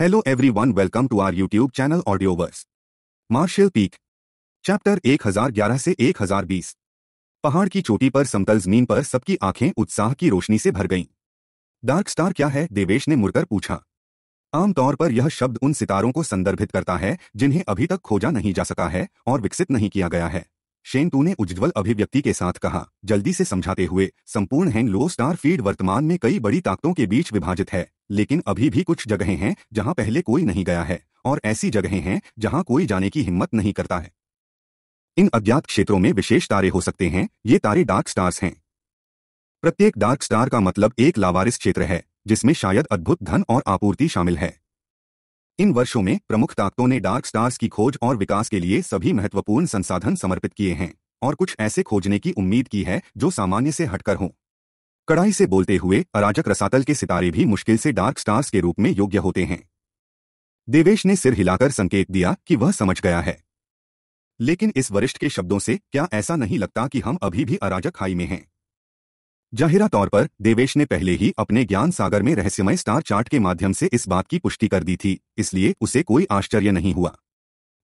Hello everyone welcome to our YouTube channel audioverse martial peak chapter 1011 से 1020 पहाड़ की चोटी पर समतल जमीन पर सबकी आंखें उत्साह की रोशनी से भर गईं डार्क स्टार क्या है देवेश ने मुड़कर पूछा आमतौर पर यह शब्द उन सितारों को संदर्भित करता है जिन्हें अभी तक खोजा नहीं जा सका है और विकसित नहीं किया गया है शेंटू ने उज्ज्वल अभिव्यक्ति के साथ कहा जल्दी से समझाते हुए संपूर्ण लो स्टार फीड वर्तमान में कई बड़ी ताकतों के बीच विभाजित है लेकिन अभी भी कुछ जगहें हैं जहां पहले कोई नहीं गया है और ऐसी जगहें हैं जहां कोई जाने की हिम्मत नहीं करता है इन अज्ञात क्षेत्रों में विशेष तारे हो सकते हैं ये तारे डार्क स्टार्स हैं प्रत्येक डार्क स्टार का मतलब एक लावारिस क्षेत्र है जिसमें शायद अद्भुत धन और आपूर्ति शामिल है इन वर्षों में प्रमुख ताकतों ने डार्क स्टार्स की खोज और विकास के लिए सभी महत्वपूर्ण संसाधन समर्पित किए हैं और कुछ ऐसे खोजने की उम्मीद की है जो सामान्य से हटकर हों कड़ाई से बोलते हुए अराजक रसातल के सितारे भी मुश्किल से डार्क स्टार्स के रूप में योग्य होते हैं देवेश ने सिर हिलाकर संकेत दिया कि वह समझ गया है लेकिन इस वरिष्ठ के शब्दों से क्या ऐसा नहीं लगता कि हम अभी भी अराजक खाई में हैं जाहिरा तौर पर देवेश ने पहले ही अपने ज्ञान सागर में रहस्यमय स्टार चार्ट के माध्यम से इस बात की पुष्टि कर दी थी इसलिए उसे कोई आश्चर्य नहीं हुआ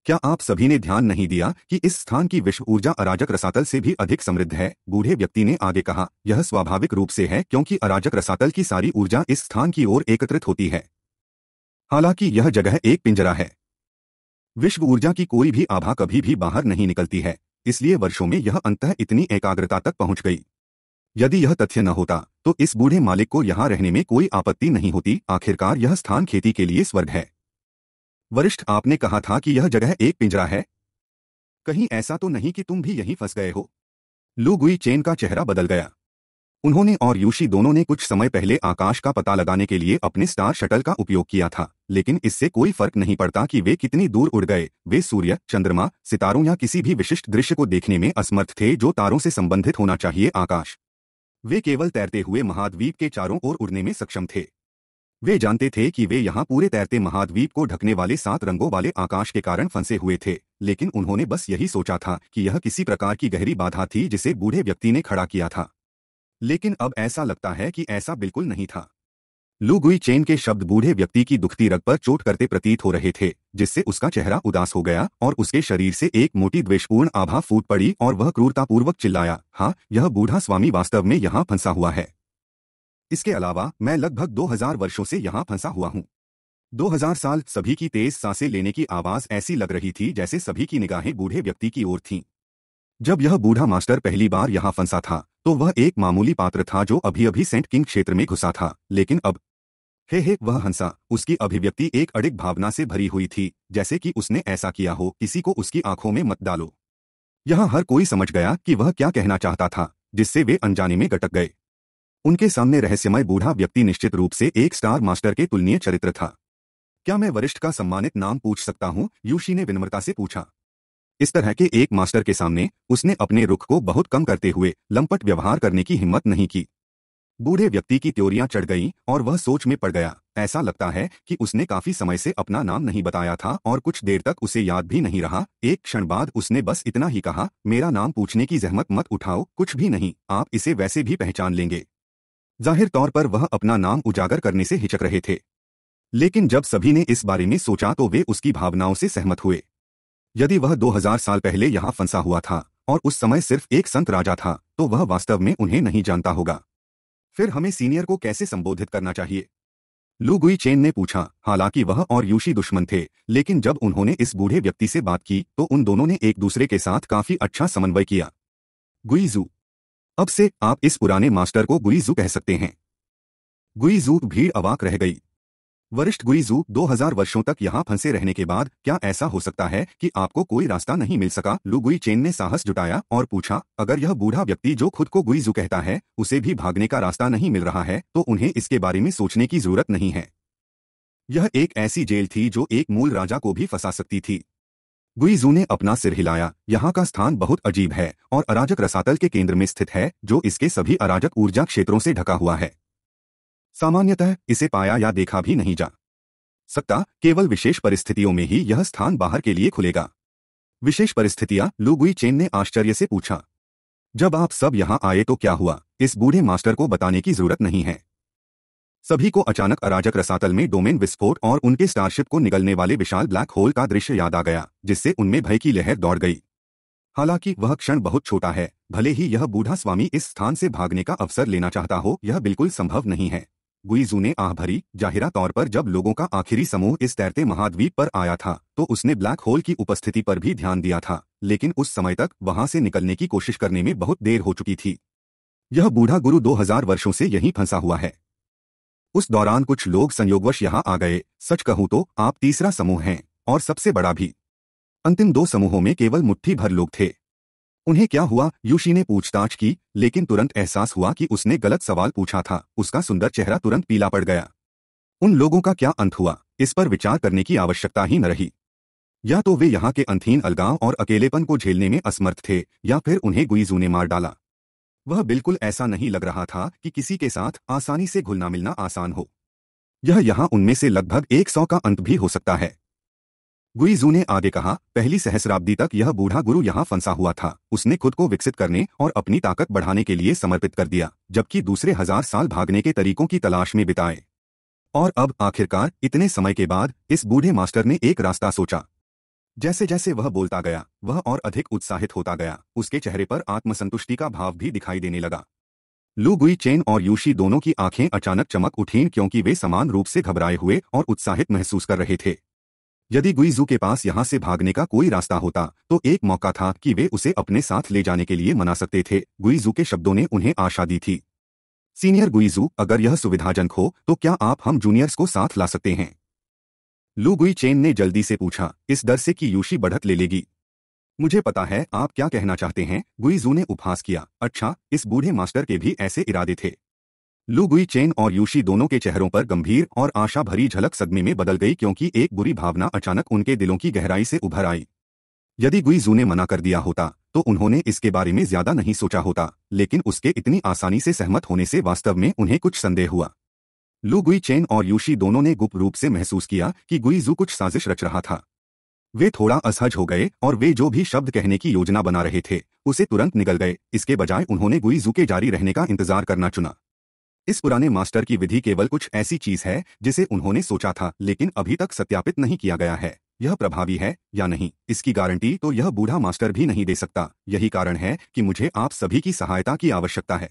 क्या आप सभी ने ध्यान नहीं दिया कि इस स्थान की विश्व ऊर्जा अराजक रसातल से भी अधिक समृद्ध है बूढ़े व्यक्ति ने आगे कहा यह स्वाभाविक रूप से है क्योंकि अराजक रसातल की सारी ऊर्जा इस स्थान की ओर एकत्रित होती है हालांकि यह जगह एक पिंजरा है विश्व ऊर्जा की कोई भी आभा कभी भी बाहर नहीं निकलती है इसलिए वर्षों में यह अंतः इतनी एकाग्रता तक पहुंच गई यदि यह तथ्य न होता तो इस बूढ़े मालिक को यहाँ रहने में कोई आपत्ति नहीं होती आखिरकार यह स्थान खेती के लिए स्वर्ग है वरिष्ठ आपने कहा था कि यह जगह एक पिंजरा है कहीं ऐसा तो नहीं कि तुम भी यहीं फंस गए हो लुगुई चेन का चेहरा बदल गया उन्होंने और यूशी दोनों ने कुछ समय पहले आकाश का पता लगाने के लिए अपने स्टार शटल का उपयोग किया था लेकिन इससे कोई फर्क नहीं पड़ता कि वे कितनी दूर उड़ गए वे सूर्य चंद्रमा सितारों या किसी भी विशिष्ट दृश्य को देखने में असमर्थ थे जो तारों से संबंधित होना चाहिए आकाश वे केवल तैरते हुए महाद्वीप के चारों ओर उड़ने में सक्षम थे वे जानते थे कि वे यहां पूरे तैरते महाद्वीप को ढकने वाले सात रंगों वाले आकाश के कारण फंसे हुए थे लेकिन उन्होंने बस यही सोचा था कि यह किसी प्रकार की गहरी बाधा थी जिसे बूढ़े व्यक्ति ने खड़ा किया था लेकिन अब ऐसा लगता है कि ऐसा बिल्कुल नहीं था लुगुई चेन के शब्द बूढ़े व्यक्ति की दुखती रग पर चोट करते प्रतीत हो रहे थे जिससे उसका चेहरा उदास हो गया और उसके शरीर से एक मोटी द्वेषपूर्ण आभा फूट पड़ी और वह क्रूरतापूर्वक चिल्लाया हाँ यह बूढ़ा स्वामी वास्तव में यहाँ फंसा हुआ है इसके अलावा मैं लगभग 2000 वर्षों से यहाँ फंसा हुआ हूँ 2000 साल सभी की तेज सांसें लेने की आवाज ऐसी लग रही थी जैसे सभी की निगाहें बूढ़े व्यक्ति की ओर थीं जब यह बूढ़ा मास्टर पहली बार यहाँ फंसा था तो वह एक मामूली पात्र था जो अभी अभी सेंट किंग क्षेत्र में घुसा था लेकिन अब हे हे वह हंसा उसकी अभिव्यक्ति एक अड़िग भावना से भरी हुई थी जैसे कि उसने ऐसा किया हो किसी को उसकी आंखों में मत डालो यहां हर कोई समझ गया कि वह क्या कहना चाहता था जिससे वे अनजाने में गटक गए उनके सामने रहस्यमय बूढ़ा व्यक्ति निश्चित रूप से एक स्टार मास्टर के तुलनीय चरित्र था क्या मैं वरिष्ठ का सम्मानित नाम पूछ सकता हूं यूशी ने विनम्रता से पूछा इस तरह के एक मास्टर के सामने उसने अपने रुख को बहुत कम करते हुए लंपट व्यवहार करने की हिम्मत नहीं की बूढ़े व्यक्ति की त्योरियां चढ़ गईं और वह सोच में पड़ गया ऐसा लगता है कि उसने काफी समय से अपना नाम नहीं बताया था और कुछ देर तक उसे याद भी नहीं रहा एक क्षण बाद उसने बस इतना ही कहा मेरा नाम पूछने की जहमत मत उठाओ कुछ भी नहीं आप इसे वैसे भी पहचान लेंगे जाहिर तौर पर वह अपना नाम उजागर करने से हिचक रहे थे लेकिन जब सभी ने इस बारे में सोचा तो वे उसकी भावनाओं से सहमत हुए यदि वह 2000 साल पहले यहाँ फंसा हुआ था और उस समय सिर्फ एक संत राजा था तो वह वास्तव में उन्हें नहीं जानता होगा फिर हमें सीनियर को कैसे संबोधित करना चाहिए लुगुई चेन ने पूछा हालांकि वह और यूशी दुश्मन थे लेकिन जब उन्होंने इस बूढ़े व्यक्ति से बात की तो उन दोनों ने एक दूसरे के साथ काफी अच्छा समन्वय किया गुईजू अब से आप इस पुराने मास्टर को गुईजू कह सकते हैं गुईजू भीड़ अवाक रह गई वरिष्ठ गुरीजू 2000 वर्षों तक यहाँ फंसे रहने के बाद क्या ऐसा हो सकता है कि आपको कोई रास्ता नहीं मिल सका लुगुई चेन ने साहस जुटाया और पूछा अगर यह बूढ़ा व्यक्ति जो खुद को गुईजू कहता है उसे भी भागने का रास्ता नहीं मिल रहा है तो उन्हें इसके बारे में सोचने की जरूरत नहीं है यह एक ऐसी जेल थी जो एक मूल राजा को भी फंसा सकती थी गुईजू ने अपना सिर हिलाया यहाँ का स्थान बहुत अजीब है और अराजक रसातल के केंद्र में स्थित है जो इसके सभी अराजक ऊर्जा क्षेत्रों से ढका हुआ है सामान्यतः इसे पाया या देखा भी नहीं जा सकता केवल विशेष परिस्थितियों में ही यह स्थान बाहर के लिए खुलेगा विशेष परिस्थितियां लुगुई चेन ने आश्चर्य से पूछा जब आप सब यहां आए तो क्या हुआ इस बूढ़े मास्टर को बताने की जरूरत नहीं है सभी को अचानक अराजक रसातल में डोमेन विस्फोट और उनके स्टारशिप को निगलने वाले विशाल ब्लैक होल का दृश्य याद आ गया जिससे उनमें भय की लहर दौड़ गई हालांकि वह क्षण बहुत छोटा है भले ही यह बूढ़ा स्वामी इस स्थान से भागने का अवसर लेना चाहता हो यह बिल्कुल संभव नहीं है गुइजू ने आह भरी जाहिरा तौर पर जब लोगों का आखिरी समूह इस तैरते महाद्वीप पर आया था तो उसने ब्लैक होल की उपस्थिति पर भी ध्यान दिया था लेकिन उस समय तक वहां से निकलने की कोशिश करने में बहुत देर हो चुकी थी यह बूढ़ा गुरु 2000 वर्षों से यहीं फंसा हुआ है उस दौरान कुछ लोग संयोगवश यहां आ गए सच कहूं तो आप तीसरा समूह हैं और सबसे बड़ा भी अंतिम दो समूहों में केवल मुट्ठी भर लोग थे उन्हें क्या हुआ यूशी ने पूछताछ की लेकिन तुरंत एहसास हुआ कि उसने गलत सवाल पूछा था उसका सुंदर चेहरा तुरंत पीला पड़ गया उन लोगों का क्या अंत हुआ इस पर विचार करने की आवश्यकता ही न रही या तो वे यहाँ के अंथहीन अलगाव और अकेलेपन को झेलने में असमर्थ थे या फिर उन्हें गुईजू ने मार डाला वह बिल्कुल ऐसा नहीं लग रहा था कि किसी के साथ आसानी से घुलना मिलना आसान हो यह यहाँ उनमें से लगभग एक सौ का अंत भी हो सकता है गुईजू ने आगे कहा पहली सहस्राब्दी तक यह बूढ़ा गुरु यहाँ फंसा हुआ था उसने खुद को विकसित करने और अपनी ताकत बढ़ाने के लिए समर्पित कर दिया जबकि दूसरे हजार साल भागने के तरीकों की तलाश में बिताए और अब आखिरकार इतने समय के बाद इस बूढ़े मास्टर ने एक रास्ता सोचा जैसे जैसे वह बोलता गया वह और अधिक उत्साहित होता गया उसके चेहरे पर आत्मसंतुष्टि का भाव भी दिखाई देने लगा लू गुई चेन और यूशी दोनों की आंखें अचानक चमक उठीं क्योंकि वे समान रूप से घबराए हुए और उत्साहित महसूस कर रहे थे यदि गुइजू के पास यहाँ से भागने का कोई रास्ता होता तो एक मौका था कि वे उसे अपने साथ ले जाने के लिए मना सकते थे गुईजू के शब्दों ने उन्हें आशा दी थी सीनियर गुईजू अगर यह सुविधाजनक हो तो क्या आप हम जूनियर्स को साथ ला सकते हैं लू गुई चेन ने जल्दी से पूछा इस डर से कि यूशी बढ़त ले लेगी मुझे पता है आप क्या कहना चाहते हैं गुईजू ने उपहास किया अच्छा इस बूढ़े मास्टर के भी ऐसे इरादे थे लुगुई चेन और यूशी दोनों के चेहरों पर गंभीर और आशा भरी झलक सदमे में बदल गई क्योंकि एक बुरी भावना अचानक उनके दिलों की गहराई से उभर आई यदि गुई जू ने मना कर दिया होता तो उन्होंने इसके बारे में ज्यादा नहीं सोचा होता लेकिन उसके इतनी आसानी से सहमत होने से वास्तव में उन्हें कुछ संदेह हुआ लू गुई चेन और यूशी दोनों ने गुप्त रूप से महसूस किया कि गुई जू कुछ साजिश रच रहा था वे थोड़ा असहज हो गए और वे जो भी शब्द कहने की योजना बना रहे थे उसे तुरंत निकल गए इसके बजाय उन्होंने गुई जू के जारी रहने का इंतजार करना चुना इस पुराने मास्टर की विधि केवल कुछ ऐसी चीज है जिसे उन्होंने सोचा था लेकिन अभी तक सत्यापित नहीं किया गया है यह प्रभावी है या नहीं इसकी गारंटी तो यह बूढ़ा मास्टर भी नहीं दे सकता यही कारण है कि मुझे आप सभी की सहायता की आवश्यकता है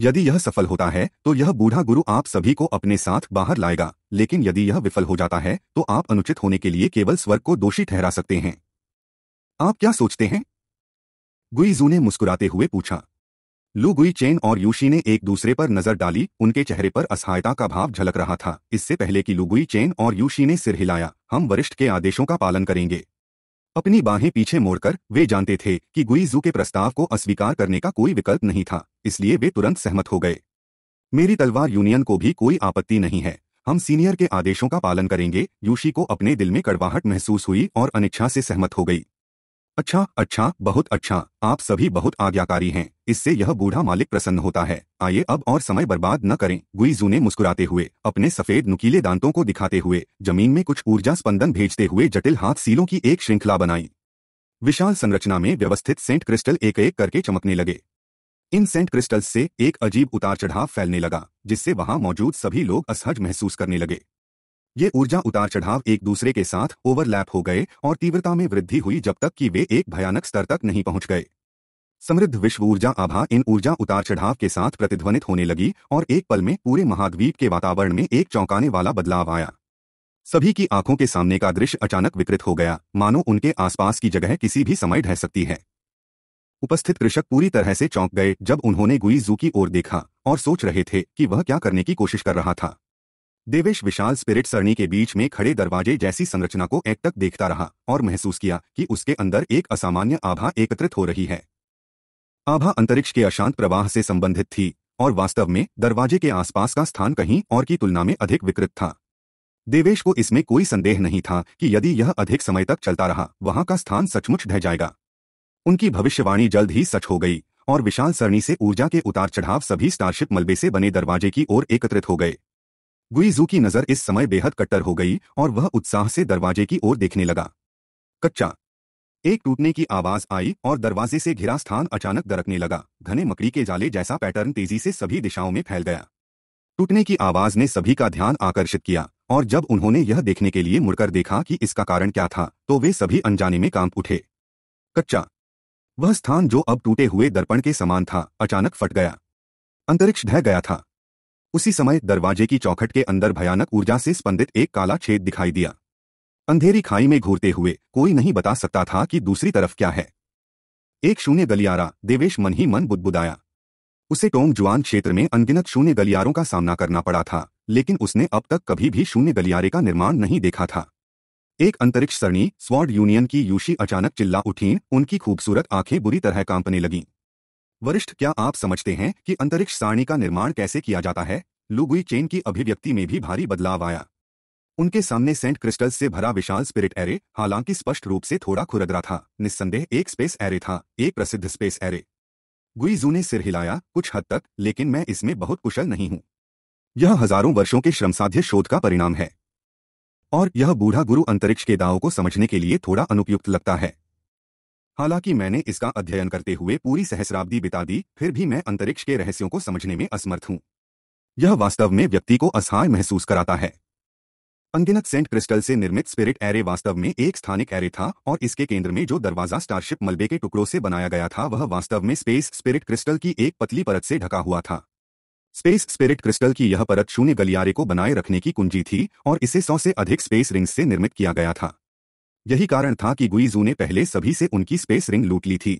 यदि यह सफल होता है तो यह बूढ़ा गुरु आप सभी को अपने साथ बाहर लाएगा लेकिन यदि यह विफल हो जाता है तो आप अनुचित होने के लिए केवल स्वर्ग को दोषी ठहरा सकते हैं आप क्या सोचते हैं गुईजू ने मुस्कुराते हुए पूछा लू गुई चेन और यूशी ने एक दूसरे पर नजर डाली उनके चेहरे पर असहायता का भाव झलक रहा था इससे पहले कि लुगुई चेन और यूशी ने सिर हिलाया हम वरिष्ठ के आदेशों का पालन करेंगे अपनी बाहें पीछे मोड़कर वे जानते थे कि गुई जू के प्रस्ताव को अस्वीकार करने का कोई विकल्प नहीं था इसलिए वे तुरंत सहमत हो गए मेरी तलवार यूनियन को भी कोई आपत्ति नहीं है हम सीनियर के आदेशों का पालन करेंगे यूशी को अपने दिल में कड़वाहट महसूस हुई और अनिच्छा से सहमत हो गई अच्छा अच्छा बहुत अच्छा आप सभी बहुत आज्ञाकारी हैं इससे यह बूढ़ा मालिक प्रसन्न होता है आइए अब और समय बर्बाद न करें गुईजू ने मुस्कुराते हुए अपने सफेद नुकीले दांतों को दिखाते हुए जमीन में कुछ ऊर्जा स्पंदन भेजते हुए जटिल हाथ सीलों की एक श्रृंखला बनाई विशाल संरचना में व्यवस्थित सेंट क्रिस्टल एक एक करके चमकने लगे इन सेंट क्रिस्टल्स से एक अजीब उतार चढ़ाव फैलने लगा जिससे वहां मौजूद सभी लोग असहज महसूस करने लगे ये ऊर्जा उतार चढ़ाव एक दूसरे के साथ ओवरलैप हो गए और तीव्रता में वृद्धि हुई जब तक कि वे एक भयानक स्तर तक नहीं पहुंच गए समृद्ध विश्व ऊर्जा आभा इन ऊर्जा उतार चढ़ाव के साथ प्रतिध्वनित होने लगी और एक पल में पूरे महाद्वीप के वातावरण में एक चौंकाने वाला बदलाव आया सभी की आंखों के सामने का दृश्य अचानक विकृत हो गया मानो उनके आसपास की जगह किसी भी समय ढह सकती है उपस्थित कृषक पूरी तरह से चौंक गए जब उन्होंने जू की ओर देखा और सोच रहे थे कि वह क्या करने की कोशिश कर रहा था देवेश विशाल स्पिरिट सरणी के बीच में खड़े दरवाजे जैसी संरचना को एक तक देखता रहा और महसूस किया कि उसके अंदर एक असामान्य आभा एकत्रित हो रही है आभा अंतरिक्ष के अशांत प्रवाह से संबंधित थी और वास्तव में दरवाजे के आसपास का स्थान कहीं और की तुलना में अधिक विकृत था देवेश को इसमें कोई संदेह नहीं था कि यदि यह अधिक समय तक चलता रहा वहां का स्थान सचमुच ढह जाएगा उनकी भविष्यवाणी जल्द ही सच हो गई और विशाल सरणी से ऊर्जा के उतार चढ़ाव सभी स्टारशिप मलबे से बने दरवाजे की ओर एकत्रित हो गए गुईजू की नजर इस समय बेहद कट्टर हो गई और वह उत्साह से दरवाजे की ओर देखने लगा कच्चा एक टूटने की आवाज आई और दरवाजे से घिरा स्थान अचानक दरकने लगा घने मकड़ी के जाले जैसा पैटर्न तेजी से सभी दिशाओं में फैल गया टूटने की आवाज ने सभी का ध्यान आकर्षित किया और जब उन्होंने यह देखने के लिए मुड़कर देखा कि इसका कारण क्या था तो वे सभी अनजाने में कांप उठे कच्चा वह स्थान जो अब टूटे हुए दर्पण के समान था अचानक फट गया अंतरिक्ष ढह गया था उसी समय दरवाजे की चौखट के अंदर भयानक ऊर्जा से स्पंदित एक काला छेद दिखाई दिया अंधेरी खाई में घूरते हुए कोई नहीं बता सकता था कि दूसरी तरफ क्या है एक शून्य गलियारा देवेश मन ही मन बुदबुदाया उसे टोंग जुआन क्षेत्र में अनगिनत शून्य गलियारों का सामना करना पड़ा था लेकिन उसने अब तक कभी भी शून्य गलियारे का निर्माण नहीं देखा था एक अंतरिक्ष सरणी स्वॉर्ड यूनियन की यूशी अचानक चिल्ला उठी उनकी खूबसूरत आंखें बुरी तरह कांपने लगीं वरिष्ठ क्या आप समझते हैं कि अंतरिक्ष सारणी का निर्माण कैसे किया जाता है लुगुई चेन की अभिव्यक्ति में भी भारी बदलाव आया उनके सामने सेंट क्रिस्टल्स से भरा विशाल स्पिरिट एरे हालांकि स्पष्ट रूप से थोड़ा खुरदरा था निस्संदेह एक स्पेस एरे था एक प्रसिद्ध स्पेस एरे गुईजू ने सिर हिलाया कुछ हद तक लेकिन मैं इसमें बहुत कुशल नहीं हूं यह हजारों वर्षों के श्रमसाध्य शोध का परिणाम है और यह बूढ़ा गुरु अंतरिक्ष के दावों को समझने के लिए थोड़ा अनुपयुक्त लगता है हालांकि मैंने इसका अध्ययन करते हुए पूरी सहस्राब्दी बिता दी फिर भी मैं अंतरिक्ष के रहस्यों को समझने में असमर्थ हूं यह वास्तव में व्यक्ति को असहाय महसूस कराता है अंगिनत सेंट क्रिस्टल से निर्मित स्पिरिट एरे वास्तव में एक स्थानिक एरे था और इसके केंद्र में जो दरवाजा स्टारशिप मलबे के टुकड़ों से बनाया गया था वह वास्तव में स्पेस स्पिरिट क्रिस्टल की एक पतली परत से ढका हुआ था स्पेस स्पिरिट क्रिस्टल की यह परत शून्य गलियारे को बनाए रखने की कुंजी थी और इसे सौ से अधिक स्पेस रिंग्स से निर्मित किया गया था यही कारण था कि गुईजू ने पहले सभी से उनकी स्पेस रिंग लूट ली थी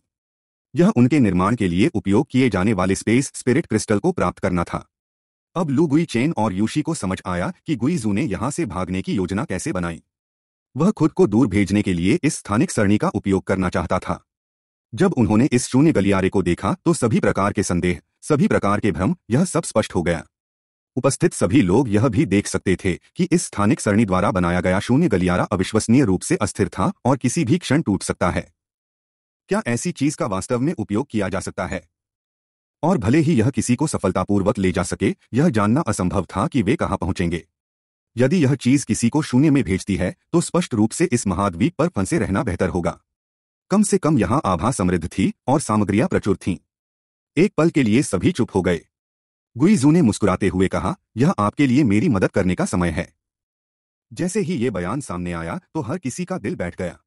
यह उनके निर्माण के लिए उपयोग किए जाने वाले स्पेस स्पिरिट क्रिस्टल को प्राप्त करना था अब लू गुई चेन और यूशी को समझ आया कि गुईजू ने यहां से भागने की योजना कैसे बनाई वह खुद को दूर भेजने के लिए इस स्थानिक सरणी का उपयोग करना चाहता था जब उन्होंने इस शून्य गलियारे को देखा तो सभी प्रकार के संदेह सभी प्रकार के भ्रम यह सब स्पष्ट हो गया उपस्थित सभी लोग यह भी देख सकते थे कि इस स्थानिक सरणी द्वारा बनाया गया शून्य गलियारा अविश्वसनीय रूप से अस्थिर था और किसी भी क्षण टूट सकता है क्या ऐसी चीज का वास्तव में उपयोग किया जा सकता है और भले ही यह किसी को सफलतापूर्वक ले जा सके यह जानना असंभव था कि वे कहां पहुंचेंगे यदि यह चीज किसी को शून्य में भेजती है तो स्पष्ट रूप से इस महाद्वीप पर फंसे रहना बेहतर होगा कम से कम यहां आभा समृद्ध थी और सामग्रियां प्रचुर थीं एक पल के लिए सभी चुप हो गए गुईजू ने मुस्कुराते हुए कहा यह आपके लिए मेरी मदद करने का समय है जैसे ही ये बयान सामने आया तो हर किसी का दिल बैठ गया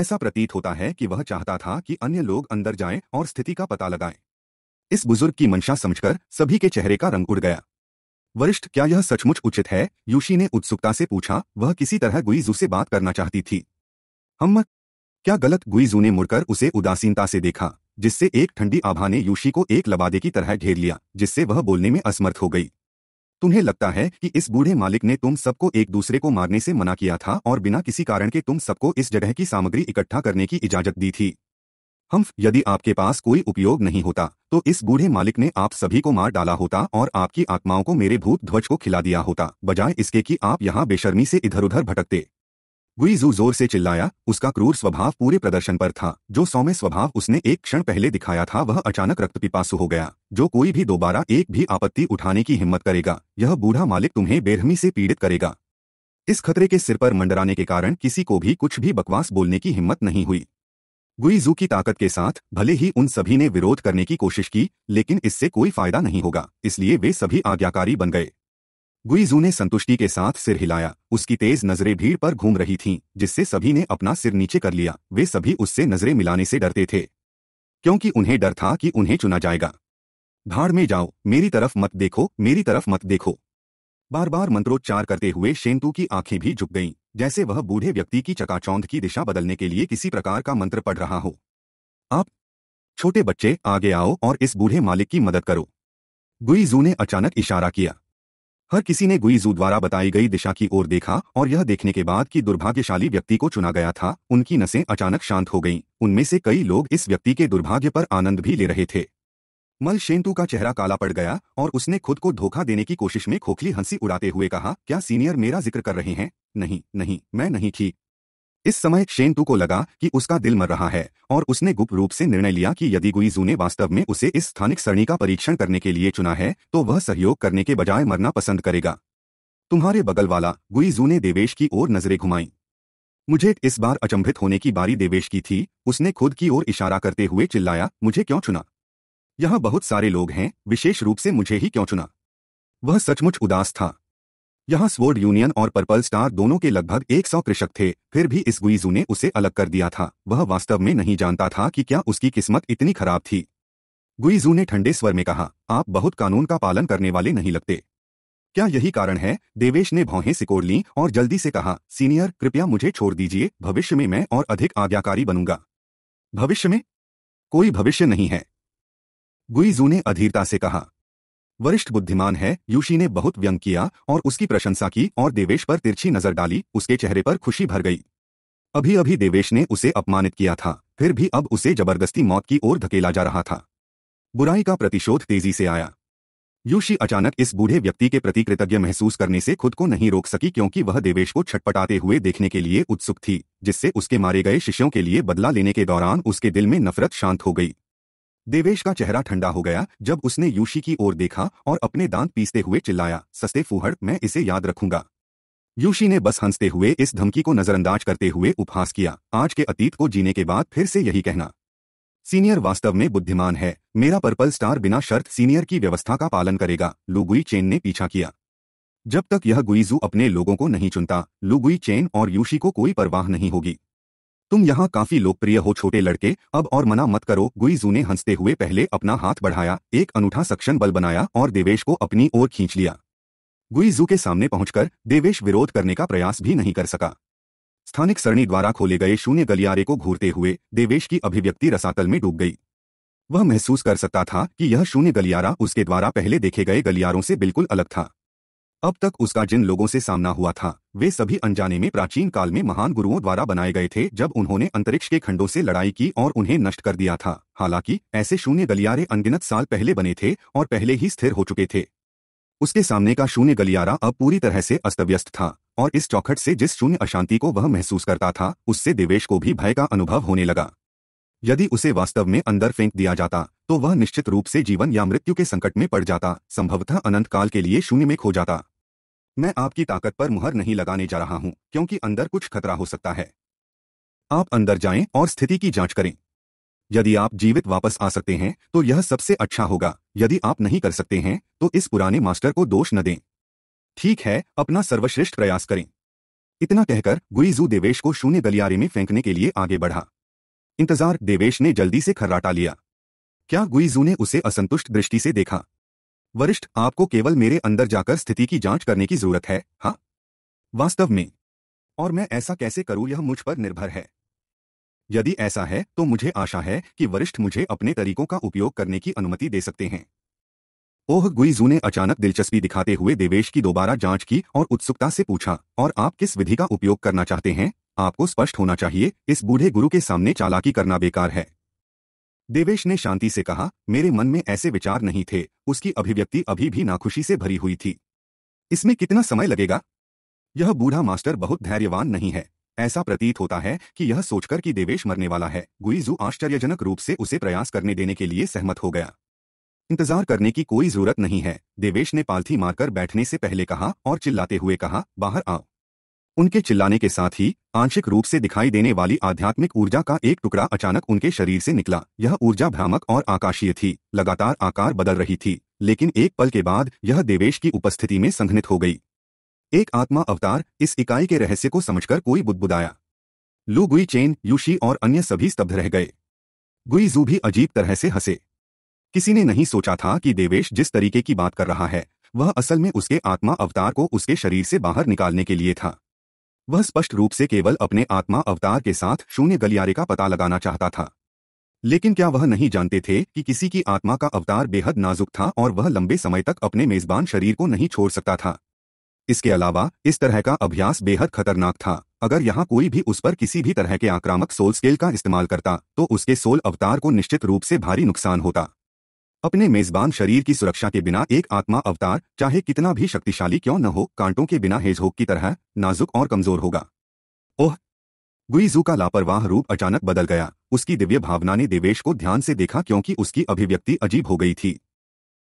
ऐसा प्रतीत होता है कि वह चाहता था कि अन्य लोग अंदर जाएं और स्थिति का पता लगाएं। इस बुजुर्ग की मंशा समझकर सभी के चेहरे का रंग उड़ गया वरिष्ठ क्या यह सचमुच उचित है युषी ने उत्सुकता से पूछा वह किसी तरह गुईजू से बात करना चाहती थी हम क्या गलत गुईजू ने मुड़कर उसे उदासीनता से देखा जिससे एक ठंडी आभा ने यूशी को एक लबादे की तरह घेर लिया जिससे वह बोलने में असमर्थ हो गई तुम्हें लगता है कि इस बूढ़े मालिक ने तुम सबको एक दूसरे को मारने से मना किया था और बिना किसी कारण के तुम सबको इस जगह की सामग्री इकट्ठा करने की इजाजत दी थी हम यदि आपके पास कोई उपयोग नहीं होता तो इस बूढ़े मालिक ने आप सभी को मार डाला होता और आपकी आत्माओं को मेरे भूत ध्वज को खिला दिया होता बजाय इसके कि आप यहाँ बेशर्मी से इधर उधर भटकते गुईजू जोर से चिल्लाया उसका क्रूर स्वभाव पूरे प्रदर्शन पर था जो सौम्य स्वभाव उसने एक क्षण पहले दिखाया था वह अचानक रक्त पिपासु हो गया जो कोई भी दोबारा एक भी आपत्ति उठाने की हिम्मत करेगा यह बूढ़ा मालिक तुम्हें बेरहमी से पीड़ित करेगा इस खतरे के सिर पर मंडराने के कारण किसी को भी कुछ भी बकवास बोलने की हिम्मत नहीं हुई गुईजू की ताकत के साथ भले ही उन सभी ने विरोध करने की कोशिश की लेकिन इससे कोई फायदा नहीं होगा इसलिए वे सभी आज्ञाकारी बन गए गुईजू ने संतुष्टि के साथ सिर हिलाया उसकी तेज नजरें भीड़ पर घूम रही थीं, जिससे सभी ने अपना सिर नीचे कर लिया वे सभी उससे नजरें मिलाने से डरते थे क्योंकि उन्हें डर था कि उन्हें चुना जाएगा भाड़ में जाओ मेरी तरफ मत देखो मेरी तरफ मत देखो बार बार मंत्रोच्चार करते हुए शेंतु की आंखें भी झुक गईं, जैसे वह बूढ़े व्यक्ति की चकाचौंध की दिशा बदलने के लिए किसी प्रकार का मंत्र पढ़ रहा हो आप छोटे बच्चे आगे आओ और इस बूढ़े मालिक की मदद करो गुईजू ने अचानक इशारा किया हर किसी ने गुईजू द्वारा बताई गई दिशा की ओर देखा और यह देखने के बाद कि दुर्भाग्यशाली व्यक्ति को चुना गया था उनकी नसें अचानक शांत हो गईं उनमें से कई लोग इस व्यक्ति के दुर्भाग्य पर आनंद भी ले रहे थे मल शेंतु का चेहरा काला पड़ गया और उसने खुद को धोखा देने की कोशिश में खोखली हंसी उड़ाते हुए कहा क्या सीनियर मेरा जिक्र कर रहे हैं नहीं नहीं मैं नहीं थी इस समय शेनटू को लगा कि उसका दिल मर रहा है और उसने गुप्त रूप से निर्णय लिया कि यदि गुईजू ने वास्तव में उसे इस स्थानिक सरणी का परीक्षण करने के लिए चुना है तो वह सहयोग करने के बजाय मरना पसंद करेगा तुम्हारे बगल वाला गुईजू ने देवेश की ओर नजरें घुमाई मुझे इस बार अचंभित होने की बारी देवेश की थी उसने खुद की ओर इशारा करते हुए चिल्लाया मुझे क्यों चुना यहां बहुत सारे लोग हैं विशेष रूप से मुझे ही क्यों चुना वह सचमुच उदास था यहाँ स्वर्ड यूनियन और पर्पल स्टार दोनों के लगभग 100 कृषक थे फिर भी इस गुइजू ने उसे अलग कर दिया था वह वास्तव में नहीं जानता था कि क्या उसकी किस्मत इतनी खराब थी गुइजू ने ठंडे स्वर में कहा आप बहुत कानून का पालन करने वाले नहीं लगते क्या यही कारण है देवेश ने भौहें सिकोड़ ली और जल्दी से कहा सीनियर कृपया मुझे छोड़ दीजिए भविष्य में मैं और अधिक आज्ञाकारी बनूंगा भविष्य में कोई भविष्य नहीं है गुइजू ने अधीरता से कहा वरिष्ठ बुद्धिमान है युशी ने बहुत व्यंग किया और उसकी प्रशंसा की और देवेश पर तिरछी नजर डाली उसके चेहरे पर खुशी भर गई अभी अभी देवेश ने उसे अपमानित किया था फिर भी अब उसे जबरदस्ती मौत की ओर धकेला जा रहा था बुराई का प्रतिशोध तेजी से आया युशी अचानक इस बूढ़े व्यक्ति के प्रति कृतज्ञ महसूस करने से खुद को नहीं रोक सकी क्योंकि वह देवेश को छटपटाते हुए देखने के लिए उत्सुक थी जिससे उसके मारे गए शिष्यों के लिए बदला लेने के दौरान उसके दिल में नफरत शांत हो गई देवेश का चेहरा ठंडा हो गया जब उसने यूशी की ओर देखा और अपने दांत पीसते हुए चिल्लाया सस्ते फूहड़ मैं इसे याद रखूंगा यूशी ने बस हंसते हुए इस धमकी को नजरअंदाज करते हुए उपहास किया आज के अतीत को जीने के बाद फिर से यही कहना सीनियर वास्तव में बुद्धिमान है मेरा पर्पल स्टार बिना शर्त सीनियर की व्यवस्था का पालन करेगा लुगुई चेन ने पीछा किया जब तक यह गुईजू अपने लोगों को नहीं चुनता लुगुई चेन और यूशी को कोई परवाह नहीं होगी तुम यहाँ काफी लोकप्रिय हो छोटे लड़के अब और मना मत करो गुईजू ने हंसते हुए पहले अपना हाथ बढ़ाया एक अनूठा सक्षम बल बनाया और देवेश को अपनी ओर खींच लिया गुईजू के सामने पहुंचकर देवेश विरोध करने का प्रयास भी नहीं कर सका स्थानिक सरणी द्वारा खोले गए शून्य गलियारे को घूरते हुए देवेश की अभिव्यक्ति रसातल में डूब गई वह महसूस कर सकता था कि यह शून्य गलियारा उसके द्वारा पहले देखे गए गलियारों से बिल्कुल अलग था अब तक उसका जिन लोगों से सामना हुआ था वे सभी अनजाने में प्राचीन काल में महान गुरुओं द्वारा बनाए गए थे जब उन्होंने अंतरिक्ष के खंडों से लड़ाई की और उन्हें नष्ट कर दिया था हालांकि ऐसे शून्य गलियारे अनगिनत साल पहले बने थे और पहले ही स्थिर हो चुके थे उसके सामने का शून्य गलियारा अब पूरी तरह से अस्तव्यस्त था और इस चौखट से जिस शून्य अशांति को वह महसूस करता था उससे देवेश को भी भय का अनुभव होने लगा यदि उसे वास्तव में अंदर फेंक दिया जाता तो वह निश्चित रूप से जीवन या मृत्यु के संकट में पड़ जाता संभवतः अनंत काल के लिए शून्य में खो जाता मैं आपकी ताकत पर मुहर नहीं लगाने जा रहा हूं क्योंकि अंदर कुछ खतरा हो सकता है आप अंदर जाएं और स्थिति की जांच करें यदि आप जीवित वापस आ सकते हैं तो यह सबसे अच्छा होगा यदि आप नहीं कर सकते हैं तो इस पुराने मास्टर को दोष न दें ठीक है अपना सर्वश्रेष्ठ प्रयास करें इतना कहकर गुईजू देवेश को शून्य गलियारे में फेंकने के लिए आगे बढ़ा इंतजार देवेश ने जल्दी से खर्राटा लिया क्या गुईजू ने उसे असंतुष्ट दृष्टि से देखा वरिष्ठ आपको केवल मेरे अंदर जाकर स्थिति की जांच करने की जरूरत है हाँ वास्तव में और मैं ऐसा कैसे करूं यह मुझ पर निर्भर है यदि ऐसा है तो मुझे आशा है कि वरिष्ठ मुझे अपने तरीकों का उपयोग करने की अनुमति दे सकते हैं ओह गुईजू ने अचानक दिलचस्पी दिखाते हुए देवेश की दोबारा जांच की और उत्सुकता से पूछा और आप किस विधि का उपयोग करना चाहते हैं आपको स्पष्ट होना चाहिए इस बूढ़े गुरु के सामने चालाकी करना बेकार है देवेश ने शांति से कहा मेरे मन में ऐसे विचार नहीं थे उसकी अभिव्यक्ति अभी भी नाखुशी से भरी हुई थी इसमें कितना समय लगेगा यह बूढ़ा मास्टर बहुत धैर्यवान नहीं है ऐसा प्रतीत होता है कि यह सोचकर कि देवेश मरने वाला है गुईजू आश्चर्यजनक रूप से उसे प्रयास करने देने के लिए सहमत हो गया इंतजार करने की कोई जरूरत नहीं है देवेश ने पालथी मारकर बैठने से पहले कहा और चिल्लाते हुए कहा बाहर आओ उनके चिल्लाने के साथ ही आंशिक रूप से दिखाई देने वाली आध्यात्मिक ऊर्जा का एक टुकड़ा अचानक उनके शरीर से निकला यह ऊर्जा भ्रामक और आकाशीय थी लगातार आकार बदल रही थी लेकिन एक पल के बाद यह देवेश की उपस्थिति में संघनित हो गई एक आत्मा अवतार इस इकाई के रहस्य को समझकर कोई बुदबुदाया लू गुई चेन यूशी और अन्य सभी स्तब्ध रह गए गुई जू भी अजीब तरह से हंसे किसी ने नहीं सोचा था कि देवेश जिस तरीके की बात कर रहा है वह असल में उसके आत्मा अवतार को उसके शरीर से बाहर निकालने के लिए था वह स्पष्ट रूप से केवल अपने आत्मा अवतार के साथ शून्य गलियारे का पता लगाना चाहता था लेकिन क्या वह नहीं जानते थे कि किसी की आत्मा का अवतार बेहद नाजुक था और वह लंबे समय तक अपने मेजबान शरीर को नहीं छोड़ सकता था इसके अलावा इस तरह का अभ्यास बेहद खतरनाक था अगर यहाँ कोई भी उस पर किसी भी तरह के आक्रामक सोल स्केल का इस्तेमाल करता तो उसके सोल अवतार को निश्चित रूप से भारी नुकसान होता अपने मेजबान शरीर की सुरक्षा के बिना एक आत्मा अवतार चाहे कितना भी शक्तिशाली क्यों न हो कांटों के बिना हेजहोक की तरह नाजुक और कमजोर होगा ओह गुईजू का लापरवाह रूप अचानक बदल गया उसकी दिव्य भावना ने देवेश को ध्यान से देखा क्योंकि उसकी अभिव्यक्ति अजीब हो गई थी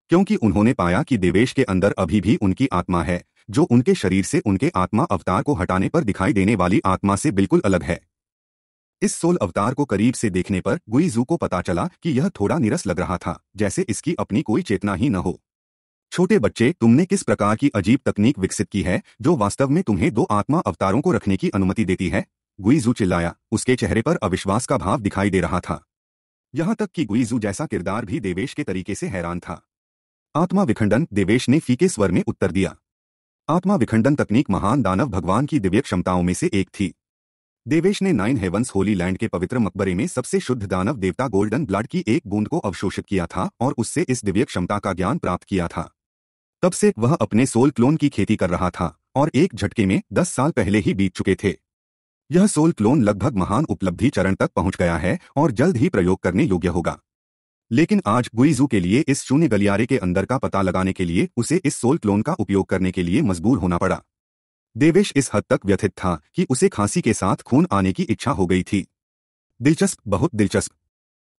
क्योंकि उन्होंने पाया कि देवेश के अंदर अभी भी उनकी आत्मा है जो उनके शरीर से उनके आत्मा अवतार को हटाने पर दिखाई देने वाली आत्मा से बिल्कुल अलग है इस सोल अवतार को करीब से देखने पर गुईजू को पता चला कि यह थोड़ा निरस लग रहा था जैसे इसकी अपनी कोई चेतना ही न हो छोटे बच्चे तुमने किस प्रकार की अजीब तकनीक विकसित की है जो वास्तव में तुम्हें दो आत्मा अवतारों को रखने की अनुमति देती है गुईजू चिल्लाया उसके चेहरे पर अविश्वास का भाव दिखाई दे रहा था यहां तक कि गुईजू जैसा किरदार भी देवेश के तरीके से हैरान था आत्मा विखंडन देवेश ने फीके स्वर में उत्तर दिया आत्मा विखंडन तकनीक महान दानव भगवान की दिव्य क्षमताओं में से एक थी देवेश ने नाइन हेवंस होली लैंड के पवित्र मकबरे में सबसे शुद्ध दानव देवता गोल्डन ब्लड की एक बूंद को अवशोषित किया था और उससे इस दिव्य क्षमता का ज्ञान प्राप्त किया था तब से वह अपने सोल क्लोन की खेती कर रहा था और एक झटके में दस साल पहले ही बीत चुके थे यह सोल क्लोन लगभग महान उपलब्धि चरण तक पहुंच गया है और जल्द ही प्रयोग करने योग्य होगा लेकिन आज गुइजू के लिए इस शून्य गलियारे के अंदर का पता लगाने के लिए उसे इस सोल क्लोन का उपयोग करने के लिए मजबूर होना पड़ा देवेश इस हद तक व्यथित था कि उसे खांसी के साथ खून आने की इच्छा हो गई थी दिलचस्प बहुत दिलचस्प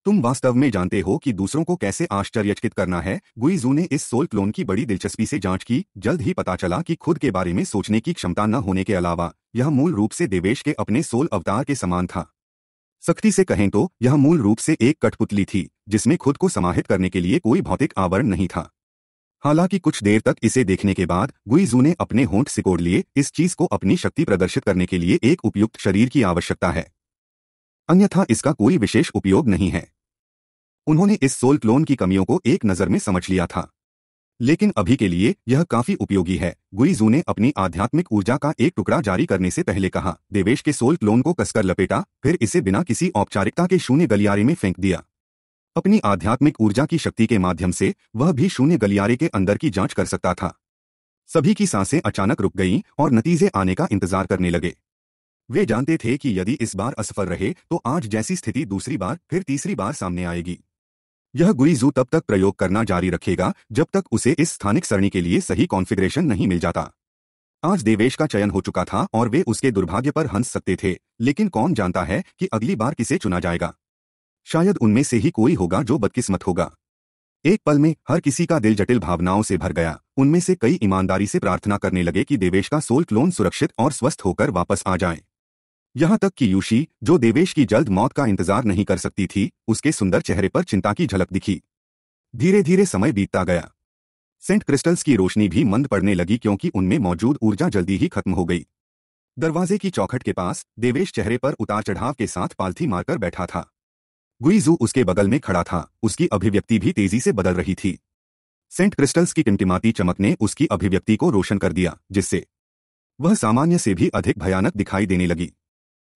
तुम वास्तव में जानते हो कि दूसरों को कैसे आश्चर्यचकित करना है गुईजू ने इस सोल क्लोन की बड़ी दिलचस्पी से जांच की जल्द ही पता चला कि खुद के बारे में सोचने की क्षमता न होने के अलावा यह मूल रूप से देवेश के अपने सोल अवतार के समान था सख्ती से कहें तो यह मूल रूप से एक कठपुतली थी जिसमें खुद को समाहित करने के लिए कोई भौतिक आवरण नहीं था हालांकि कुछ देर तक इसे देखने के बाद गुईजू ने अपने होंठ सिकोड़ लिए इस चीज को अपनी शक्ति प्रदर्शित करने के लिए एक उपयुक्त शरीर की आवश्यकता है अन्यथा इसका कोई विशेष उपयोग नहीं है उन्होंने इस सोल क्लोन की कमियों को एक नज़र में समझ लिया था लेकिन अभी के लिए यह काफी उपयोगी है गुईजू ने अपनी आध्यात्मिक ऊर्जा का एक टुकड़ा जारी करने से पहले कहा देवेश के सोल क्लोन को कसकर लपेटा फिर इसे बिना किसी औपचारिकता के शून्य गलियारे में फेंक दिया अपनी आध्यात्मिक ऊर्जा की शक्ति के माध्यम से वह भी शून्य गलियारे के अंदर की जांच कर सकता था सभी की सांसें अचानक रुक गईं और नतीजे आने का इंतजार करने लगे वे जानते थे कि यदि इस बार असफल रहे तो आज जैसी स्थिति दूसरी बार फिर तीसरी बार सामने आएगी यह गुईजू तब तक प्रयोग करना जारी रखेगा जब तक उसे इस स्थानिक सरणी के लिए सही कॉन्फ़िगरेशन नहीं मिल जाता आज देवेश का चयन हो चुका था और वे उसके दुर्भाग्य पर हंस सकते थे लेकिन कौन जानता है कि अगली बार किसे चुना जाएगा शायद उनमें से ही कोई होगा जो बदकिस्मत होगा एक पल में हर किसी का दिल जटिल भावनाओं से भर गया उनमें से कई ईमानदारी से प्रार्थना करने लगे कि देवेश का सोल क्लोन सुरक्षित और स्वस्थ होकर वापस आ जाए यहां तक कि यूशी जो देवेश की जल्द मौत का इंतजार नहीं कर सकती थी उसके सुंदर चेहरे पर चिंता की झलक दिखी धीरे धीरे समय बीतता गया सेंट क्रिस्टल्स की रोशनी भी मंद पड़ने लगी क्योंकि उनमें मौजूद ऊर्जा जल्दी ही खत्म हो गई दरवाजे की चौखट के पास देवेश चेहरे पर उतार चढ़ाव के साथ पालथी मारकर बैठा था गुईजू उसके बगल में खड़ा था उसकी अभिव्यक्ति भी तेजी से बदल रही थी सेंट क्रिस्टल्स की टिमटिमाती चमक ने उसकी अभिव्यक्ति को रोशन कर दिया जिससे वह सामान्य से भी अधिक भयानक दिखाई देने लगी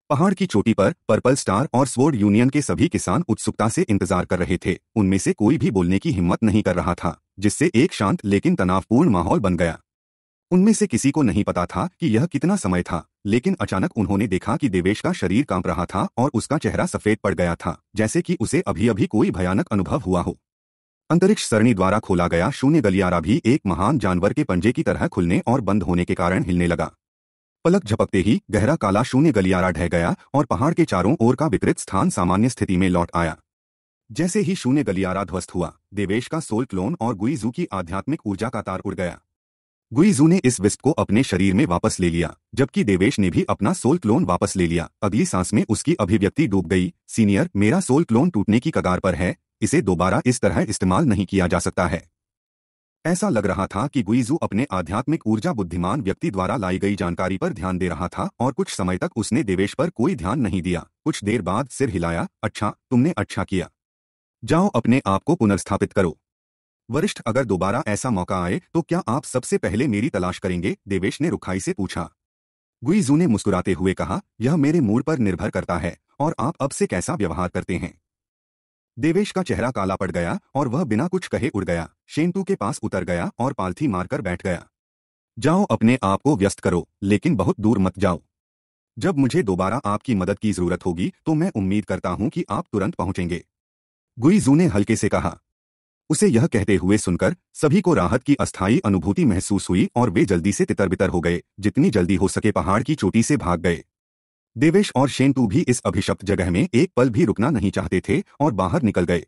पहाड़ की चोटी पर पर्पल स्टार और स्वोर्ड यूनियन के सभी किसान उत्सुकता से इंतजार कर रहे थे उनमें से कोई भी बोलने की हिम्मत नहीं कर रहा था जिससे एक शांत लेकिन तनावपूर्ण माहौल बन गया उनमें से किसी को नहीं पता था कि यह कितना समय था लेकिन अचानक उन्होंने देखा कि देवेश का शरीर कांप रहा था और उसका चेहरा सफेद पड़ गया था जैसे कि उसे अभी अभी कोई भयानक अनुभव हुआ हो अंतरिक्ष सरणी द्वारा खोला गया शून्य गलियारा भी एक महान जानवर के पंजे की तरह खुलने और बंद होने के कारण हिलने लगा पलक झपकते ही गहरा काला शून्य गलियारा ढह गया और पहाड़ के चारों ओर का विकृत स्थान सामान्य स्थिति में लौट आया जैसे ही शून्य गलियारा ध्वस्त हुआ देवेश का सोल क्लोन और गुईजू की आध्यात्मिक ऊर्जा का तार उड़ गया गुईजू ने इस विस्ट को अपने शरीर में वापस ले लिया जबकि देवेश ने भी अपना सोल क्लोन वापस ले लिया अगली सांस में उसकी अभिव्यक्ति डूब गई सीनियर मेरा सोल क्लोन टूटने की कगार पर है इसे दोबारा इस तरह इस्तेमाल नहीं किया जा सकता है ऐसा लग रहा था कि गुईजू अपने आध्यात्मिक ऊर्जा बुद्धिमान व्यक्ति द्वारा लाई गई जानकारी पर ध्यान दे रहा था और कुछ समय तक उसने देवेश पर कोई ध्यान नहीं दिया कुछ देर बाद सिर हिलाया अच्छा तुमने अच्छा किया जाओ अपने आप को पुनर्स्थापित करो वरिष्ठ अगर दोबारा ऐसा मौका आए तो क्या आप सबसे पहले मेरी तलाश करेंगे देवेश ने रुखाई से पूछा गुईजू ने मुस्कुराते हुए कहा यह मेरे मूड पर निर्भर करता है और आप अब से कैसा व्यवहार करते हैं देवेश का चेहरा काला पड़ गया और वह बिना कुछ कहे उड़ गया शेंटू के पास उतर गया और पालथी मारकर बैठ गया जाओ अपने आप को व्यस्त करो लेकिन बहुत दूर मत जाओ जब मुझे दोबारा आपकी मदद की जरूरत होगी तो मैं उम्मीद करता हूं कि आप तुरंत पहुंचेंगे गुईजू ने हल्के से कहा उसे यह कहते हुए सुनकर सभी को राहत की अस्थायी अनुभूति महसूस हुई और वे जल्दी से तितर हो गए जितनी जल्दी हो सके पहाड़ की चोटी से भाग गए देवेश और शेंटू भी इस अभिशप्त जगह में एक पल भी रुकना नहीं चाहते थे और बाहर निकल गए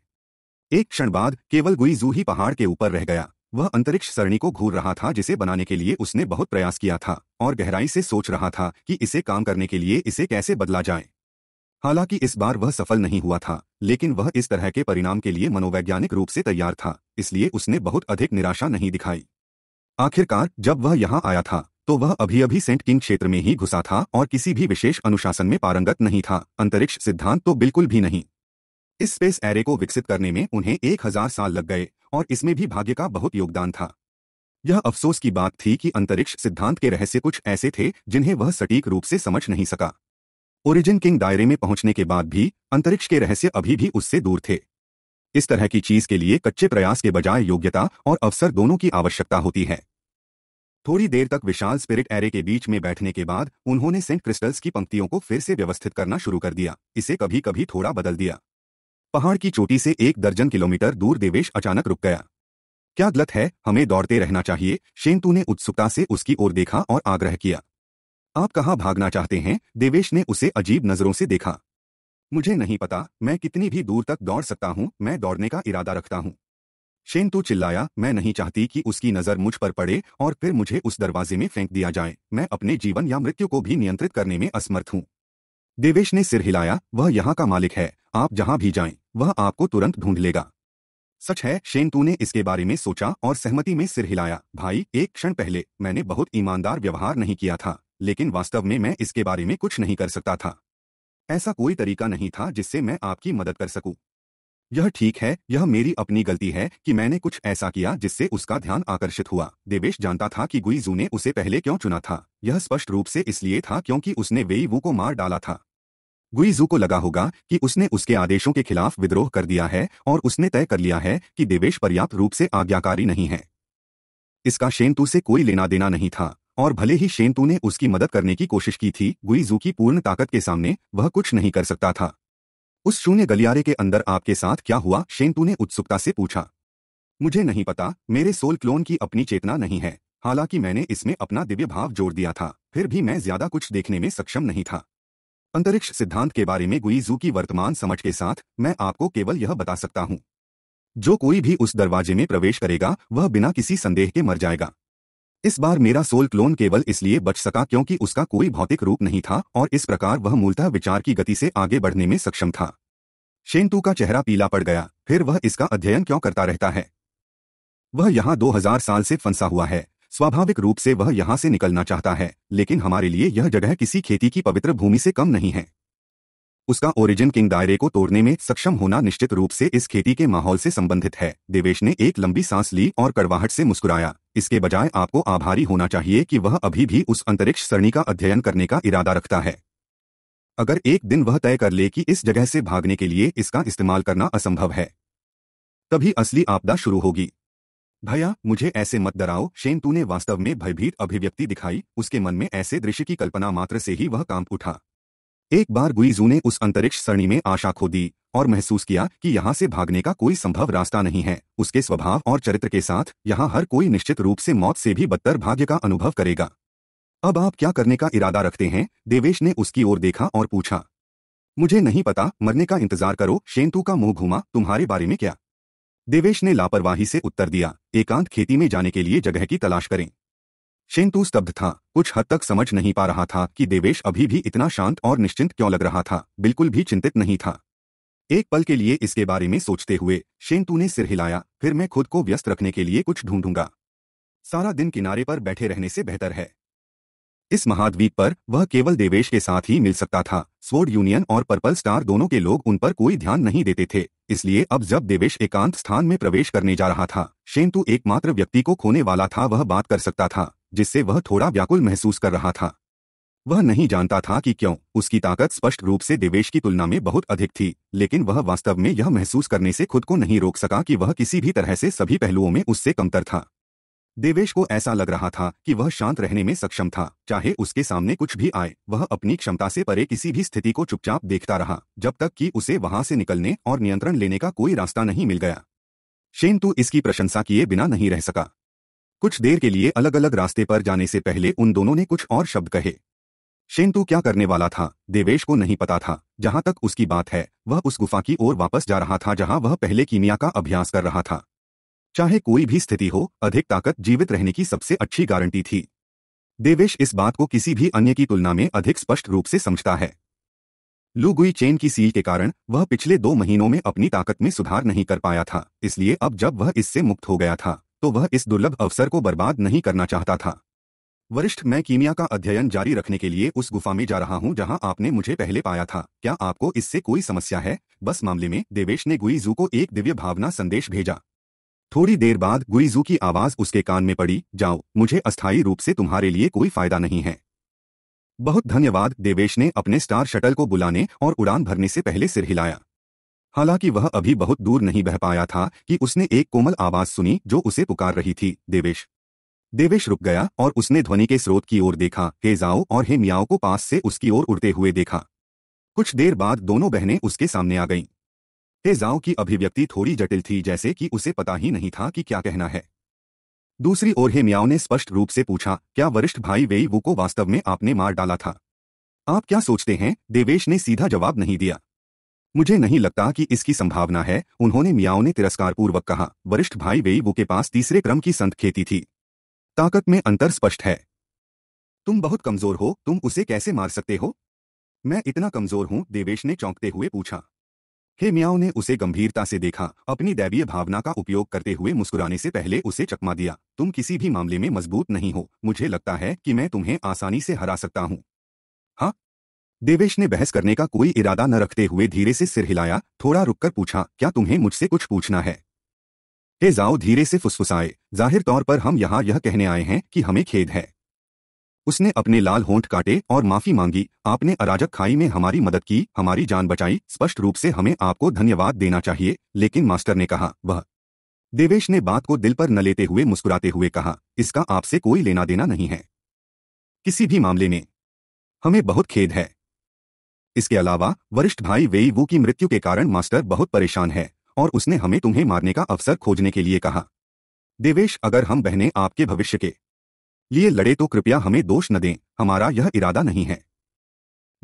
एक क्षण बाद केवल गुईजू ही पहाड़ के ऊपर रह गया वह अंतरिक्ष सरणी को घूर रहा था जिसे बनाने के लिए उसने बहुत प्रयास किया था और गहराई से सोच रहा था कि इसे काम करने के लिए इसे कैसे बदला जाए हालांकि इस बार वह सफल नहीं हुआ था लेकिन वह इस तरह के परिणाम के लिए मनोवैज्ञानिक रूप से तैयार था इसलिए उसने बहुत अधिक निराशा नहीं दिखाई आखिरकार जब वह यहां आया था तो वह अभी अभी सेंट किंग क्षेत्र में ही घुसा था और किसी भी विशेष अनुशासन में पारंगत नहीं था अंतरिक्ष सिद्धांत तो बिल्कुल भी नहीं इस स्पेस एरे को विकसित करने में उन्हें एक हजार साल लग गए और इसमें भी भाग्य का बहुत योगदान था यह अफसोस की बात थी कि अंतरिक्ष सिद्धांत के रहस्य कुछ ऐसे थे जिन्हें वह सटीक रूप से समझ नहीं सका ओरिजिन किंग दायरे में पहुंचने के बाद भी अंतरिक्ष के रहस्य अभी भी उससे दूर थे इस तरह की चीज के लिए कच्चे प्रयास के बजाय योग्यता और अवसर दोनों की आवश्यकता होती है थोड़ी देर तक विशाल स्पिरिट एरे के बीच में बैठने के बाद उन्होंने सेंट क्रिस्टल्स की पंक्तियों को फिर से व्यवस्थित करना शुरू कर दिया इसे कभी कभी थोड़ा बदल दिया पहाड़ की चोटी से एक दर्जन किलोमीटर दूर देवेश अचानक रुक गया क्या गलत है हमें दौड़ते रहना चाहिए शेंतु ने उत्सुकता से उसकी ओर देखा और आग्रह किया आप कहाँ भागना चाहते हैं देवेश ने उसे अजीब नजरों से देखा मुझे नहीं पता मैं कितनी भी दूर तक दौड़ सकता हूँ मैं दौड़ने का इरादा रखता हूँ शेन तो चिल्लाया मैं नहीं चाहती कि उसकी नजर मुझ पर पड़े और फिर मुझे उस दरवाजे में फेंक दिया जाए मैं अपने जीवन या मृत्यु को भी नियंत्रित करने में असमर्थ हूँ देवेश ने सिर हिलाया वह यहाँ का मालिक है आप जहाँ भी जाएं, वह आपको तुरंत ढूंढ लेगा सच है शेंतु ने इसके बारे में सोचा और सहमति में सिर हिलाया भाई एक क्षण पहले मैंने बहुत ईमानदार व्यवहार नहीं किया था लेकिन वास्तव में मैं इसके बारे में कुछ नहीं कर सकता था ऐसा कोई तरीका नहीं था जिससे मैं आपकी मदद कर सकूं। यह ठीक है यह मेरी अपनी गलती है कि मैंने कुछ ऐसा किया जिससे उसका ध्यान आकर्षित हुआ देवेश जानता था कि गुईजू ने उसे पहले क्यों चुना था यह स्पष्ट रूप से इसलिए था क्योंकि उसने वेईवू को मार डाला था गुईजू को लगा होगा कि उसने उसके आदेशों के खिलाफ विद्रोह कर दिया है और उसने तय कर लिया है कि देवेश पर्याप्त रूप से आज्ञाकारी नहीं है इसका शेंतु से कोई लेना देना नहीं था और भले ही शेंतु ने उसकी मदद करने की कोशिश की थी गुईजू की पूर्ण ताकत के सामने वह कुछ नहीं कर सकता था उस शून्य गलियारे के अंदर आपके साथ क्या हुआ शेंतु ने उत्सुकता से पूछा मुझे नहीं पता मेरे सोल क्लोन की अपनी चेतना नहीं है हालांकि मैंने इसमें अपना दिव्य भाव जोड़ दिया था फिर भी मैं ज्यादा कुछ देखने में सक्षम नहीं था अंतरिक्ष सिद्धांत के बारे में गुईजू की वर्तमान समझ के साथ मैं आपको केवल यह बता सकता हूं जो कोई भी उस दरवाजे में प्रवेश करेगा वह बिना किसी संदेह के मर जाएगा इस बार मेरा सोल क्लोन केवल इसलिए बच सका क्योंकि उसका कोई भौतिक रूप नहीं था और इस प्रकार वह मूलतः विचार की गति से आगे बढ़ने में सक्षम था शेंतु का चेहरा पीला पड़ गया फिर वह इसका अध्ययन क्यों करता रहता है वह यहाँ 2000 साल से फंसा हुआ है स्वाभाविक रूप से वह यहाँ से निकलना चाहता है लेकिन हमारे लिए यह जगह किसी खेती की पवित्र भूमि से कम नहीं है उसका ओरिजिन किंग दायरे को तोड़ने में सक्षम होना निश्चित रूप से इस खेती के माहौल से संबंधित है देवेश ने एक लंबी सांस ली और कड़वाहट से मुस्कुराया इसके बजाय आपको आभारी होना चाहिए कि वह अभी भी उस अंतरिक्ष सरणी का अध्ययन करने का इरादा रखता है अगर एक दिन वह तय कर ले कि इस जगह से भागने के लिए इसका इस्तेमाल करना असंभव है तभी असली आपदा शुरू होगी भैया मुझे ऐसे मत डराओ शेन ने वास्तव में भयभीत अभिव्यक्ति दिखाई उसके मन में ऐसे दृश्य की कल्पना मात्र से ही वह काम उठा एक बार गुईजू ने उस अंतरिक्ष सरणी में आशा खो दी और महसूस किया कि यहाँ से भागने का कोई संभव रास्ता नहीं है उसके स्वभाव और चरित्र के साथ यहाँ हर कोई निश्चित रूप से मौत से भी बदतर भाग्य का अनुभव करेगा अब आप क्या करने का इरादा रखते हैं देवेश ने उसकी ओर देखा और पूछा मुझे नहीं पता मरने का इंतजार करो शेंतु का मुंह घूमा तुम्हारे बारे में क्या देवेश ने लापरवाही से उत्तर दिया एकांत खेती में जाने के लिए जगह की तलाश करें शेंतु स्तब्ध था कुछ हद तक समझ नहीं पा रहा था कि देवेश अभी भी इतना शांत और निश्चिंत क्यों लग रहा था बिल्कुल भी चिंतित नहीं था एक पल के लिए इसके बारे में सोचते हुए शेंतु ने सिर हिलाया फिर मैं खुद को व्यस्त रखने के लिए कुछ ढूंढूंगा सारा दिन किनारे पर बैठे रहने से बेहतर है इस महाद्वीप पर वह केवल देवेश के साथ ही मिल सकता था स्वर्ड यूनियन और पर्पल स्टार दोनों के लोग उन पर कोई ध्यान नहीं देते थे इसलिए अब जब देवेश एकांत स्थान में प्रवेश करने जा रहा था शेंतु एकमात्र व्यक्ति को खोने वाला था वह बात कर सकता था जिससे वह थोड़ा व्याकुल महसूस कर रहा था वह नहीं जानता था कि क्यों उसकी ताकत स्पष्ट रूप से देवेश की तुलना में बहुत अधिक थी लेकिन वह वास्तव में यह महसूस करने से खुद को नहीं रोक सका कि वह किसी भी तरह से सभी पहलुओं में उससे कमतर था देवेश को ऐसा लग रहा था कि वह शांत रहने में सक्षम था चाहे उसके सामने कुछ भी आए वह अपनी क्षमता से परे किसी भी स्थिति को चुपचाप देखता रहा जब तक कि उसे वहां से निकलने और नियंत्रण लेने का कोई रास्ता नहीं मिल गया शेन तू इसकी प्रशंसा किए बिना नहीं रह सका कुछ देर के लिए अलग अलग रास्ते पर जाने से पहले उन दोनों ने कुछ और शब्द कहे शेंतु क्या करने वाला था देवेश को नहीं पता था जहां तक उसकी बात है वह उस गुफा की ओर वापस जा रहा था जहां वह पहले कीमिया का अभ्यास कर रहा था चाहे कोई भी स्थिति हो अधिक ताकत जीवित रहने की सबसे अच्छी गारंटी थी देवेश इस बात को किसी भी अन्य की तुलना में अधिक स्पष्ट रूप से समझता है लुगुई चेन की सील के कारण वह पिछले दो महीनों में अपनी ताकत में सुधार नहीं कर पाया था इसलिए अब जब वह इससे मुक्त हो गया था तो वह इस दुर्लभ अवसर को बर्बाद नहीं करना चाहता था वरिष्ठ मैं कीमिया का अध्ययन जारी रखने के लिए उस गुफा में जा रहा हूं जहां आपने मुझे पहले पाया था क्या आपको इससे कोई समस्या है बस मामले में देवेश ने गुईजू को एक दिव्य भावना संदेश भेजा थोड़ी देर बाद गुईजू की आवाज उसके कान में पड़ी जाओ मुझे अस्थायी रूप से तुम्हारे लिए कोई फायदा नहीं है बहुत धन्यवाद देवेश ने अपने स्टार शटल को बुलाने और उड़ान भरने से पहले सिर हिलाया हालांकि वह अभी बहुत दूर नहीं बह पाया था कि उसने एक कोमल आवाज सुनी जो उसे पुकार रही थी देवेश देवेश रुक गया और उसने ध्वनि के स्रोत की ओर देखा हे जाओ और हे मियाओ को पास से उसकी ओर उड़ते हुए देखा कुछ देर बाद दोनों बहनें उसके सामने आ गईं हे जाओ की अभिव्यक्ति थोड़ी जटिल थी जैसे कि उसे पता ही नहीं था कि क्या कहना है दूसरी ओर हे मियाओ ने स्पष्ट रूप से पूछा क्या वरिष्ठ भाई वेई वो को वास्तव में आपने मार डाला था आप क्या सोचते हैं देवेश ने सीधा जवाब नहीं दिया मुझे नहीं लगता कि इसकी संभावना है उन्होंने मियाओ ने तिरस्कार पूर्वक कहा वरिष्ठ भाई वेईवू के पास तीसरे क्रम की संत खेती थी ताकत में अंतर स्पष्ट है तुम बहुत कमजोर हो तुम उसे कैसे मार सकते हो मैं इतना कमजोर हूं देवेश ने चौंकते हुए पूछा हे मियाओ ने उसे गंभीरता से देखा अपनी दैवीय भावना का उपयोग करते हुए मुस्कुराने से पहले उसे चकमा दिया तुम किसी भी मामले में मजबूत नहीं हो मुझे लगता है कि मैं तुम्हें आसानी से हरा सकता हूं देवेश ने बहस करने का कोई इरादा न रखते हुए धीरे से सिर हिलाया थोड़ा रुककर पूछा क्या तुम्हें मुझसे कुछ पूछना है हे जाओ धीरे से फुसफुसाए जाहिर तौर पर हम यहां यह कहने आए हैं कि हमें खेद है उसने अपने लाल होंठ काटे और माफी मांगी आपने अराजक खाई में हमारी मदद की हमारी जान बचाई स्पष्ट रूप से हमें आपको धन्यवाद देना चाहिए लेकिन मास्टर ने कहा वह देवेश ने बात को दिल पर न लेते हुए मुस्कुराते हुए कहा इसका आपसे कोई लेना देना नहीं है किसी भी मामले में हमें बहुत खेद है इसके अलावा वरिष्ठ भाई वेई वो की मृत्यु के कारण मास्टर बहुत परेशान है और उसने हमें तुम्हें मारने का अवसर खोजने के लिए कहा देवेश अगर हम बहने आपके भविष्य के लिए लड़े तो कृपया हमें दोष न दें हमारा यह इरादा नहीं है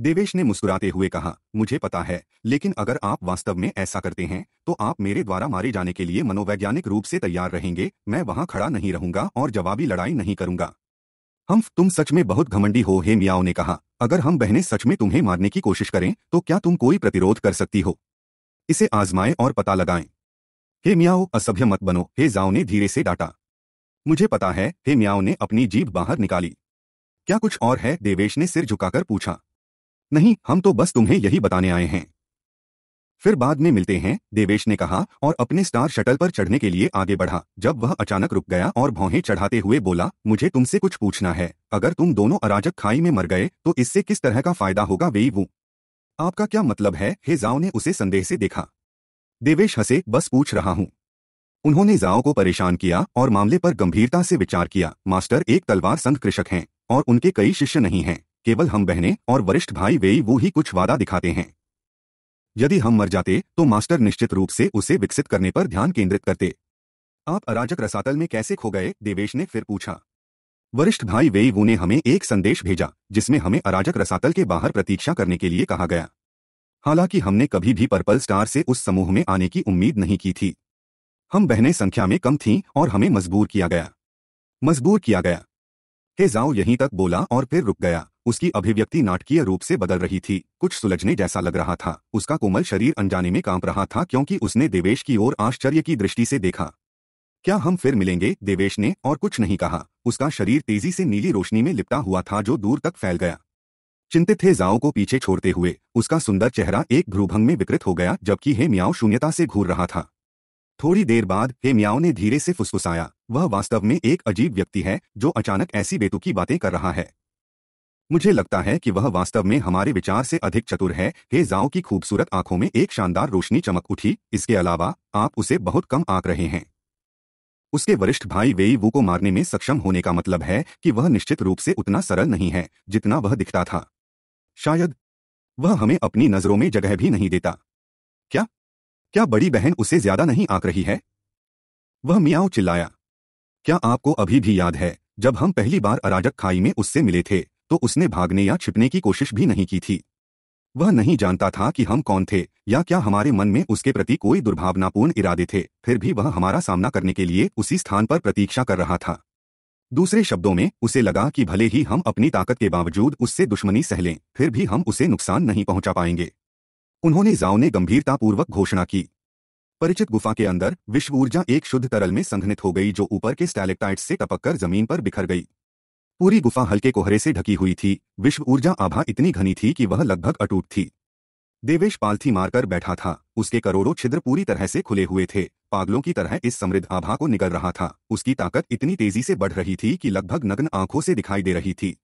देवेश ने मुस्कुराते हुए कहा मुझे पता है लेकिन अगर आप वास्तव में ऐसा करते हैं तो आप मेरे द्वारा मारे जाने के लिए मनोवैज्ञानिक रूप से तैयार रहेंगे मैं वहां खड़ा नहीं रहूंगा और जवाबी लड़ाई नहीं करूंगा हम तुम सच में बहुत घमंडी हो हे मियाओ ने कहा अगर हम बहनें सच में तुम्हें मारने की कोशिश करें तो क्या तुम कोई प्रतिरोध कर सकती हो इसे आजमाएं और पता लगाएं हे मियाओ असभ्य मत बनो हे जाओ ने धीरे से डांटा मुझे पता है हे मियाओ ने अपनी जीभ बाहर निकाली क्या कुछ और है देवेश ने सिर झुकाकर पूछा नहीं हम तो बस तुम्हें यही बताने आए हैं फिर बाद में मिलते हैं देवेश ने कहा और अपने स्टार शटल पर चढ़ने के लिए आगे बढ़ा जब वह अचानक रुक गया और भौहें चढ़ाते हुए बोला मुझे तुमसे कुछ पूछना है अगर तुम दोनों अराजक खाई में मर गए तो इससे किस तरह का फायदा होगा वे वो आपका क्या मतलब है हे जाओ ने उसे संदेह से देखा देवेश हंसे बस पूछ रहा हूँ उन्होंने जाओ को परेशान किया और मामले पर गंभीरता से विचार किया मास्टर एक तलवार संघ कृषक हैं और उनके कई शिष्य नहीं हैं केवल हम बहने और वरिष्ठ भाई वे वो ही कुछ वादा दिखाते हैं यदि हम मर जाते तो मास्टर निश्चित रूप से उसे विकसित करने पर ध्यान केंद्रित करते आप अराजक रसातल में कैसे खो गए देवेश ने फिर पूछा वरिष्ठ भाई वेईवू ने हमें एक संदेश भेजा जिसमें हमें अराजक रसातल के बाहर प्रतीक्षा करने के लिए कहा गया हालांकि हमने कभी भी पर्पल स्टार से उस समूह में आने की उम्मीद नहीं की थी हम बहने संख्या में कम थीं और हमें मजबूर किया गया मजबूर किया गया हे जाओ यहीं तक बोला और फिर रुक गया उसकी अभिव्यक्ति नाटकीय रूप से बदल रही थी कुछ सुलझने जैसा लग रहा था उसका कोमल शरीर अनजाने में कांप रहा था क्योंकि उसने देवेश की ओर आश्चर्य की दृष्टि से देखा क्या हम फिर मिलेंगे देवेश ने और कुछ नहीं कहा उसका शरीर तेजी से नीली रोशनी में लिपटा हुआ था जो दूर तक फैल गया चिंतित थे जाओ को पीछे छोड़ते हुए उसका सुंदर चेहरा एक भ्रूभंग में विकृत हो गया जबकि हे म्याओ शून्यता से घूर रहा था थोड़ी देर बाद हे म्याओ ने धीरे से फुसफुसाया वह वास्तव में एक अजीब व्यक्ति है जो अचानक ऐसी बेतुकी बातें कर रहा है मुझे लगता है कि वह वास्तव में हमारे विचार से अधिक चतुर है हे जाओ की खूबसूरत आंखों में एक शानदार रोशनी चमक उठी इसके अलावा आप उसे बहुत कम आंक रहे हैं उसके वरिष्ठ भाई वेई वू को मारने में सक्षम होने का मतलब है कि वह निश्चित रूप से उतना सरल नहीं है जितना वह दिखता था शायद वह हमें अपनी नजरों में जगह भी नहीं देता क्या क्या बड़ी बहन उसे ज्यादा नहीं आंक रही है वह मियाओ चिल्लाया क्या आपको अभी भी याद है जब हम पहली बार अराजक खाई में उससे मिले थे तो उसने भागने या छिपने की कोशिश भी नहीं की थी वह नहीं जानता था कि हम कौन थे या क्या हमारे मन में उसके प्रति कोई दुर्भावनापूर्ण इरादे थे फिर भी वह हमारा सामना करने के लिए उसी स्थान पर प्रतीक्षा कर रहा था दूसरे शब्दों में उसे लगा कि भले ही हम अपनी ताकत के बावजूद उससे दुश्मनी सहलें फिर भी हम उसे नुकसान नहीं पहुंचा पाएंगे उन्होंने जाओ ने गंभीरतापूर्वक घोषणा की परिचित गुफा के अंदर विश्व ऊर्जा एक शुद्ध तरल में संघनित हो गई जो ऊपर के स्टैलेक्टाइट से टपक कर जमीन पर बिखर गई पूरी गुफा हल्के कोहरे से ढकी हुई थी विश्व ऊर्जा आभा इतनी घनी थी कि वह लगभग अटूट थी देवेश पालथी मारकर बैठा था उसके करोड़ों छिद्र पूरी तरह से खुले हुए थे पागलों की तरह इस समृद्ध आभा को निगल रहा था उसकी ताकत इतनी तेजी से बढ़ रही थी कि लगभग नग्न आंखों से दिखाई दे रही थी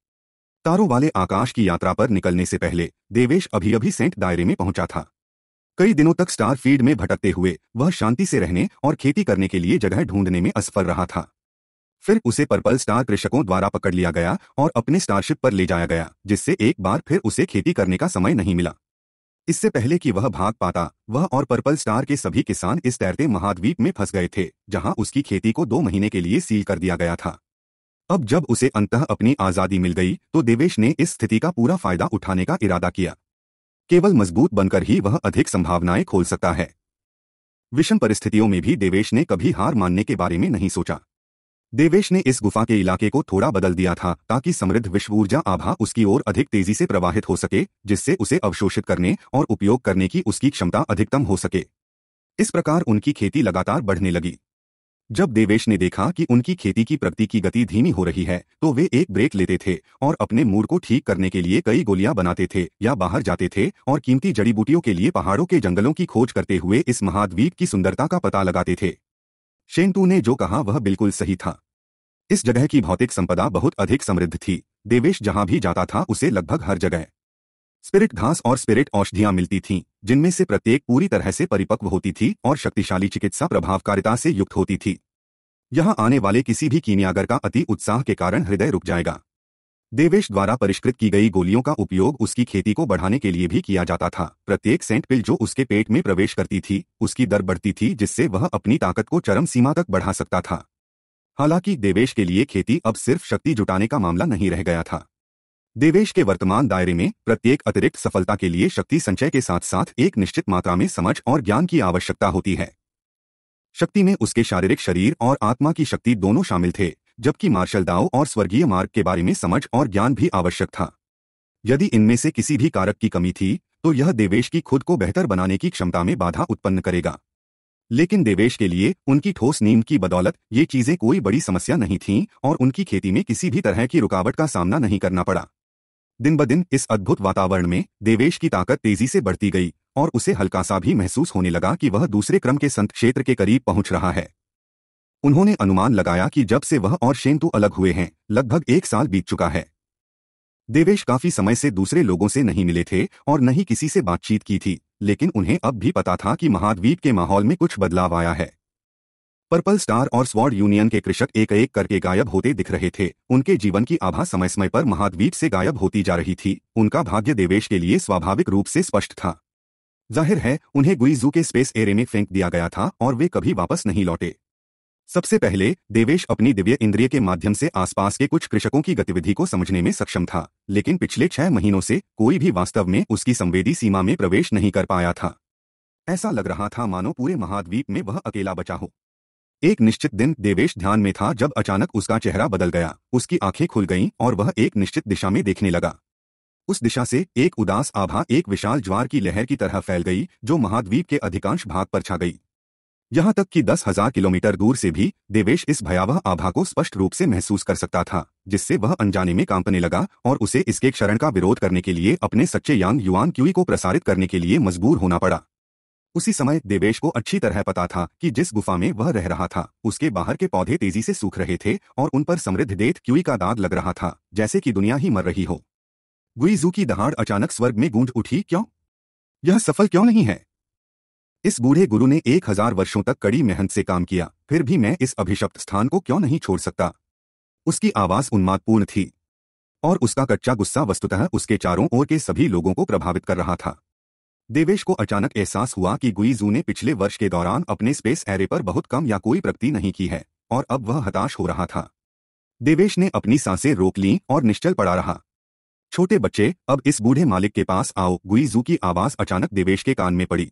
तारों वाले आकाश की यात्रा पर निकलने से पहले देवेश अभी अभी सेंट दायरे में पहुंचा था कई दिनों तक स्टार फील्ड में भटकते हुए वह शांति से रहने और खेती करने के लिए जगह ढूंढने में असफल रहा था फिर उसे पर्पल स्टार कृषकों द्वारा पकड़ लिया गया और अपने स्टारशिप पर ले जाया गया जिससे एक बार फिर उसे खेती करने का समय नहीं मिला इससे पहले कि वह भाग पाता वह और पर्पल स्टार के सभी किसान इस तैरते महाद्वीप में फंस गए थे जहां उसकी खेती को दो महीने के लिए सील कर दिया गया था अब जब उसे अंतः अपनी आज़ादी मिल गई तो देवेश ने इस स्थिति का पूरा फायदा उठाने का इरादा किया केवल मजबूत बनकर ही वह अधिक संभावनाएं खोल सकता है विषम परिस्थितियों में भी देवेश ने कभी हार मानने के बारे में नहीं सोचा देवेश ने इस गुफा के इलाके को थोड़ा बदल दिया था ताकि समृद्ध विश्व ऊर्जा आभा उसकी ओर अधिक तेजी से प्रवाहित हो सके जिससे उसे अवशोषित करने और उपयोग करने की उसकी क्षमता अधिकतम हो सके इस प्रकार उनकी खेती लगातार बढ़ने लगी जब देवेश ने देखा कि उनकी खेती की प्रगति की गति धीमी हो रही है तो वे एक ब्रेक लेते थे और अपने मूड को ठीक करने के लिए कई गोलियां बनाते थे या बाहर जाते थे और कीमती जड़ी बूटियों के लिए पहाड़ों के जंगलों की खोज करते हुए इस महाद्वीप की सुंदरता का पता लगाते थे शेंटू ने जो कहा वह बिल्कुल सही था इस जगह की भौतिक संपदा बहुत अधिक समृद्ध थी देवेश जहां भी जाता था उसे लगभग हर जगह स्पिरिट घास और स्पिरिट औषधियां मिलती थीं जिनमें से प्रत्येक पूरी तरह से परिपक्व होती थी और शक्तिशाली चिकित्सा प्रभावकारिता से युक्त होती थी यहां आने वाले किसी भी कीनियागर का अति उत्साह के कारण हृदय रुक जाएगा देवेश द्वारा परिष्कृत की गई गोलियों का उपयोग उसकी खेती को बढ़ाने के लिए भी किया जाता था प्रत्येक सेंट पिल जो उसके पेट में प्रवेश करती थी उसकी दर बढ़ती थी जिससे वह अपनी ताकत को चरम सीमा तक बढ़ा सकता था हालांकि देवेश के लिए खेती अब सिर्फ शक्ति जुटाने का मामला नहीं रह गया था देवेश के वर्तमान दायरे में प्रत्येक अतिरिक्त सफलता के लिए शक्ति संचय के साथ साथ एक निश्चित मात्रा में समझ और ज्ञान की आवश्यकता होती है शक्ति में उसके शारीरिक शरीर और आत्मा की शक्ति दोनों शामिल थे जबकि मार्शल दाव और स्वर्गीय मार्ग के बारे में समझ और ज्ञान भी आवश्यक था यदि इनमें से किसी भी कारक की कमी थी तो यह देवेश की खुद को बेहतर बनाने की क्षमता में बाधा उत्पन्न करेगा लेकिन देवेश के लिए उनकी ठोस नींद की बदौलत ये चीजें कोई बड़ी समस्या नहीं थीं और उनकी खेती में किसी भी तरह की रुकावट का सामना नहीं करना पड़ा दिन ब दिन इस अद्भुत वातावरण में देवेश की ताकत तेजी से बढ़ती गई और उसे हल्का सा भी महसूस होने लगा कि वह दूसरे क्रम के संत क्षेत्र के करीब पहुंच रहा है उन्होंने अनुमान लगाया कि जब से वह और शेंतु तो अलग हुए हैं लगभग एक साल बीत चुका है देवेश काफी समय से दूसरे लोगों से नहीं मिले थे और न ही किसी से बातचीत की थी लेकिन उन्हें अब भी पता था कि महाद्वीप के माहौल में कुछ बदलाव आया है पर्पल स्टार और स्वॉर्ड यूनियन के कृषक एक एक करके गायब होते दिख रहे थे उनके जीवन की आभा समय समय पर महाद्वीप से गायब होती जा रही थी उनका भाग्य देवेश के लिए स्वाभाविक रूप से स्पष्ट था जाहिर है उन्हें गुईजू के स्पेस एरे में फेंक दिया गया था और वे कभी वापस नहीं लौटे सबसे पहले देवेश अपनी दिव्य इंद्रिय के माध्यम से आसपास के कुछ कृषकों की गतिविधि को समझने में सक्षम था लेकिन पिछले छह महीनों से कोई भी वास्तव में उसकी संवेदी सीमा में प्रवेश नहीं कर पाया था ऐसा लग रहा था मानो पूरे महाद्वीप में वह अकेला बचा हो एक निश्चित दिन देवेश ध्यान में था जब अचानक उसका चेहरा बदल गया उसकी आंखें खुल गईं और वह एक निश्चित दिशा में देखने लगा उस दिशा से एक उदास आभा एक विशाल ज्वार की लहर की तरह फैल गई जो महाद्वीप के अधिकांश भाग पर छा गई यहां तक कि दस हजार किलोमीटर दूर से भी देवेश इस भयावह आभा को स्पष्ट रूप से महसूस कर सकता था जिससे वह अनजाने में कांपने लगा और उसे इसके क्षरण का विरोध करने के लिए अपने सच्चे यांग युवान क्यूई को प्रसारित करने के लिए मजबूर होना पड़ा उसी समय देवेश को अच्छी तरह पता था कि जिस गुफा में वह रह रहा था उसके बाहर के पौधे तेजी से सूख रहे थे और उन पर समृद्ध देत क्यूई का दाग लग रहा था जैसे कि दुनिया ही मर रही हो गुईजू की दहाड़ अचानक स्वर्ग में गूंज उठी क्यों यह सफल क्यों नहीं है इस बूढ़े गुरु ने एक हजार वर्षों तक कड़ी मेहनत से काम किया फिर भी मैं इस अभिशप्त स्थान को क्यों नहीं छोड़ सकता उसकी आवाज़ उन्मादपूर्ण थी और उसका कच्चा गुस्सा वस्तुतः उसके चारों ओर के सभी लोगों को प्रभावित कर रहा था देवेश को अचानक एहसास हुआ कि गुईजू ने पिछले वर्ष के दौरान अपने स्पेस एरे पर बहुत कम या कोई प्रगति नहीं की है और अब वह हताश हो रहा था देवेश ने अपनी सांसें रोक लीं और निश्चल पड़ा रहा छोटे बच्चे अब इस बूढ़े मालिक के पास आओ गुईजू की आवाज़ अचानक देवेश के कान में पड़ी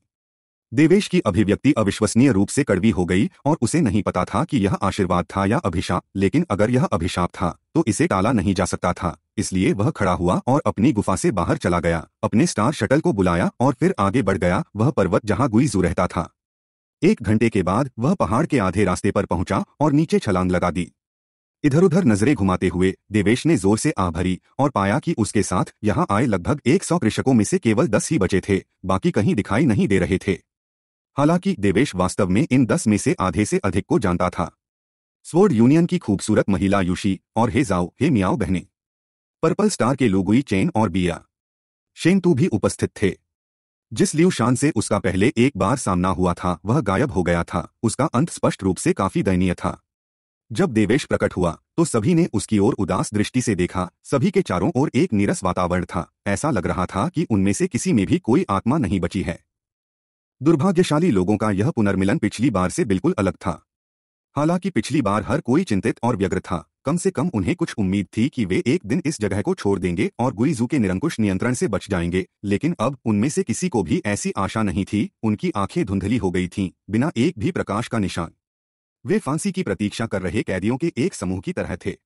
देवेश की अभिव्यक्ति अविश्वसनीय रूप से कड़वी हो गई और उसे नहीं पता था कि यह आशीर्वाद था या अभिशाप लेकिन अगर यह अभिशाप था तो इसे टाला नहीं जा सकता था इसलिए वह खड़ा हुआ और अपनी गुफा से बाहर चला गया अपने स्टार शटल को बुलाया और फिर आगे बढ़ गया वह पर्वत जहां गुईजू रहता था एक घंटे के बाद वह पहाड़ के आधे रास्ते पर पहुंचा और नीचे छलांग लगा दी इधर उधर नजरें घुमाते हुए देवेश ने जोर से आ भरी और पाया कि उसके साथ यहाँ आए लगभग 100 कृषकों में से केवल 10 ही बचे थे बाकी कहीं दिखाई नहीं दे रहे थे हालांकि देवेश वास्तव में इन दस में से आधे से अधिक को जानता था स्वर्ड यूनियन की खूबसूरत महिला युशी और हे जाओ हे मियाओ बहने पर्पल स्टार के लोगुई चेन और बिया तू भी उपस्थित थे जिस लियू शान से उसका पहले एक बार सामना हुआ था वह गायब हो गया था उसका अंत स्पष्ट रूप से काफी दयनीय था जब देवेश प्रकट हुआ तो सभी ने उसकी ओर उदास दृष्टि से देखा सभी के चारों ओर एक नीरस वातावरण था ऐसा लग रहा था कि उनमें से किसी में भी कोई आत्मा नहीं बची है दुर्भाग्यशाली लोगों का यह पुनर्मिलन पिछली बार से बिल्कुल अलग था हालांकि पिछली बार हर कोई चिंतित और व्यग्र था कम से कम उन्हें कुछ उम्मीद थी कि वे एक दिन इस जगह को छोड़ देंगे और गुइजू के निरंकुश नियंत्रण से बच जाएंगे लेकिन अब उनमें से किसी को भी ऐसी आशा नहीं थी उनकी आंखें धुंधली हो गई थीं बिना एक भी प्रकाश का निशान वे फांसी की प्रतीक्षा कर रहे कैदियों के एक समूह की तरह थे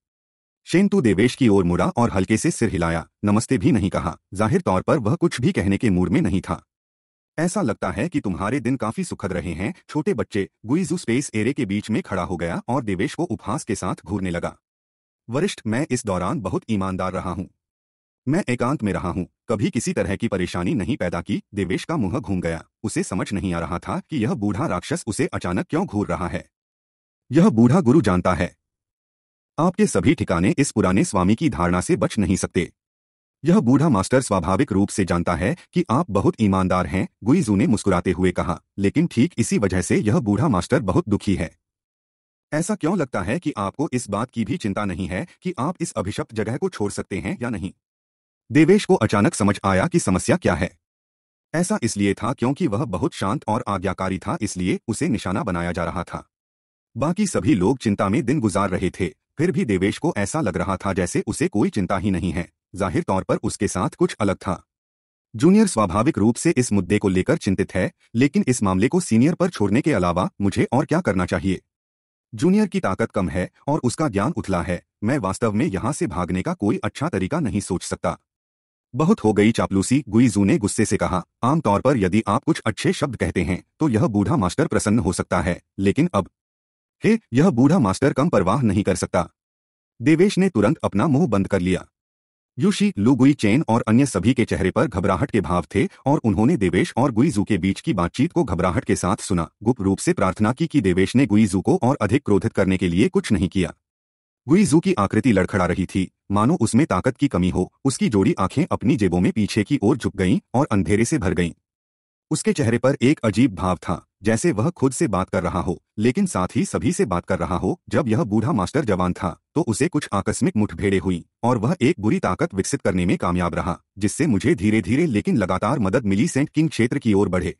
शेंतु देवेश की ओर मुड़ा और हल्के से सिर हिलाया नमस्ते भी नहीं कहा जाहिर तौर पर वह कुछ भी कहने के मूड में नहीं था ऐसा लगता है कि तुम्हारे दिन काफी सुखद रहे हैं छोटे बच्चे गुइजू स्पेस एरे के बीच में खड़ा हो गया और देवेश को उपहास के साथ घूरने लगा वरिष्ठ मैं इस दौरान बहुत ईमानदार रहा हूँ मैं एकांत में रहा हूँ कभी किसी तरह की परेशानी नहीं पैदा की देवेश का मुंह घूम गया उसे समझ नहीं आ रहा था कि यह बूढ़ा राक्षस उसे अचानक क्यों घूर रहा है यह बूढ़ा गुरु जानता है आपके सभी ठिकाने इस पुराने स्वामी की धारणा से बच नहीं सकते यह बूढ़ा मास्टर स्वाभाविक रूप से जानता है कि आप बहुत ईमानदार हैं गुईजू ने मुस्कुराते हुए कहा लेकिन ठीक इसी वजह से यह बूढ़ा मास्टर बहुत दुखी है ऐसा क्यों लगता है कि आपको इस बात की भी चिंता नहीं है कि आप इस अभिशप्त जगह को छोड़ सकते हैं या नहीं देवेश को अचानक समझ आया कि समस्या क्या है ऐसा इसलिए था क्योंकि वह बहुत शांत और आज्ञाकारी था इसलिए उसे निशाना बनाया जा रहा था बाकी सभी लोग चिंता में दिन गुजार रहे थे फिर भी देवेश को ऐसा लग रहा था जैसे उसे कोई चिंता ही नहीं है जाहिर तौर पर उसके साथ कुछ अलग था जूनियर स्वाभाविक रूप से इस मुद्दे को लेकर चिंतित है लेकिन इस मामले को सीनियर पर छोड़ने के अलावा मुझे और क्या करना चाहिए जूनियर की ताकत कम है और उसका ज्ञान उथला है मैं वास्तव में यहां से भागने का कोई अच्छा तरीका नहीं सोच सकता बहुत हो गई चापलूसी गुईजू ने गुस्से से कहा आमतौर पर यदि आप कुछ अच्छे शब्द कहते हैं तो यह बूढ़ा मास्टर प्रसन्न हो सकता है लेकिन अब हे यह बूढ़ा मास्टर कम परवाह नहीं कर सकता देवेश ने तुरंत अपना मुंह बंद कर लिया युशी लुगुई चेन और अन्य सभी के चेहरे पर घबराहट के भाव थे और उन्होंने देवेश और गुईजू के बीच की बातचीत को घबराहट के साथ सुना गुप्त रूप से प्रार्थना की कि देवेश ने गुईजू को और अधिक क्रोधित करने के लिए कुछ नहीं किया गुईजू की आकृति लड़खड़ा रही थी मानो उसमें ताकत की कमी हो उसकी जोड़ी आंखें अपनी जेबों में पीछे की ओर झुक गईं और अंधेरे से भर गईं उसके चेहरे पर एक अजीब भाव था जैसे वह खुद से बात कर रहा हो लेकिन साथ ही सभी से बात कर रहा हो जब यह बूढ़ा मास्टर जवान था तो उसे कुछ आकस्मिक मुठभेड़े हुई और वह एक बुरी ताकत विकसित करने में कामयाब रहा जिससे मुझे धीरे धीरे लेकिन लगातार मदद मिली सेंट किंग क्षेत्र की ओर बढ़े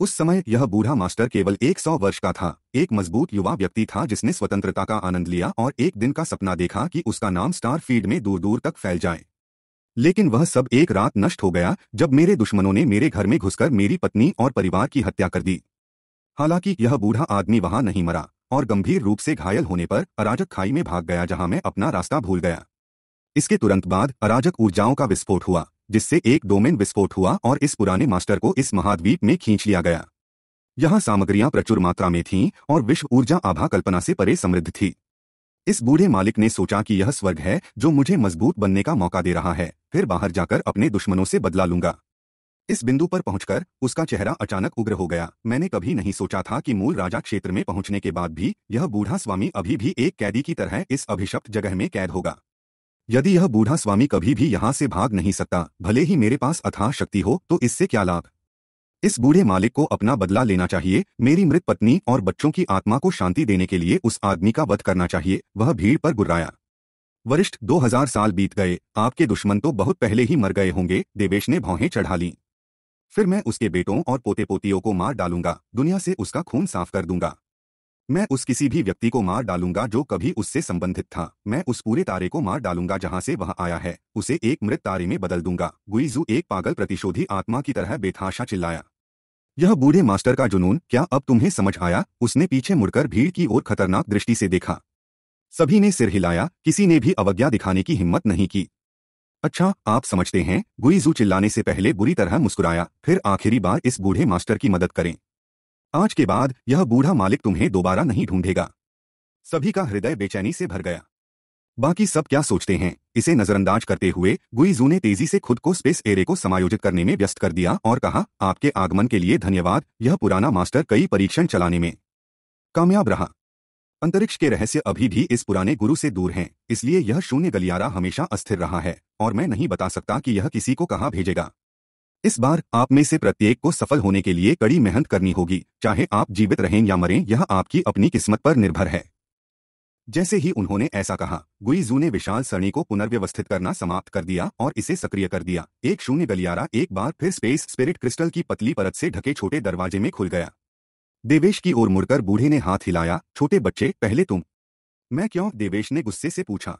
उस समय यह बूढ़ा मास्टर केवल 100 वर्ष का था एक मजबूत युवा व्यक्ति था जिसने स्वतंत्रता का आनंद लिया और एक दिन का सपना देखा कि उसका नाम स्टार फील्ड में दूर दूर तक फैल जाए लेकिन वह सब एक रात नष्ट हो गया जब मेरे दुश्मनों ने मेरे घर में घुसकर मेरी पत्नी और परिवार की हत्या कर दी हालांकि यह बूढ़ा आदमी वहां नहीं मरा और गंभीर रूप से घायल होने पर अराजक खाई में भाग गया जहां मैं अपना रास्ता भूल गया इसके तुरंत बाद अराजक ऊर्जाओं का विस्फोट हुआ जिससे एक डोमेन विस्फोट हुआ और इस पुराने मास्टर को इस महाद्वीप में खींच लिया गया यहाँ सामग्रियां प्रचुर मात्रा में थीं और विश्व ऊर्जा आभा कल्पना से परे समृद्ध थी इस बूढ़े मालिक ने सोचा कि यह स्वर्ग है जो मुझे मजबूत बनने का मौका दे रहा है फिर बाहर जाकर अपने दुश्मनों से बदला लूंगा इस बिंदु पर पहुंचकर उसका चेहरा अचानक उग्र हो गया मैंने कभी नहीं सोचा था कि मूल राजा क्षेत्र में पहुंचने के बाद भी यह बूढ़ा स्वामी अभी भी एक कैदी की तरह इस अभिशप्त जगह में कैद होगा यदि यह बूढ़ा स्वामी कभी भी यहां से भाग नहीं सकता भले ही मेरे पास अथाह शक्ति हो तो इससे क्या लाभ इस बूढ़े मालिक को अपना बदला लेना चाहिए मेरी मृत पत्नी और बच्चों की आत्मा को शांति देने के लिए उस आदमी का वध करना चाहिए वह भीड़ पर गुर्राया वरिष्ठ दो हजार साल बीत गए आपके दुश्मन तो बहुत पहले ही मर गए होंगे देवेश ने भौहें चढ़ा ली फिर मैं उसके बेटों और पोते पोतियों को मार डालूंगा दुनिया से उसका खून साफ कर दूंगा मैं उस किसी भी व्यक्ति को मार डालूंगा जो कभी उससे संबंधित था मैं उस पूरे तारे को मार डालूंगा जहां से वह आया है उसे एक मृत तारे में बदल दूंगा गुईजू एक पागल प्रतिशोधी आत्मा की तरह बेथाशा चिल्लाया यह बूढ़े मास्टर का जुनून क्या अब तुम्हें समझ आया उसने पीछे मुड़कर भीड़ की ओर खतरनाक दृष्टि से देखा सभी ने सिर हिलाया किसी ने भी अवज्ञा दिखाने की हिम्मत नहीं की अच्छा आप समझते हैं गुईजू चिल्लाने से पहले बुरी तरह मुस्कुराया फिर आखिरी बार इस बूढ़े मास्टर की मदद करें आज के बाद यह बूढ़ा मालिक तुम्हें दोबारा नहीं ढूंढेगा सभी का हृदय बेचैनी से भर गया बाकी सब क्या सोचते हैं इसे नजरअंदाज करते हुए गुईजू ने तेजी से खुद को स्पेस एरे को समायोजित करने में व्यस्त कर दिया और कहा आपके आगमन के लिए धन्यवाद यह पुराना मास्टर कई परीक्षण चलाने में कामयाब रहा अंतरिक्ष के रहस्य अभी भी इस पुराने गुरु से दूर हैं इसलिए यह शून्य गलियारा हमेशा अस्थिर रहा है और मैं नहीं बता सकता कि यह किसी को कहाँ भेजेगा इस बार आप में से प्रत्येक को सफल होने के लिए कड़ी मेहनत करनी होगी चाहे आप जीवित रहें या मरें यह आपकी अपनी किस्मत पर निर्भर है जैसे ही उन्होंने ऐसा कहा गुईजू ने विशाल सरणी को पुनर्व्यवस्थित करना समाप्त कर दिया और इसे सक्रिय कर दिया एक शून्य गलियारा एक बार फिर स्पेस स्पिरिट क्रिस्टल की पतली परत से ढके छोटे दरवाजे में खुल गया देवेश की ओर मुड़कर बूढ़े ने हाथ हिलाया छोटे बच्चे पहले तुम मैं क्यों देवेश ने गुस्से से पूछा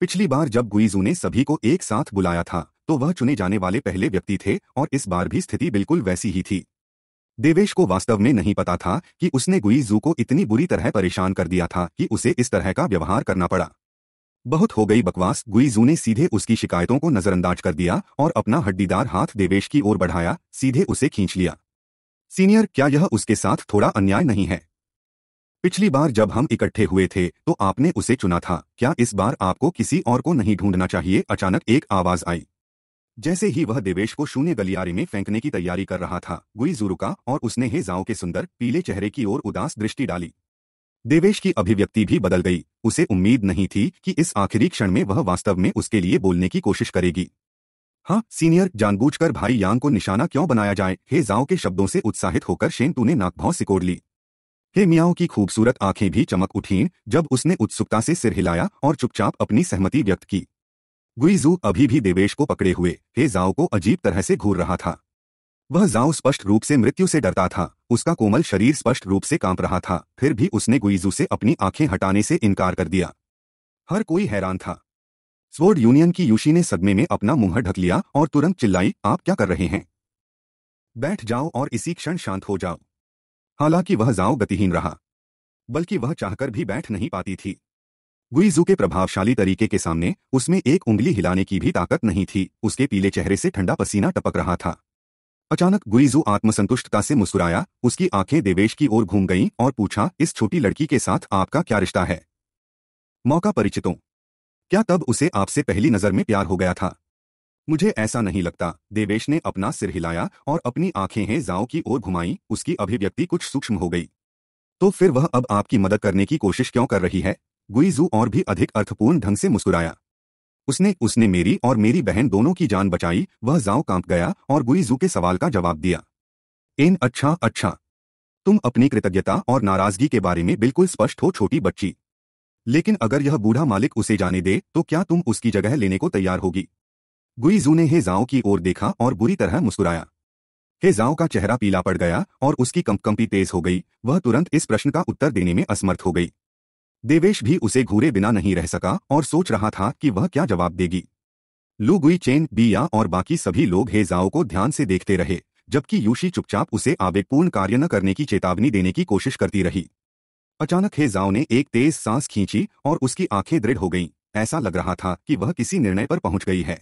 पिछली बार जब गुईजू ने सभी को एक साथ बुलाया था तो वह चुने जाने वाले पहले व्यक्ति थे और इस बार भी स्थिति बिल्कुल वैसी ही थी देवेश को वास्तव में नहीं पता था कि उसने गुईजू को इतनी बुरी तरह परेशान कर दिया था कि उसे इस तरह का व्यवहार करना पड़ा बहुत हो गई बकवास गुईजू ने सीधे उसकी शिकायतों को नजरअंदाज कर दिया और अपना हड्डीदार हाथ देवेश की ओर बढ़ाया सीधे उसे खींच लिया सीनियर क्या यह उसके साथ थोड़ा अन्याय नहीं है पिछली बार जब हम इकट्ठे हुए थे तो आपने उसे चुना था क्या इस बार आपको किसी और को नहीं ढूंढना चाहिए अचानक एक आवाज आई जैसे ही वह देवेश को शून्य गलियारे में फेंकने की तैयारी कर रहा था गुई जुरुका और उसने हे जाओ के सुंदर पीले चेहरे की ओर उदास दृष्टि डाली देवेश की अभिव्यक्ति भी बदल गई उसे उम्मीद नहीं थी कि इस आखिरी क्षण में वह वास्तव में उसके लिए बोलने की कोशिश करेगी हाँ सीनियर जानबूझकर भाई यांग को निशाना क्यों बनाया जाए हे जाओ के शब्दों से उत्साहित होकर शेंतू ने नाकभाव सिकोड़ ली हे मियाओ की खूबसूरत आंखें भी चमक उठीं जब उसने उत्सुकता से सिर हिलाया और चुपचाप अपनी सहमति व्यक्त की गुईजू अभी भी देवेश को पकड़े हुए हे जाओ को अजीब तरह से घूर रहा था वह जाओ स्पष्ट रूप से मृत्यु से डरता था उसका कोमल शरीर स्पष्ट रूप से कांप रहा था फिर भी उसने गुईजू से अपनी आंखें हटाने से इनकार कर दिया हर कोई हैरान था स्वर्ड यूनियन की युशी ने सदमे में अपना मुंह ढक लिया और तुरंत चिल्लाई आप क्या कर रहे हैं बैठ जाओ और इसी क्षण शांत हो जाओ हालांकि वह जाओ गतिहीन रहा बल्कि वह चाहकर भी बैठ नहीं पाती थी गुइजू के प्रभावशाली तरीके के सामने उसमें एक उंगली हिलाने की भी ताकत नहीं थी उसके पीले चेहरे से ठंडा पसीना टपक रहा था अचानक गुइजू आत्मसंतुष्टता से मुस्कुराया उसकी आंखें देवेश की ओर घूम गईं और पूछा इस छोटी लड़की के साथ आपका क्या रिश्ता है मौका परिचितों क्या तब उसे आपसे पहली नजर में प्यार हो गया था मुझे ऐसा नहीं लगता देवेश ने अपना सिर हिलाया और अपनी आंखें हैं जाओ की ओर घुमाई उसकी अभिव्यक्ति कुछ सूक्ष्म हो गई तो फिर वह अब आपकी मदद करने की कोशिश क्यों कर रही है गुईजू और भी अधिक अर्थपूर्ण ढंग से मुस्कुराया उसने उसने मेरी और मेरी बहन दोनों की जान बचाई वह जाओ कांप गया और गुईजू के सवाल का जवाब दिया एन अच्छा अच्छा तुम अपनी कृतज्ञता और नाराजगी के बारे में बिल्कुल स्पष्ट हो छोटी बच्ची लेकिन अगर यह बूढ़ा मालिक उसे जाने दे तो क्या तुम उसकी जगह लेने को तैयार होगी गुईजू ने हे जाओ की ओर देखा और बुरी तरह मुस्कुराया हे जाओ का चेहरा पीला पड़ गया और उसकी कंपकंपी तेज हो गई वह तुरंत इस प्रश्न का उत्तर देने में असमर्थ हो गई देवेश भी उसे घूरे बिना नहीं रह सका और सोच रहा था कि वह क्या जवाब देगी लू गुई चेन बिया और बाकी सभी लोग हेजाओ को ध्यान से देखते रहे जबकि यूशी चुपचाप उसे आवेगपूर्ण कार्य न करने की चेतावनी देने की कोशिश करती रही अचानक हेजाओ ने एक तेज सांस खींची और उसकी आंखें दृढ़ हो गईं ऐसा लग रहा था कि वह किसी निर्णय पर पहुंच गई है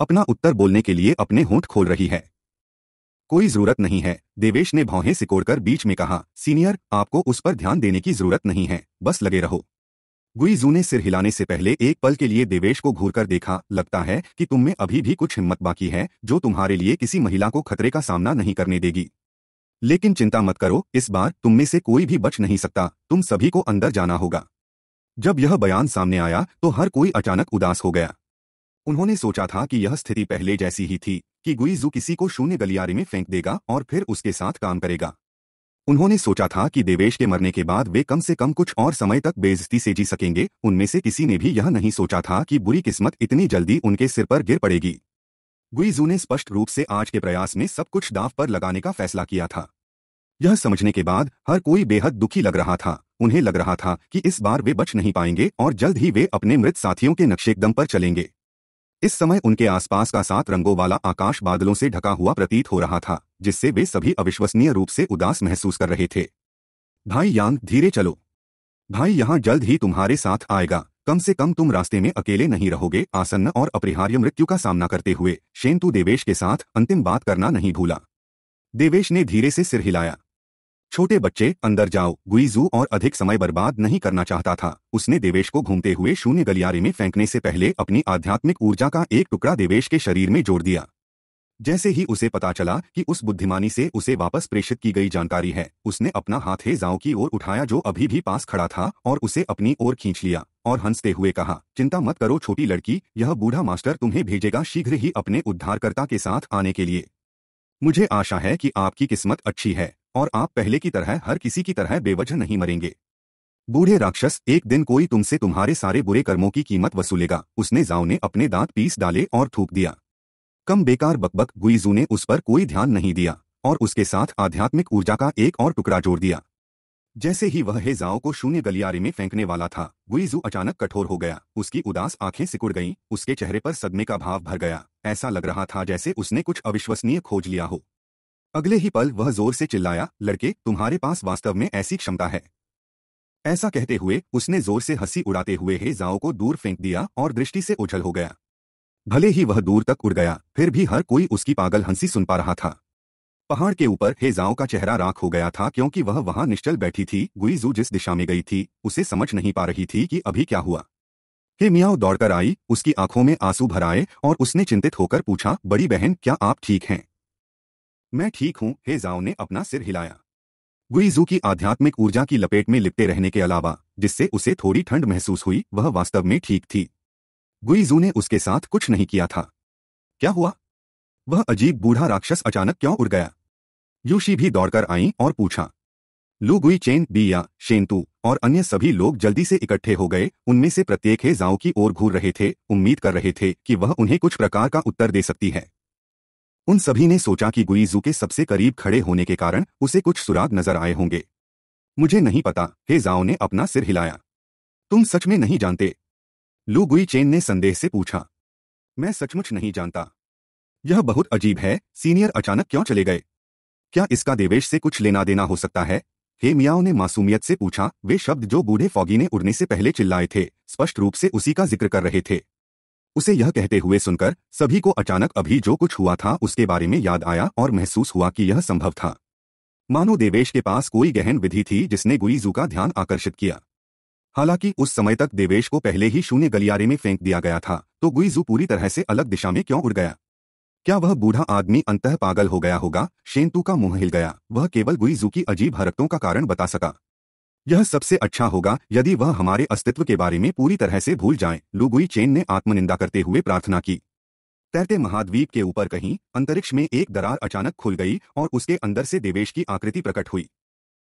अपना उत्तर बोलने के लिए अपने होंठ खोल रही है कोई जरूरत नहीं है देवेश ने भौहें सिकोड़कर बीच में कहा सीनियर आपको उस पर ध्यान देने की जरूरत नहीं है बस लगे रहो गुईजू ने सिर हिलाने से पहले एक पल के लिए देवेश को घूरकर देखा लगता है कि तुम में अभी भी कुछ हिम्मत बाकी है जो तुम्हारे लिए किसी महिला को खतरे का सामना नहीं करने देगी लेकिन चिंता मत करो इस बार तुम में से कोई भी बच नहीं सकता तुम सभी को अंदर जाना होगा जब यह बयान सामने आया तो हर कोई अचानक उदास हो गया उन्होंने सोचा था कि यह स्थिति पहले जैसी ही थी कि गुईजू किसी को शून्य गलियारे में फेंक देगा और फिर उसके साथ काम करेगा उन्होंने सोचा था कि देवेश के मरने के बाद वे कम से कम कुछ और समय तक बेजती से जी सकेंगे उनमें से किसी ने भी यह नहीं सोचा था कि बुरी किस्मत इतनी जल्दी उनके सिर पर गिर पड़ेगी गुईजू ने स्पष्ट रूप से आज के प्रयास में सब कुछ दाव पर लगाने का फैसला किया था यह समझने के बाद हर कोई बेहद दुखी लग रहा था उन्हें लग रहा था कि इस बार वे बच नहीं पाएंगे और जल्द ही वे अपने मृत साथियों के नक्शेकदम पर चलेंगे इस समय उनके आसपास का सात रंगों वाला आकाश बादलों से ढका हुआ प्रतीत हो रहा था जिससे वे सभी अविश्वसनीय रूप से उदास महसूस कर रहे थे भाई यांग धीरे चलो भाई यहाँ जल्द ही तुम्हारे साथ आएगा कम से कम तुम रास्ते में अकेले नहीं रहोगे आसन्न और अपरिहार्य मृत्यु का सामना करते हुए शेंतु देवेश के साथ अंतिम बात करना नहीं भूला देवेश ने धीरे से सिर हिलाया छोटे बच्चे अंदर जाओ गुईजू और अधिक समय बर्बाद नहीं करना चाहता था उसने देवेश को घूमते हुए शून्य गलियारे में फेंकने से पहले अपनी आध्यात्मिक ऊर्जा का एक टुकड़ा देवेश के शरीर में जोड़ दिया जैसे ही उसे पता चला कि उस बुद्धिमानी से उसे वापस प्रेषित की गई जानकारी है उसने अपना हाथ जाओ की ओर उठाया जो अभी भी पास खड़ा था और उसे अपनी ओर खींच लिया और हंसते हुए कहा चिंता मत करो छोटी लड़की यह बूढ़ा मास्टर तुम्हें भेजेगा शीघ्र ही अपने उद्धारकर्ता के साथ आने के लिए मुझे आशा है कि आपकी किस्मत अच्छी है और आप पहले की तरह हर किसी की तरह बेवजह नहीं मरेंगे बूढ़े राक्षस एक दिन कोई तुमसे तुम्हारे सारे बुरे कर्मों की कीमत वसूलेगा उसने जाओ ने अपने दांत पीस डाले और थूक दिया कम बेकार बकबक गुईजू ने उस पर कोई ध्यान नहीं दिया और उसके साथ आध्यात्मिक ऊर्जा का एक और टुकड़ा जोड़ दिया जैसे ही वह जाओ को शून्य गलियारे में फेंकने वाला था गुईजू अचानक कठोर हो गया उसकी उदास आंखें सिकुड़ गईं उसके चेहरे पर सदमे का भाव भर गया ऐसा लग रहा था जैसे उसने कुछ अविश्वसनीय खोज लिया हो अगले ही पल वह जोर से चिल्लाया लड़के तुम्हारे पास वास्तव में ऐसी क्षमता है ऐसा कहते हुए उसने जोर से हंसी उड़ाते हुए हे जाओ को दूर फेंक दिया और दृष्टि से उछल हो गया भले ही वह दूर तक उड़ गया फिर भी हर कोई उसकी पागल हंसी सुन पा रहा था पहाड़ के ऊपर हे जाओ का चेहरा राख हो गया था क्योंकि वह वहां निश्चल बैठी थी गुईजू जिस दिशा में गई थी उसे समझ नहीं पा रही थी कि अभी क्या हुआ हे मियाओ दौड़कर आई उसकी आंखों में आंसू भराए और उसने चिंतित होकर पूछा बड़ी बहन क्या आप ठीक हैं मैं ठीक हूँ हे जाओ ने अपना सिर हिलाया गुइजू की आध्यात्मिक ऊर्जा की लपेट में लिपटे रहने के अलावा जिससे उसे थोड़ी ठंड महसूस हुई वह वास्तव में ठीक थी गुइजू ने उसके साथ कुछ नहीं किया था क्या हुआ वह अजीब बूढ़ा राक्षस अचानक क्यों उड़ गया यूशी भी दौड़कर आई और पूछा लू गुई चेन बिया शेंतु और अन्य सभी लोग जल्दी से इकट्ठे हो गए उनमें से प्रत्येक हे जाओ की ओर घूर रहे थे उम्मीद कर रहे थे कि वह उन्हें कुछ प्रकार का उत्तर दे सकती है उन सभी ने सोचा कि गुईजू के सबसे करीब खड़े होने के कारण उसे कुछ सुराग नजर आए होंगे मुझे नहीं पता हे जाओ ने अपना सिर हिलाया तुम सच में नहीं जानते लू गुई चेन ने संदेह से पूछा मैं सचमुच नहीं जानता यह बहुत अजीब है सीनियर अचानक क्यों चले गए क्या इसका देवेश से कुछ लेना देना हो सकता है हे मियाओ ने मासूमियत से पूछा वे शब्द जो बूढ़े फौगी ने उड़ने से पहले चिल्लाए थे स्पष्ट रूप से उसी का जिक्र कर रहे थे उसे यह कहते हुए सुनकर सभी को अचानक अभी जो कुछ हुआ था उसके बारे में याद आया और महसूस हुआ कि यह संभव था मानो देवेश के पास कोई गहन विधि थी जिसने गुईजू का ध्यान आकर्षित किया हालांकि उस समय तक देवेश को पहले ही शून्य गलियारे में फेंक दिया गया था तो गुईजू पूरी तरह से अलग दिशा में क्यों उड़ गया क्या वह बूढ़ा आदमी अंतः पागल हो गया होगा शेंतु का मुंह हिल गया वह केवल गुईजू की अजीब हरकतों का कारण बता सका यह सबसे अच्छा होगा यदि वह हमारे अस्तित्व के बारे में पूरी तरह से भूल जाएं। लुगुई चेन ने आत्मनिंदा करते हुए प्रार्थना की तैरते महाद्वीप के ऊपर कहीं अंतरिक्ष में एक दरार अचानक खुल गई और उसके अंदर से देवेश की आकृति प्रकट हुई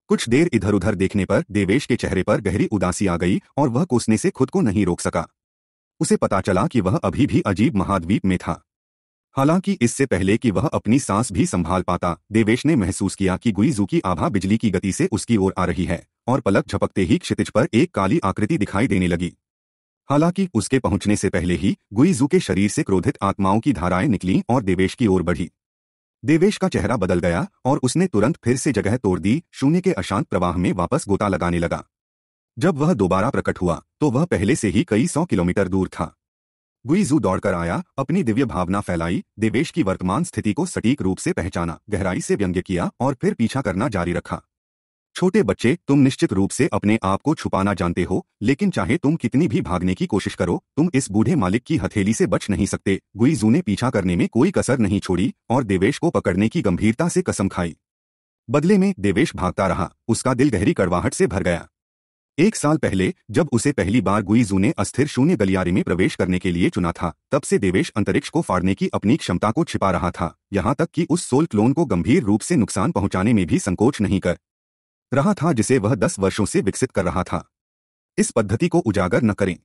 कुछ देर इधर उधर देखने पर देवेश के चेहरे पर गहरी उदासी आ गई और वह कोसने से खुद को नहीं रोक सका उसे पता चला कि वह अभी भी अजीब महाद्वीप में था हालांकि इससे पहले कि वह अपनी सांस भी संभाल पाता देवेश ने महसूस किया कि गुईजू की आभा बिजली की गति से उसकी ओर आ रही है और पलक झपकते ही क्षितिज पर एक काली आकृति दिखाई देने लगी हालांकि उसके पहुंचने से पहले ही गुईजू के शरीर से क्रोधित आत्माओं की धाराएं निकली और देवेश की ओर बढ़ी देवेश का चेहरा बदल गया और उसने तुरंत फिर से जगह तोड़ दी शून्य के अशांत प्रवाह में वापस गोता लगाने लगा जब वह दोबारा प्रकट हुआ तो वह पहले से ही कई सौ किलोमीटर दूर था गुईजू दौड़कर आया अपनी दिव्य भावना फैलाई देवेश की वर्तमान स्थिति को सटीक रूप से पहचाना गहराई से व्यंग्य किया और फिर पीछा करना जारी रखा छोटे बच्चे तुम निश्चित रूप से अपने आप को छुपाना जानते हो लेकिन चाहे तुम कितनी भी भागने की कोशिश करो तुम इस बूढ़े मालिक की हथेली से बच नहीं सकते गुईजू ने पीछा करने में कोई कसर नहीं छोड़ी और देवेश को पकड़ने की गंभीरता से कसम खाई बदले में देवेश भागता रहा उसका दिल गहरी कड़वाहट से भर गया एक साल पहले जब उसे पहली बार गुईजू ने अस्थिर शून्य गलियारे में प्रवेश करने के लिए चुना था तब से देवेश अंतरिक्ष को फाड़ने की अपनी क्षमता को छिपा रहा था यहां तक कि उस सोल क्लोन को गंभीर रूप से नुकसान पहुंचाने में भी संकोच नहीं कर रहा था जिसे वह दस वर्षों से विकसित कर रहा था इस पद्धति को उजागर न करें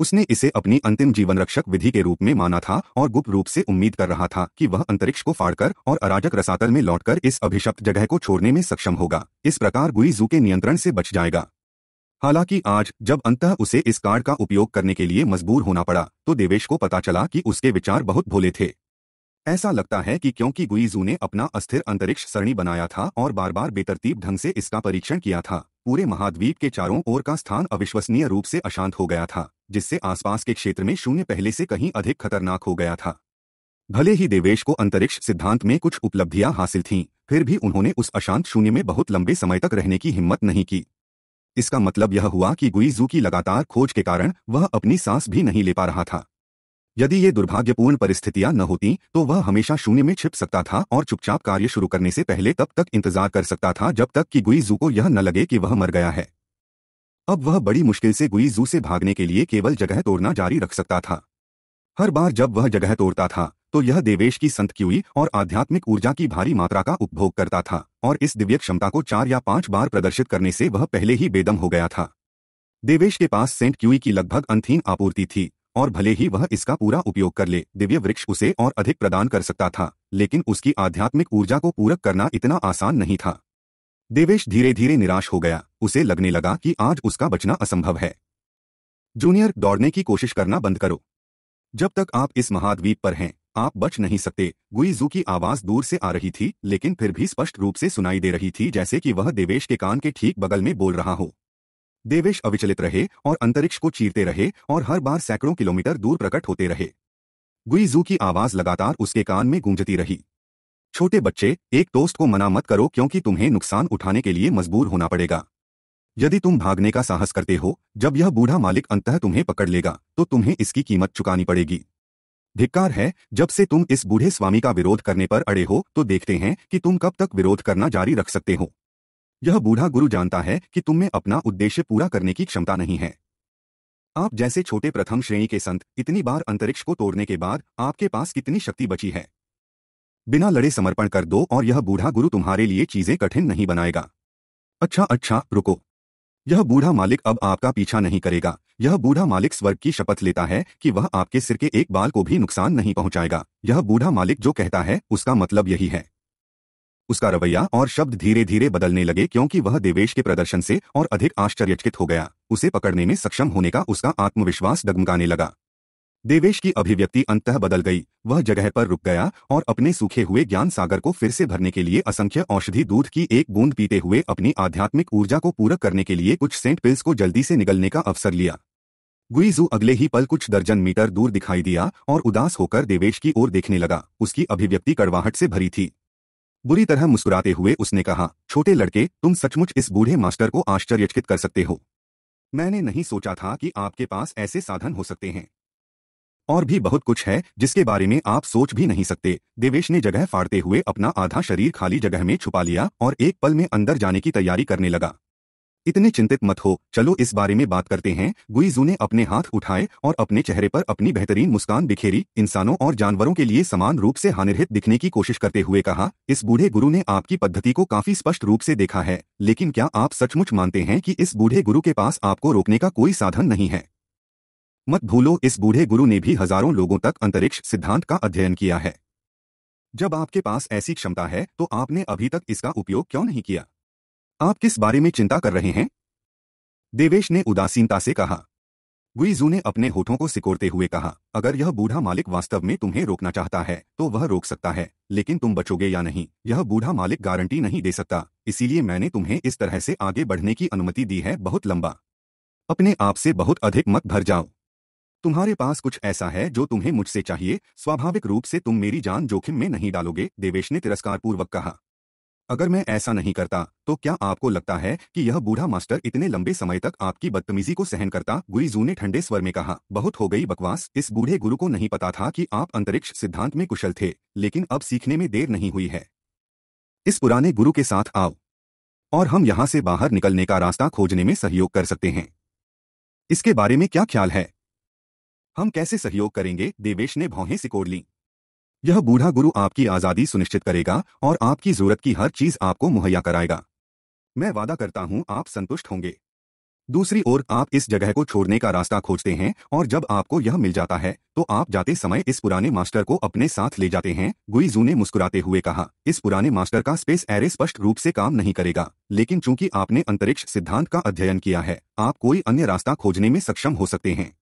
उसने इसे अपनी अंतिम जीवन रक्षक विधि के रूप में माना था और गुप्त रूप से उम्मीद कर रहा था कि वह अंतरिक्ष को फाड़कर और अराजक रसातल में लौटकर इस अभिशप्त जगह को छोड़ने में सक्षम होगा इस प्रकार गुईजू के नियंत्रण से बच जाएगा हालांकि आज जब अंतः उसे इस कार्ड का उपयोग करने के लिए मजबूर होना पड़ा तो देवेश को पता चला कि उसके विचार बहुत भोले थे ऐसा लगता है कि क्योंकि गुईजू ने अपना अस्थिर अंतरिक्ष सरणी बनाया था और बार बार बेतरतीब ढंग से इसका परीक्षण किया था पूरे महाद्वीप के चारों ओर का स्थान अविश्वसनीय रूप से अशांत हो गया था जिससे आसपास के क्षेत्र में शून्य पहले से कहीं अधिक खतरनाक हो गया था भले ही देवेश को अंतरिक्ष सिद्धांत में कुछ उपलब्धियां हासिल थीं, फिर भी उन्होंने उस अशांत शून्य में बहुत लंबे समय तक रहने की हिम्मत नहीं की इसका मतलब यह हुआ कि गुईजू की लगातार खोज के कारण वह अपनी सांस भी नहीं ले पा रहा था यदि ये दुर्भाग्यपूर्ण परिस्थितियां न होती तो वह हमेशा शून्य में छिप सकता था और चुपचाप कार्य शुरू करने से पहले तब तक इंतजार कर सकता था जब तक कि गुईजू को यह न लगे कि वह मर गया है अब वह बड़ी मुश्किल से गुईजू से भागने के लिए केवल जगह तोड़ना जारी रख सकता था हर बार जब वह जगह तोड़ता था तो यह देवेश की संत की और आध्यात्मिक ऊर्जा की भारी मात्रा का उपभोग करता था और इस दिव्य क्षमता को चार या पांच बार प्रदर्शित करने से वह पहले ही बेदम हो गया था देवेश के पास सेंट क्यूई की लगभग अंथीन आपूर्ति थी और भले ही वह इसका पूरा उपयोग कर ले दिव्य वृक्ष उसे और अधिक प्रदान कर सकता था लेकिन उसकी आध्यात्मिक ऊर्जा को पूरक करना इतना आसान नहीं था देवेश धीरे धीरे निराश हो गया उसे लगने लगा कि आज उसका बचना असंभव है जूनियर दौड़ने की कोशिश करना बंद करो जब तक आप इस महाद्वीप पर हैं आप बच नहीं सकते गुईजू की आवाज दूर से आ रही थी लेकिन फिर भी स्पष्ट रूप से सुनाई दे रही थी जैसे कि वह देवेश के कान के ठीक बगल में बोल रहा हो देवेश अविचलित रहे और अंतरिक्ष को चीरते रहे और हर बार सैकड़ों किलोमीटर दूर प्रकट होते रहे गुईजू की आवाज लगातार उसके कान में गूंजती रही छोटे बच्चे एक दोस्त को मना मत करो क्योंकि तुम्हें नुकसान उठाने के लिए मजबूर होना पड़ेगा यदि तुम भागने का साहस करते हो जब यह बूढ़ा मालिक अंतः तुम्हें पकड़ लेगा तो तुम्हें इसकी कीमत चुकानी पड़ेगी धिक्कार है जब से तुम इस बूढ़े स्वामी का विरोध करने पर अड़े हो तो देखते हैं कि तुम कब तक विरोध करना जारी रख सकते हो यह बूढ़ा गुरु जानता है कि तुम में अपना उद्देश्य पूरा करने की क्षमता नहीं है आप जैसे छोटे प्रथम श्रेणी के संत इतनी बार अंतरिक्ष को तोड़ने के बाद आपके पास कितनी शक्ति बची है बिना लड़े समर्पण कर दो और यह बूढ़ा गुरु तुम्हारे लिए चीजें कठिन नहीं बनाएगा अच्छा अच्छा रुको यह बूढ़ा मालिक अब आपका पीछा नहीं करेगा यह बूढ़ा मालिक स्वर्ग की शपथ लेता है कि वह आपके सिर के एक बाल को भी नुकसान नहीं पहुंचाएगा यह बूढ़ा मालिक जो कहता है उसका मतलब यही है उसका रवैया और शब्द धीरे धीरे बदलने लगे क्योंकि वह देवेश के प्रदर्शन से और अधिक आश्चर्यचकित हो गया उसे पकड़ने में सक्षम होने का उसका आत्मविश्वास डगमगाने लगा देवेश की अभिव्यक्ति अंतः बदल गई वह जगह पर रुक गया और अपने सूखे हुए ज्ञान सागर को फिर से भरने के लिए असंख्य औषधि दूध की एक बूंद पीते हुए अपनी आध्यात्मिक ऊर्जा को पूरक करने के लिए कुछ सेंट पिल्स को जल्दी से निगलने का अवसर लिया गुईजू अगले ही पल कुछ दर्जन मीटर दूर दिखाई दिया और उदास होकर देवेश की ओर देखने लगा उसकी अभिव्यक्ति कड़वाहट से भरी थी बुरी तरह मुस्कुराते हुए उसने कहा छोटे लड़के तुम सचमुच इस बूढ़े मास्टर को आश्चर्यचकित कर सकते हो मैंने नहीं सोचा था कि आपके पास ऐसे साधन हो सकते हैं और भी बहुत कुछ है जिसके बारे में आप सोच भी नहीं सकते देवेश ने जगह फाड़ते हुए अपना आधा शरीर खाली जगह में छुपा लिया और एक पल में अंदर जाने की तैयारी करने लगा इतने चिंतित मत हो चलो इस बारे में बात करते हैं गुईजू ने अपने हाथ उठाए और अपने चेहरे पर अपनी बेहतरीन मुस्कान बिखेरी इंसानों और जानवरों के लिए समान रूप से हानिरहित दिखने की कोशिश करते हुए कहा इस बूढ़े गुरु ने आपकी पद्धति को काफी स्पष्ट रूप से देखा है लेकिन क्या आप सचमुच मानते हैं कि इस बूढ़े गुरु के पास आपको रोकने का कोई साधन नहीं है मत भूलो इस बूढ़े गुरु ने भी हजारों लोगों तक अंतरिक्ष सिद्धांत का अध्ययन किया है जब आपके पास ऐसी क्षमता है तो आपने अभी तक इसका उपयोग क्यों नहीं किया आप किस बारे में चिंता कर रहे हैं देवेश ने उदासीनता से कहा गुईजू ने अपने होठों को सिकोड़ते हुए कहा अगर यह बूढ़ा मालिक वास्तव में तुम्हें रोकना चाहता है तो वह रोक सकता है लेकिन तुम बचोगे या नहीं यह बूढ़ा मालिक गारंटी नहीं दे सकता इसीलिए मैंने तुम्हें इस तरह से आगे बढ़ने की अनुमति दी है बहुत लंबा अपने आप से बहुत अधिक मत भर जाओ तुम्हारे पास कुछ ऐसा है जो तुम्हें मुझसे चाहिए स्वाभाविक रूप से तुम मेरी जान जोखिम में नहीं डालोगे देवेश ने तिरस्कारपूर्वक कहा अगर मैं ऐसा नहीं करता तो क्या आपको लगता है कि यह बूढ़ा मास्टर इतने लंबे समय तक आपकी बदतमीजी को सहन करता गुईजू ने ठंडे स्वर में कहा बहुत हो गई बकवास इस बूढ़े गुरु को नहीं पता था कि आप अंतरिक्ष सिद्धांत में कुशल थे लेकिन अब सीखने में देर नहीं हुई है इस पुराने गुरु के साथ आओ और हम यहां से बाहर निकलने का रास्ता खोजने में सहयोग कर सकते हैं इसके बारे में क्या ख्याल है हम कैसे सहयोग करेंगे देवेश ने भौहें सिकोड़ ली यह बूढ़ा गुरु आपकी आज़ादी सुनिश्चित करेगा और आपकी जरूरत की हर चीज आपको मुहैया कराएगा मैं वादा करता हूं आप संतुष्ट होंगे दूसरी ओर आप इस जगह को छोड़ने का रास्ता खोजते हैं और जब आपको यह मिल जाता है तो आप जाते समय इस पुराने मास्टर को अपने साथ ले जाते हैं गुईजू ने मुस्कुराते हुए कहा इस पुराने मास्टर का स्पेस एरे स्पष्ट रूप से काम नहीं करेगा लेकिन चूंकि आपने अंतरिक्ष सिद्धांत का अध्ययन किया है आप कोई अन्य रास्ता खोजने में सक्षम हो सकते हैं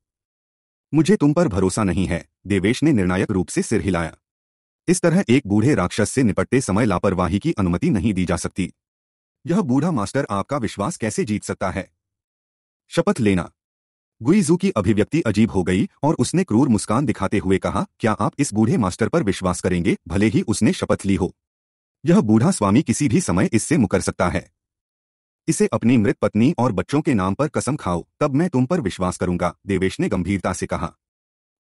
मुझे तुम पर भरोसा नहीं है देवेश ने निर्णायक रूप से सिर हिलाया इस तरह एक बूढ़े राक्षस से निपटते समय लापरवाही की अनुमति नहीं दी जा सकती यह बूढ़ा मास्टर आपका विश्वास कैसे जीत सकता है शपथ लेना गुईजू की अभिव्यक्ति अजीब हो गई और उसने क्रूर मुस्कान दिखाते हुए कहा क्या आप इस बूढ़े मास्टर पर विश्वास करेंगे भले ही उसने शपथ ली हो यह बूढ़ा स्वामी किसी भी समय इससे मुकर सकता है इसे अपनी मृत पत्नी और बच्चों के नाम पर कसम खाओ तब मैं तुम पर विश्वास करूंगा देवेश ने गंभीरता से कहा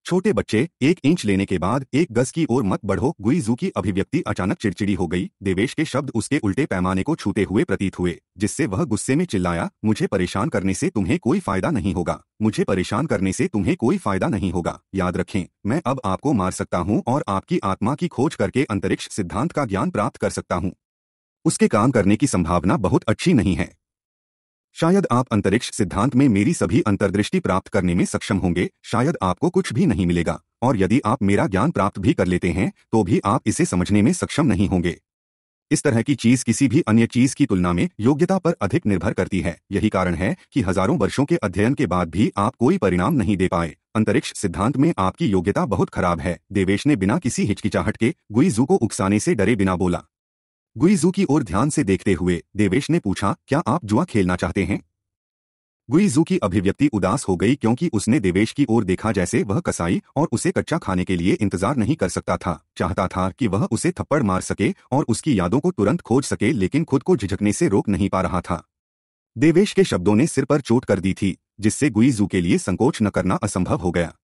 छोटे बच्चे एक इंच लेने के बाद एक गज की ओर मत बढ़ो गुईजू की अभिव्यक्ति अचानक चिड़चिड़ी हो गई देवेश के शब्द उसके उल्टे पैमाने को छूते हुए प्रतीत हुए जिससे वह गुस्से में चिल्लाया मुझे परेशान करने से तुम्हें कोई फायदा नहीं होगा मुझे परेशान करने से तुम्हें कोई फायदा नहीं होगा याद रखें मैं अब आपको मार सकता हूँ और आपकी आत्मा की खोज करके अंतरिक्ष सिद्धांत का ज्ञान प्राप्त कर सकता हूँ उसके काम करने की संभावना बहुत अच्छी नहीं है शायद आप अंतरिक्ष सिद्धांत में मेरी सभी अंतर्दृष्टि प्राप्त करने में सक्षम होंगे शायद आपको कुछ भी नहीं मिलेगा और यदि आप मेरा ज्ञान प्राप्त भी कर लेते हैं तो भी आप इसे समझने में सक्षम नहीं होंगे इस तरह की चीज किसी भी अन्य चीज की तुलना में योग्यता पर अधिक निर्भर करती है यही कारण है कि हजारों वर्षों के अध्ययन के बाद भी आप कोई परिणाम नहीं दे पाए अंतरिक्ष सिद्धांत में आपकी योग्यता बहुत खराब है देवेश ने बिना किसी हिचकिचाहट के गुईजू को उकसाने से डरे बिना बोला गुईजू की ओर ध्यान से देखते हुए देवेश ने पूछा क्या आप जुआ खेलना चाहते हैं गुईजू की अभिव्यक्ति उदास हो गई क्योंकि उसने देवेश की ओर देखा जैसे वह कसाई और उसे कच्चा खाने के लिए इंतजार नहीं कर सकता था चाहता था कि वह उसे थप्पड़ मार सके और उसकी यादों को तुरंत खोज सके लेकिन खुद को झिझकने से रोक नहीं पा रहा था देवेश के शब्दों ने सिर पर चोट कर दी थी जिससे गुईजू के लिए संकोच न करना असंभव हो गया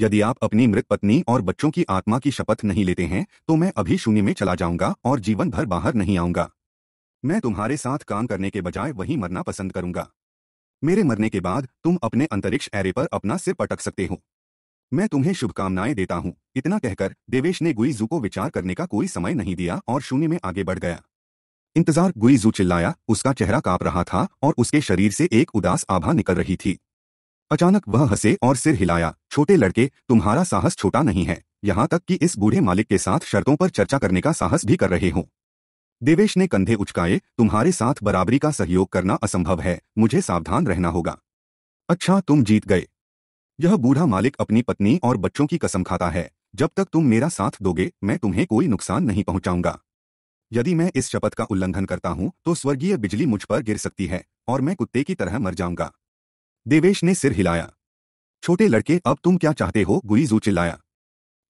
यदि आप अपनी मृत पत्नी और बच्चों की आत्मा की शपथ नहीं लेते हैं तो मैं अभी शून्य में चला जाऊंगा और जीवन भर बाहर नहीं आऊंगा मैं तुम्हारे साथ काम करने के बजाय वहीं मरना पसंद करूंगा मेरे मरने के बाद तुम अपने अंतरिक्ष एरे पर अपना सिर पटक सकते हो मैं तुम्हें शुभकामनाएं देता हूं इतना कहकर देवेश ने गुईजू को विचार करने का कोई समय नहीं दिया और शून्य में आगे बढ़ गया इंतजार गुईजू चिल्लाया उसका चेहरा कांप रहा था और उसके शरीर से एक उदास आभा निकल रही थी अचानक वह हंसे और सिर हिलाया छोटे लड़के तुम्हारा साहस छोटा नहीं है यहाँ तक कि इस बूढ़े मालिक के साथ शर्तों पर चर्चा करने का साहस भी कर रहे हो देवेश ने कंधे उचकाए तुम्हारे साथ बराबरी का सहयोग करना असंभव है मुझे सावधान रहना होगा अच्छा तुम जीत गए यह बूढ़ा मालिक अपनी पत्नी और बच्चों की कसम खाता है जब तक तुम मेरा साथ दोगे मैं तुम्हें कोई नुकसान नहीं पहुंचाऊंगा यदि मैं इस शपथ का उल्लंघन करता हूं तो स्वर्गीय बिजली मुझ पर गिर सकती है और मैं कुत्ते की तरह मर जाऊंगा देवेश ने सिर हिलाया छोटे लड़के अब तुम क्या चाहते हो गुईजू चिल्लाया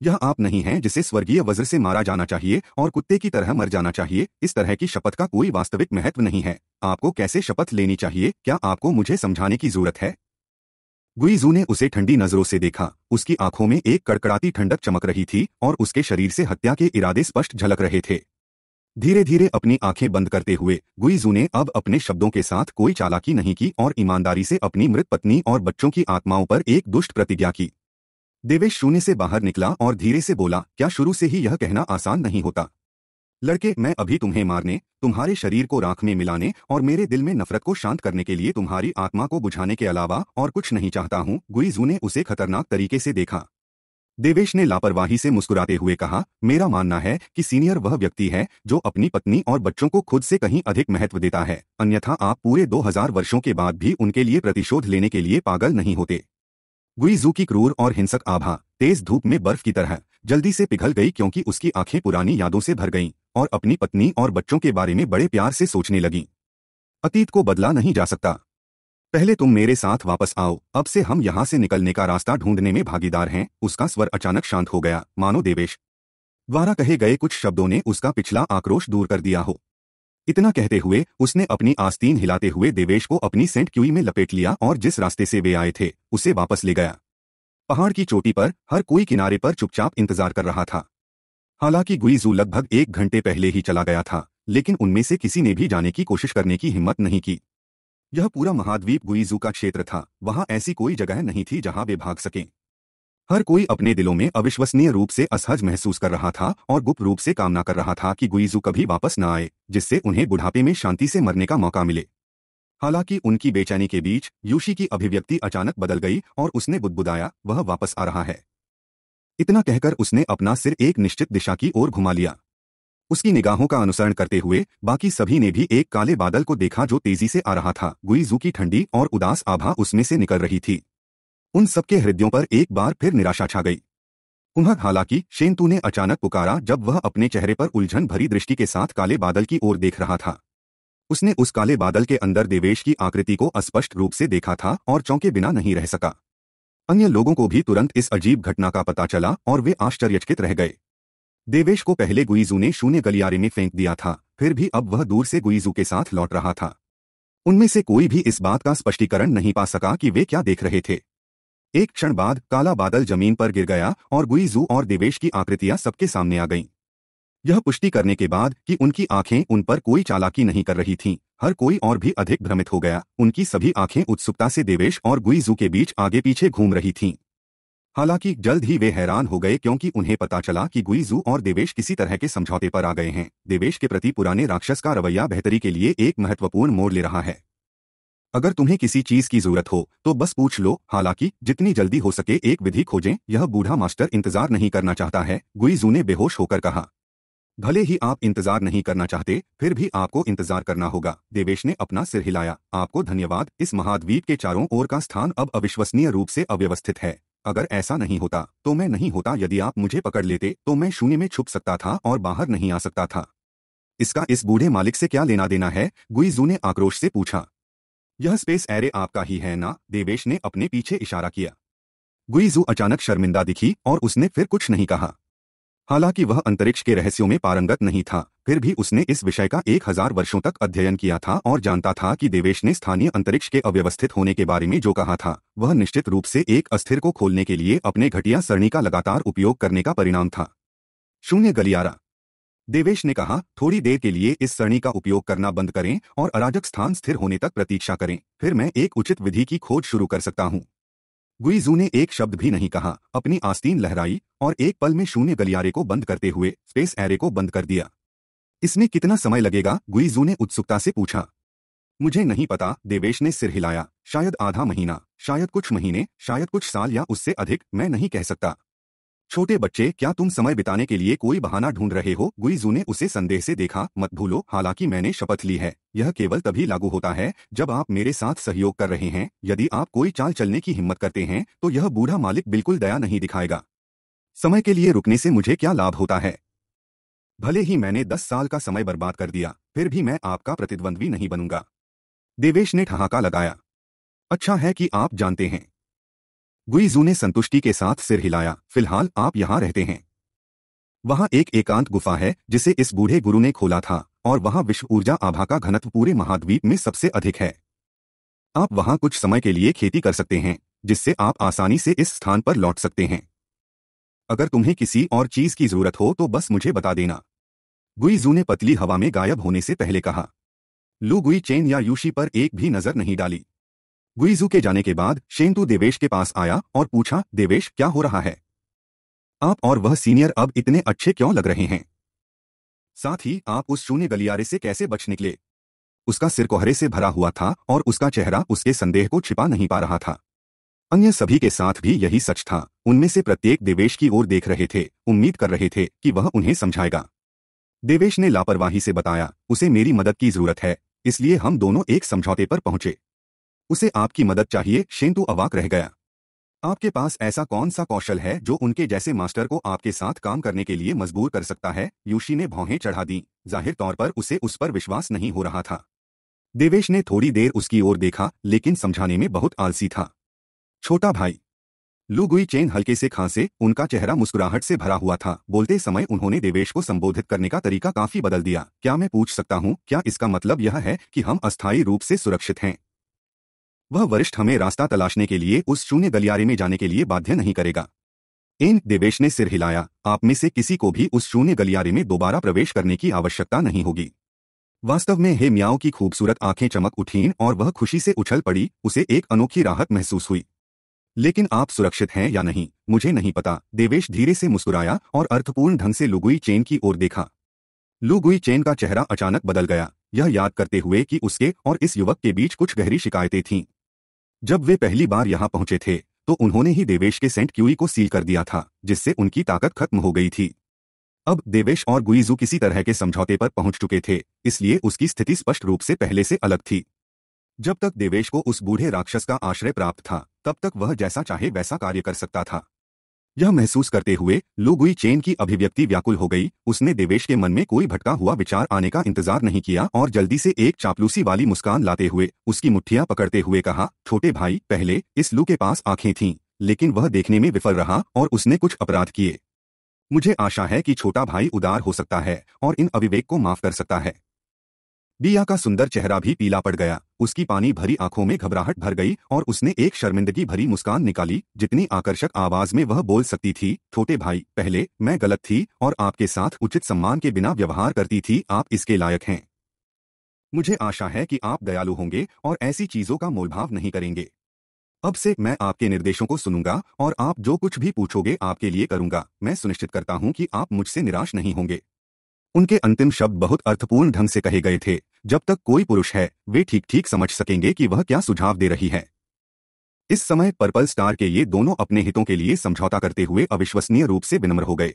यह आप नहीं हैं जिसे स्वर्गीय वज्र से मारा जाना चाहिए और कुत्ते की तरह मर जाना चाहिए इस तरह की शपथ का कोई वास्तविक महत्व नहीं है आपको कैसे शपथ लेनी चाहिए क्या आपको मुझे समझाने की जरूरत है गुईजू ने उसे ठंडी नजरों से देखा उसकी आंखों में एक कड़कड़ाती ठंडक चमक रही थी और उसके शरीर से हत्या के इरादे स्पष्ट झलक रहे थे धीरे धीरे अपनी आंखें बंद करते हुए गुईजू ने अब अपने शब्दों के साथ कोई चालाकी नहीं की और ईमानदारी से अपनी मृत पत्नी और बच्चों की आत्माओं पर एक दुष्ट प्रतिज्ञा की देवेश शून्य से बाहर निकला और धीरे से बोला क्या शुरू से ही यह कहना आसान नहीं होता लड़के मैं अभी तुम्हें मारने तुम्हारे शरीर को राख में मिलाने और मेरे दिल में नफरत को शांत करने के लिए तुम्हारी आत्मा को बुझाने के अलावा और कुछ नहीं चाहता हूँ गुईजू ने उसे खतरनाक तरीके से देखा देवेश ने लापरवाही से मुस्कुराते हुए कहा मेरा मानना है कि सीनियर वह व्यक्ति है जो अपनी पत्नी और बच्चों को खुद से कहीं अधिक महत्व देता है अन्यथा आप पूरे 2000 वर्षों के बाद भी उनके लिए प्रतिशोध लेने के लिए पागल नहीं होते गुईजू की क्रूर और हिंसक आभा तेज धूप में बर्फ की तरह जल्दी से पिघल गई क्योंकि उसकी आंखें पुरानी यादों से भर गईं और अपनी पत्नी और बच्चों के बारे में बड़े प्यार से सोचने लगी अतीत को बदला नहीं जा सकता पहले तुम मेरे साथ वापस आओ अब से हम यहाँ से निकलने का रास्ता ढूंढने में भागीदार हैं उसका स्वर अचानक शांत हो गया मानो देवेश द्वारा कहे गए कुछ शब्दों ने उसका पिछला आक्रोश दूर कर दिया हो इतना कहते हुए उसने अपनी आस्तीन हिलाते हुए देवेश को अपनी सेंट क्यूई में लपेट लिया और जिस रास्ते से वे आए थे उसे वापस ले गया पहाड़ की चोटी पर हर कोई किनारे पर चुपचाप इंतजार कर रहा था हालांकि गुईजू लगभग एक घंटे पहले ही चला गया था लेकिन उनमें से किसी ने भी जाने की कोशिश करने की हिम्मत नहीं की यह पूरा महाद्वीप गुईजू का क्षेत्र था वहां ऐसी कोई जगह नहीं थी जहां वे भाग सकें हर कोई अपने दिलों में अविश्वसनीय रूप से असहज महसूस कर रहा था और गुप्त रूप से कामना कर रहा था कि गुईजू कभी वापस न आए जिससे उन्हें बुढ़ापे में शांति से मरने का मौका मिले हालांकि उनकी बेचैनी के बीच यूशी की अभिव्यक्ति अचानक बदल गई और उसने बुदबुदाया वह वापस आ रहा है इतना कहकर उसने अपना सिर एक निश्चित दिशा की ओर घुमा लिया उसकी निगाहों का अनुसरण करते हुए बाकी सभी ने भी एक काले बादल को देखा जो तेजी से आ रहा था गुईजू की ठंडी और उदास आभा उसमें से निकल रही थी उन सबके हृदयों पर एक बार फिर निराशा छा गई उन्हें हालांकि शेंतु ने अचानक पुकारा जब वह अपने चेहरे पर उलझन भरी दृष्टि के साथ काले बादल की ओर देख रहा था उसने उस काले बादल के अंदर देवेश की आकृति को अस्पष्ट रूप से देखा था और चौंके बिना नहीं रह सका अन्य लोगों को भी तुरंत इस अजीब घटना का पता चला और वे आश्चर्यचकित रह गए देवेश को पहले गुईजू ने शून्य गलियारे में फेंक दिया था फिर भी अब वह दूर से गुईजू के साथ लौट रहा था उनमें से कोई भी इस बात का स्पष्टीकरण नहीं पा सका कि वे क्या देख रहे थे एक क्षण बाद काला बादल जमीन पर गिर गया और गुईजू और देवेश की आकृतियां सबके सामने आ गईं। यह पुष्टि करने के बाद कि उनकी आंखें उन पर कोई चालाकी नहीं कर रही थीं, हर कोई और भी अधिक भ्रमित हो गया उनकी सभी आंखें उत्सुकता से देवेश और गुईजू के बीच आगे पीछे घूम रही थीं। हालांकि जल्द ही वे हैरान हो गए क्योंकि उन्हें पता चला कि गुईजू और देवेश किसी तरह के समझौते पर आ गए हैं देवेश के प्रति पुराने राक्षस का रवैया बेहतरी के लिए एक महत्वपूर्ण मोड़ ले रहा है अगर तुम्हें किसी चीज की जरूरत हो तो बस पूछ लो हालांकि जितनी जल्दी हो सके एक विधि खोजें यह बूढ़ा मास्टर इंतजार नहीं करना चाहता है गुईजू ने बेहोश होकर कहा भले ही आप इंतजार नहीं करना चाहते फिर भी आपको इंतजार करना होगा देवेश ने अपना सिर हिलाया आपको धन्यवाद इस महाद्वीप के चारों ओर का स्थान अब अविश्वसनीय रूप से अव्यवस्थित है अगर ऐसा नहीं होता तो मैं नहीं होता यदि आप मुझे पकड़ लेते तो मैं शून्य में छुप सकता था और बाहर नहीं आ सकता था इसका इस बूढ़े मालिक से क्या लेना देना है गुईजू ने आक्रोश से पूछा यह स्पेस एरे आपका ही है ना देवेश ने अपने पीछे इशारा किया गुईजू अचानक शर्मिंदा दिखी और उसने फिर कुछ नहीं कहा हालांकि वह अंतरिक्ष के रहस्यों में पारंगत नहीं था फिर भी उसने इस विषय का एक हजार वर्षों तक अध्ययन किया था और जानता था कि देवेश ने स्थानीय अंतरिक्ष के अव्यवस्थित होने के बारे में जो कहा था वह निश्चित रूप से एक अस्थिर को खोलने के लिए अपने घटिया सरणी का लगातार उपयोग करने का परिणाम था शून्य गलियारा देवेश ने कहा थोड़ी देर के लिए इस सरणी का उपयोग करना बंद करें और अराजक स्थान स्थिर होने तक प्रतीक्षा करें फिर मैं एक उचित विधि की खोज शुरू कर सकता हूँ गुईजू ने एक शब्द भी नहीं कहा अपनी आस्तीन लहराई और एक पल में शून्य गलियारे को बंद करते हुए स्पेस एरे को बंद कर दिया इसमें कितना समय लगेगा गुईजू ने उत्सुकता से पूछा मुझे नहीं पता देवेश ने सिर हिलाया शायद आधा महीना शायद कुछ महीने शायद कुछ साल या उससे अधिक मैं नहीं कह सकता छोटे बच्चे क्या तुम समय बिताने के लिए कोई बहाना ढूंढ रहे हो गुईजू ने उसे संदेह से देखा मत भूलो हालांकि मैंने शपथ ली है यह केवल तभी लागू होता है जब आप मेरे साथ सहयोग कर रहे हैं यदि आप कोई चाल चलने की हिम्मत करते हैं तो यह बूढ़ा मालिक बिल्कुल दया नहीं दिखाएगा समय के लिए रुकने से मुझे क्या लाभ होता है भले ही मैंने दस साल का समय बर्बाद कर दिया फिर भी मैं आपका प्रतिद्वंद्वी नहीं बनूंगा देवेश ने ठहाका लगाया अच्छा है कि आप जानते हैं गुईजू ने संतुष्टि के साथ सिर हिलाया फिलहाल आप यहाँ रहते हैं वहाँ एक एकांत गुफा है जिसे इस बूढ़े गुरु ने खोला था और वहाँ विश्व ऊर्जा आभा का घनत्व पूरे महाद्वीप में सबसे अधिक है आप वहाँ कुछ समय के लिए खेती कर सकते हैं जिससे आप आसानी से इस स्थान पर लौट सकते हैं अगर तुम्हें किसी और चीज की जरूरत हो तो बस मुझे बता देना गुईजू ने पतली हवा में गायब होने से पहले कहा लू गुई चेन या यूशी पर एक भी नजर नहीं डाली गुइजू के जाने के बाद शेंतु देवेश के पास आया और पूछा देवेश क्या हो रहा है आप और वह सीनियर अब इतने अच्छे क्यों लग रहे हैं साथ ही आप उस शून्य गलियारे से कैसे बच निकले उसका सिर कोहरे से भरा हुआ था और उसका चेहरा उसके संदेह को छिपा नहीं पा रहा था अन्य सभी के साथ भी यही सच था उनमें से प्रत्येक देवेश की ओर देख रहे थे उम्मीद कर रहे थे कि वह उन्हें समझाएगा देवेश ने लापरवाही से बताया उसे मेरी मदद की जरूरत है इसलिए हम दोनों एक समझौते पर पहुंचे उसे आपकी मदद चाहिए शेंतु अवाक रह गया आपके पास ऐसा कौन सा कौशल है जो उनके जैसे मास्टर को आपके साथ काम करने के लिए मजबूर कर सकता है युशी ने भौहें चढ़ा दी जाहिर तौर पर उसे उस पर विश्वास नहीं हो रहा था देवेश ने थोड़ी देर उसकी ओर देखा लेकिन समझाने में बहुत आलसी था छोटा भाई लुगुई चेन हल्के से खांसे उनका चेहरा मुस्कुराहट से भरा हुआ था बोलते समय उन्होंने देवेश को संबोधित करने का तरीका काफी बदल दिया क्या मैं पूछ सकता हूँ क्या इसका मतलब यह है कि हम अस्थायी रूप से सुरक्षित हैं वह वरिष्ठ हमें रास्ता तलाशने के लिए उस शून्य गलियारे में जाने के लिए बाध्य नहीं करेगा इन देवेश ने सिर हिलाया आप में से किसी को भी उस शून्य गलियारे में दोबारा प्रवेश करने की आवश्यकता नहीं होगी वास्तव में हे म्याओ की खूबसूरत आंखें चमक उठीं और वह खुशी से उछल पड़ी उसे एक अनोखी राहत महसूस हुई लेकिन आप सुरक्षित हैं या नहीं मुझे नहीं पता देवेश धीरे से मुस्कुराया और अर्थपूर्ण ढंग से लुगुई चेन की ओर देखा लुगुई चेन का चेहरा अचानक बदल गया यह याद करते हुए कि उसके और इस युवक के बीच कुछ गहरी शिकायतें थीं जब वे पहली बार यहाँ पहुंचे थे तो उन्होंने ही देवेश के सेंट क्यूई को सील कर दिया था जिससे उनकी ताकत खत्म हो गई थी अब देवेश और गुईजू किसी तरह के समझौते पर पहुंच चुके थे इसलिए उसकी स्थिति स्पष्ट रूप से पहले से अलग थी जब तक देवेश को उस बूढ़े राक्षस का आश्रय प्राप्त था तब तक वह जैसा चाहे वैसा कार्य कर सकता था यह महसूस करते हुए लुगुई चेन की अभिव्यक्ति व्याकुल हो गई उसने देवेश के मन में कोई भटका हुआ विचार आने का इंतजार नहीं किया और जल्दी से एक चापलूसी वाली मुस्कान लाते हुए उसकी मुठ्ठिया पकड़ते हुए कहा छोटे भाई पहले इस लू के पास आंखें थीं लेकिन वह देखने में विफल रहा और उसने कुछ अपराध किए मुझे आशा है कि छोटा भाई उदार हो सकता है और इन अविवेक को माफ कर सकता है दिया का सुंदर चेहरा भी पीला पड़ गया उसकी पानी भरी आंखों में घबराहट भर गई और उसने एक शर्मिंदगी भरी मुस्कान निकाली जितनी आकर्षक आवाज में वह बोल सकती थी छोटे भाई पहले मैं गलत थी और आपके साथ उचित सम्मान के बिना व्यवहार करती थी आप इसके लायक हैं मुझे आशा है कि आप दयालु होंगे और ऐसी चीजों का मोलभाव नहीं करेंगे अब से मैं आपके निर्देशों को सुनूंगा और आप जो कुछ भी पूछोगे आपके लिए करूंगा मैं सुनिश्चित करता हूं कि आप मुझसे निराश नहीं होंगे उनके अंतिम शब्द बहुत अर्थपूर्ण ढंग से कहे गए थे जब तक कोई पुरुष है वे ठीक ठीक समझ सकेंगे कि वह क्या सुझाव दे रही है इस समय पर्पल स्टार के ये दोनों अपने हितों के लिए समझौता करते हुए अविश्वसनीय रूप से विनम्र हो गए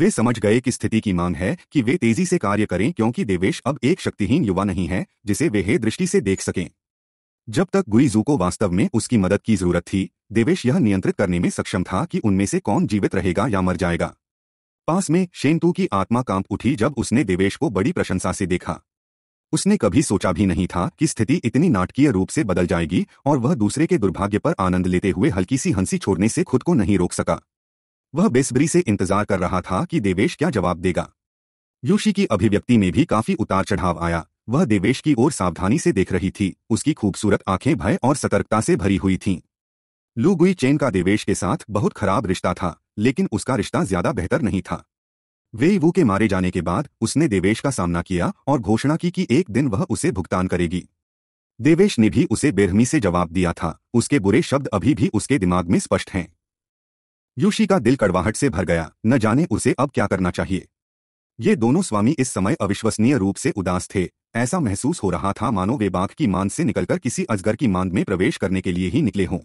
वे समझ गए कि स्थिति की मांग है कि वे तेजी से कार्य करें क्योंकि देवेश अब एक शक्तिहीन युवा नहीं है जिसे वे हे दृष्टि से देख सकें जब तक गुईजू को वास्तव में उसकी मदद की जरूरत थी देवेश यह नियंत्रित करने में सक्षम था कि उनमें से कौन जीवित रहेगा या मर जाएगा पास में शेंतु की आत्मा कांप उठी जब उसने देवेश को बड़ी प्रशंसा से देखा उसने कभी सोचा भी नहीं था कि स्थिति इतनी नाटकीय रूप से बदल जाएगी और वह दूसरे के दुर्भाग्य पर आनंद लेते हुए हल्की सी हंसी छोड़ने से खुद को नहीं रोक सका वह बेसब्री से इंतजार कर रहा था कि देवेश क्या जवाब देगा योशी की अभिव्यक्ति में भी काफी उतार चढ़ाव आया वह देवेश की ओर सावधानी से देख रही थी उसकी खूबसूरत आंखें भय और सतर्कता से भरी हुई थीं लू गुई चेन का देवेश के साथ बहुत खराब रिश्ता था लेकिन उसका रिश्ता ज्यादा बेहतर नहीं था वेईवू के मारे जाने के बाद उसने देवेश का सामना किया और घोषणा की कि एक दिन वह उसे भुगतान करेगी देवेश ने भी उसे बेरहमी से जवाब दिया था उसके बुरे शब्द अभी भी उसके दिमाग में स्पष्ट हैं युशी का दिल कड़वाहट से भर गया न जाने उसे अब क्या करना चाहिए ये दोनों स्वामी इस समय अविश्वसनीय रूप से उदास थे ऐसा महसूस हो रहा था मानो वे बाघ की मांद से निकलकर किसी अजगर की मांद में प्रवेश करने के लिए ही निकले हों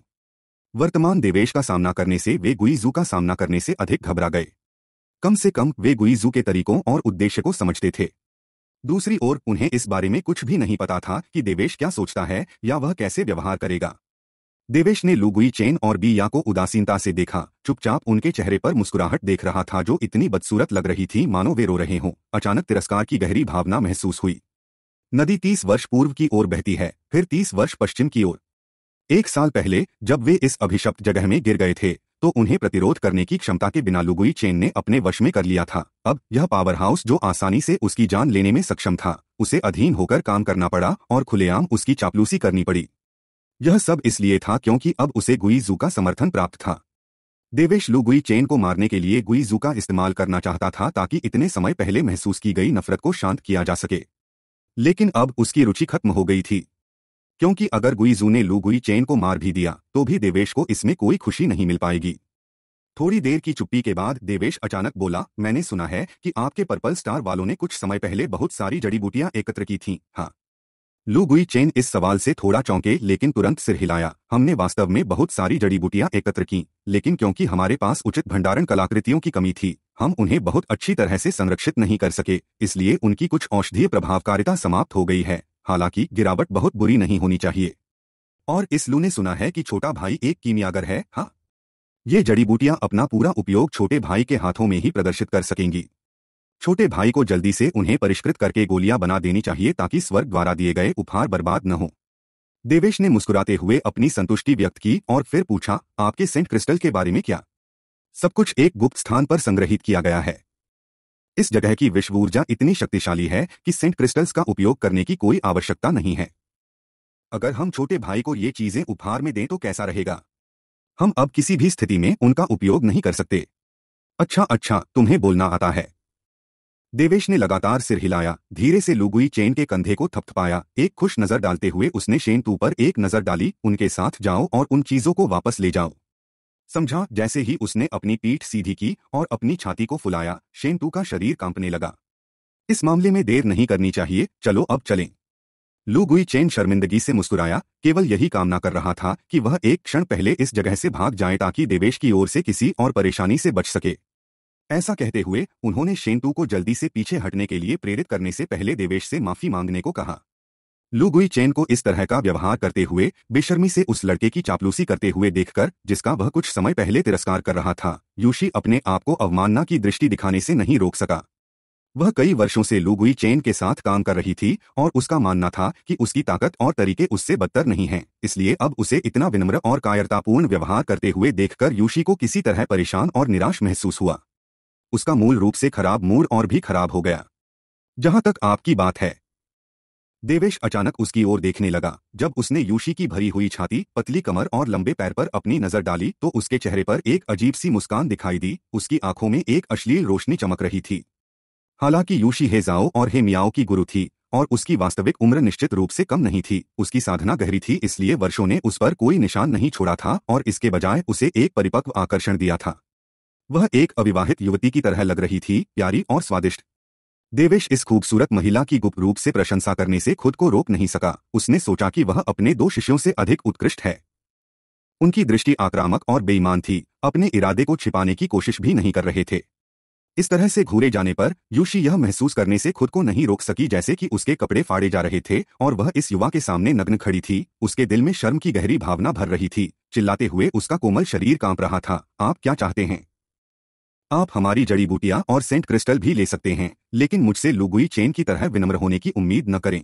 वर्तमान देवेश का सामना करने से वे गुईजू का सामना करने से अधिक घबरा गए कम से कम वे गुईजू के तरीकों और उद्देश्य को समझते थे दूसरी ओर उन्हें इस बारे में कुछ भी नहीं पता था कि देवेश क्या सोचता है या वह कैसे व्यवहार करेगा देवेश ने लुगुई चेन और बीया को उदासीनता से देखा चुपचाप उनके चेहरे पर मुस्कुराहट देख रहा था जो इतनी बदसूरत लग रही थी मानो वे रो रहे हों अचानक तिरस्कार की गहरी भावना महसूस हुई नदी तीस वर्ष पूर्व की ओर बहती है फिर तीस वर्ष पश्चिम की ओर एक साल पहले जब वे इस अभिशप्त जगह में गिर गए थे तो उन्हें प्रतिरोध करने की क्षमता के बिना लुगुई चेन ने अपने वश में कर लिया था अब यह पावर हाउस जो आसानी से उसकी जान लेने में सक्षम था उसे अधीन होकर काम करना पड़ा और खुलेआम उसकी चापलूसी करनी पड़ी यह सब इसलिए था क्योंकि अब उसे गुईजू का समर्थन प्राप्त था देवेश लुगुई चेन को मारने के लिए गुईजू का इस्तेमाल करना चाहता था ताकि इतने समय पहले महसूस की गई नफरत को शांत किया जा सके लेकिन अब उसकी रुचि खत्म हो गई थी क्योंकि अगर गुईजू ने लू गुई को मार भी दिया तो भी देवेश को इसमें कोई खुशी नहीं मिल पाएगी थोड़ी देर की चुप्पी के बाद देवेश अचानक बोला मैंने सुना है कि आपके पर्पल स्टार वालों ने कुछ समय पहले बहुत सारी जड़ी बूटियां एकत्र की थीं हाँ लू गुई चेन इस सवाल से थोड़ा चौंके लेकिन तुरंत सिर हिलाया हमने वास्तव में बहुत सारी जड़ी बूटियां एकत्र की लेकिन क्योंकि हमारे पास उचित भंडारण कलाकृतियों की कमी थी हम उन्हें बहुत अच्छी तरह से संरक्षित नहीं कर सके इसलिए उनकी कुछ औषधीय प्रभावकारिता समाप्त हो गई है हालांकि गिरावट बहुत बुरी नहीं होनी चाहिए और इसलू ने सुना है कि छोटा भाई एक कीमियागर है हाँ ये जड़ी बूटियां अपना पूरा उपयोग छोटे भाई के हाथों में ही प्रदर्शित कर सकेंगी छोटे भाई को जल्दी से उन्हें परिष्कृत करके गोलियां बना देनी चाहिए ताकि स्वर्ग द्वारा दिए गए उपहार बर्बाद न हो देवेश ने मुस्कुराते हुए अपनी संतुष्टि व्यक्त की और फिर पूछा आपके सेंट क्रिस्टल के बारे में क्या सब कुछ एक गुप्त स्थान पर संग्रहित किया गया है इस जगह की विश्व ऊर्जा इतनी शक्तिशाली है कि सेंट क्रिस्टल्स का उपयोग करने की कोई आवश्यकता नहीं है अगर हम छोटे भाई को ये चीजें उपहार में दें तो कैसा रहेगा हम अब किसी भी स्थिति में उनका उपयोग नहीं कर सकते अच्छा अच्छा तुम्हें बोलना आता है देवेश ने लगातार सिर हिलाया धीरे से लुगुई चेन के कंधे को थपथपाया एक खुश नजर डालते हुए उसने शेन तू पर एक नजर डाली उनके साथ जाओ और उन चीजों को वापस ले जाओ समझा जैसे ही उसने अपनी पीठ सीधी की और अपनी छाती को फुलाया शेंटू का शरीर कांपने लगा इस मामले में देर नहीं करनी चाहिए चलो अब चलें लूगुई चेन शर्मिंदगी से मुस्कुराया केवल यही कामना कर रहा था कि वह एक क्षण पहले इस जगह से भाग जाए ताकि देवेश की ओर से किसी और परेशानी से बच सके ऐसा कहते हुए उन्होंने शेंटू को जल्दी से पीछे हटने के लिए प्रेरित करने से पहले देवेश से माफी मांगने को कहा लुगुई चेन को इस तरह का व्यवहार करते हुए बेशर्मी से उस लड़के की चापलूसी करते हुए देखकर जिसका वह कुछ समय पहले तिरस्कार कर रहा था यूशी अपने आप को अवमानना की दृष्टि दिखाने से नहीं रोक सका वह कई वर्षों से लुगुई चेन के साथ काम कर रही थी और उसका मानना था कि उसकी ताकत और तरीके उससे बदतर नहीं है इसलिए अब उसे इतना विनम्र और कायरतापूर्ण व्यवहार करते हुए देखकर यूशी को किसी तरह परेशान और निराश महसूस हुआ उसका मूल रूप से खराब मूड और भी खराब हो गया जहां तक आपकी बात है देवेश अचानक उसकी ओर देखने लगा जब उसने यूशी की भरी हुई छाती पतली कमर और लंबे पैर पर अपनी नजर डाली तो उसके चेहरे पर एक अजीब सी मुस्कान दिखाई दी उसकी आंखों में एक अश्लील रोशनी चमक रही थी हालांकि यूशी हेजाओ और हे मियाओ की गुरु थी और उसकी वास्तविक उम्र निश्चित रूप से कम नहीं थी उसकी साधना गहरी थी इसलिए वर्षों ने उस पर कोई निशान नहीं छोड़ा था और इसके बजाय उसे एक परिपक्व आकर्षण दिया था वह एक अविवाहित युवती की तरह लग रही थी प्यारी और स्वादिष्ट देवेश इस खूबसूरत महिला की गुप्त रूप से प्रशंसा करने से खुद को रोक नहीं सका उसने सोचा कि वह अपने दो शिष्यों से अधिक उत्कृष्ट है उनकी दृष्टि आक्रामक और बेईमान थी अपने इरादे को छिपाने की कोशिश भी नहीं कर रहे थे इस तरह से घूरे जाने पर युषी यह महसूस करने से खुद को नहीं रोक सकी जैसे कि उसके कपड़े फाड़े जा रहे थे और वह इस युवा के सामने नग्न खड़ी थी उसके दिल में शर्म की गहरी भावना भर रही थी चिल्लाते हुए उसका कोमल शरीर कांप रहा था आप क्या चाहते हैं आप हमारी जड़ी बूटियां और सेंट क्रिस्टल भी ले सकते हैं लेकिन मुझसे लुगुई चेन की तरह विनम्र होने की उम्मीद न करें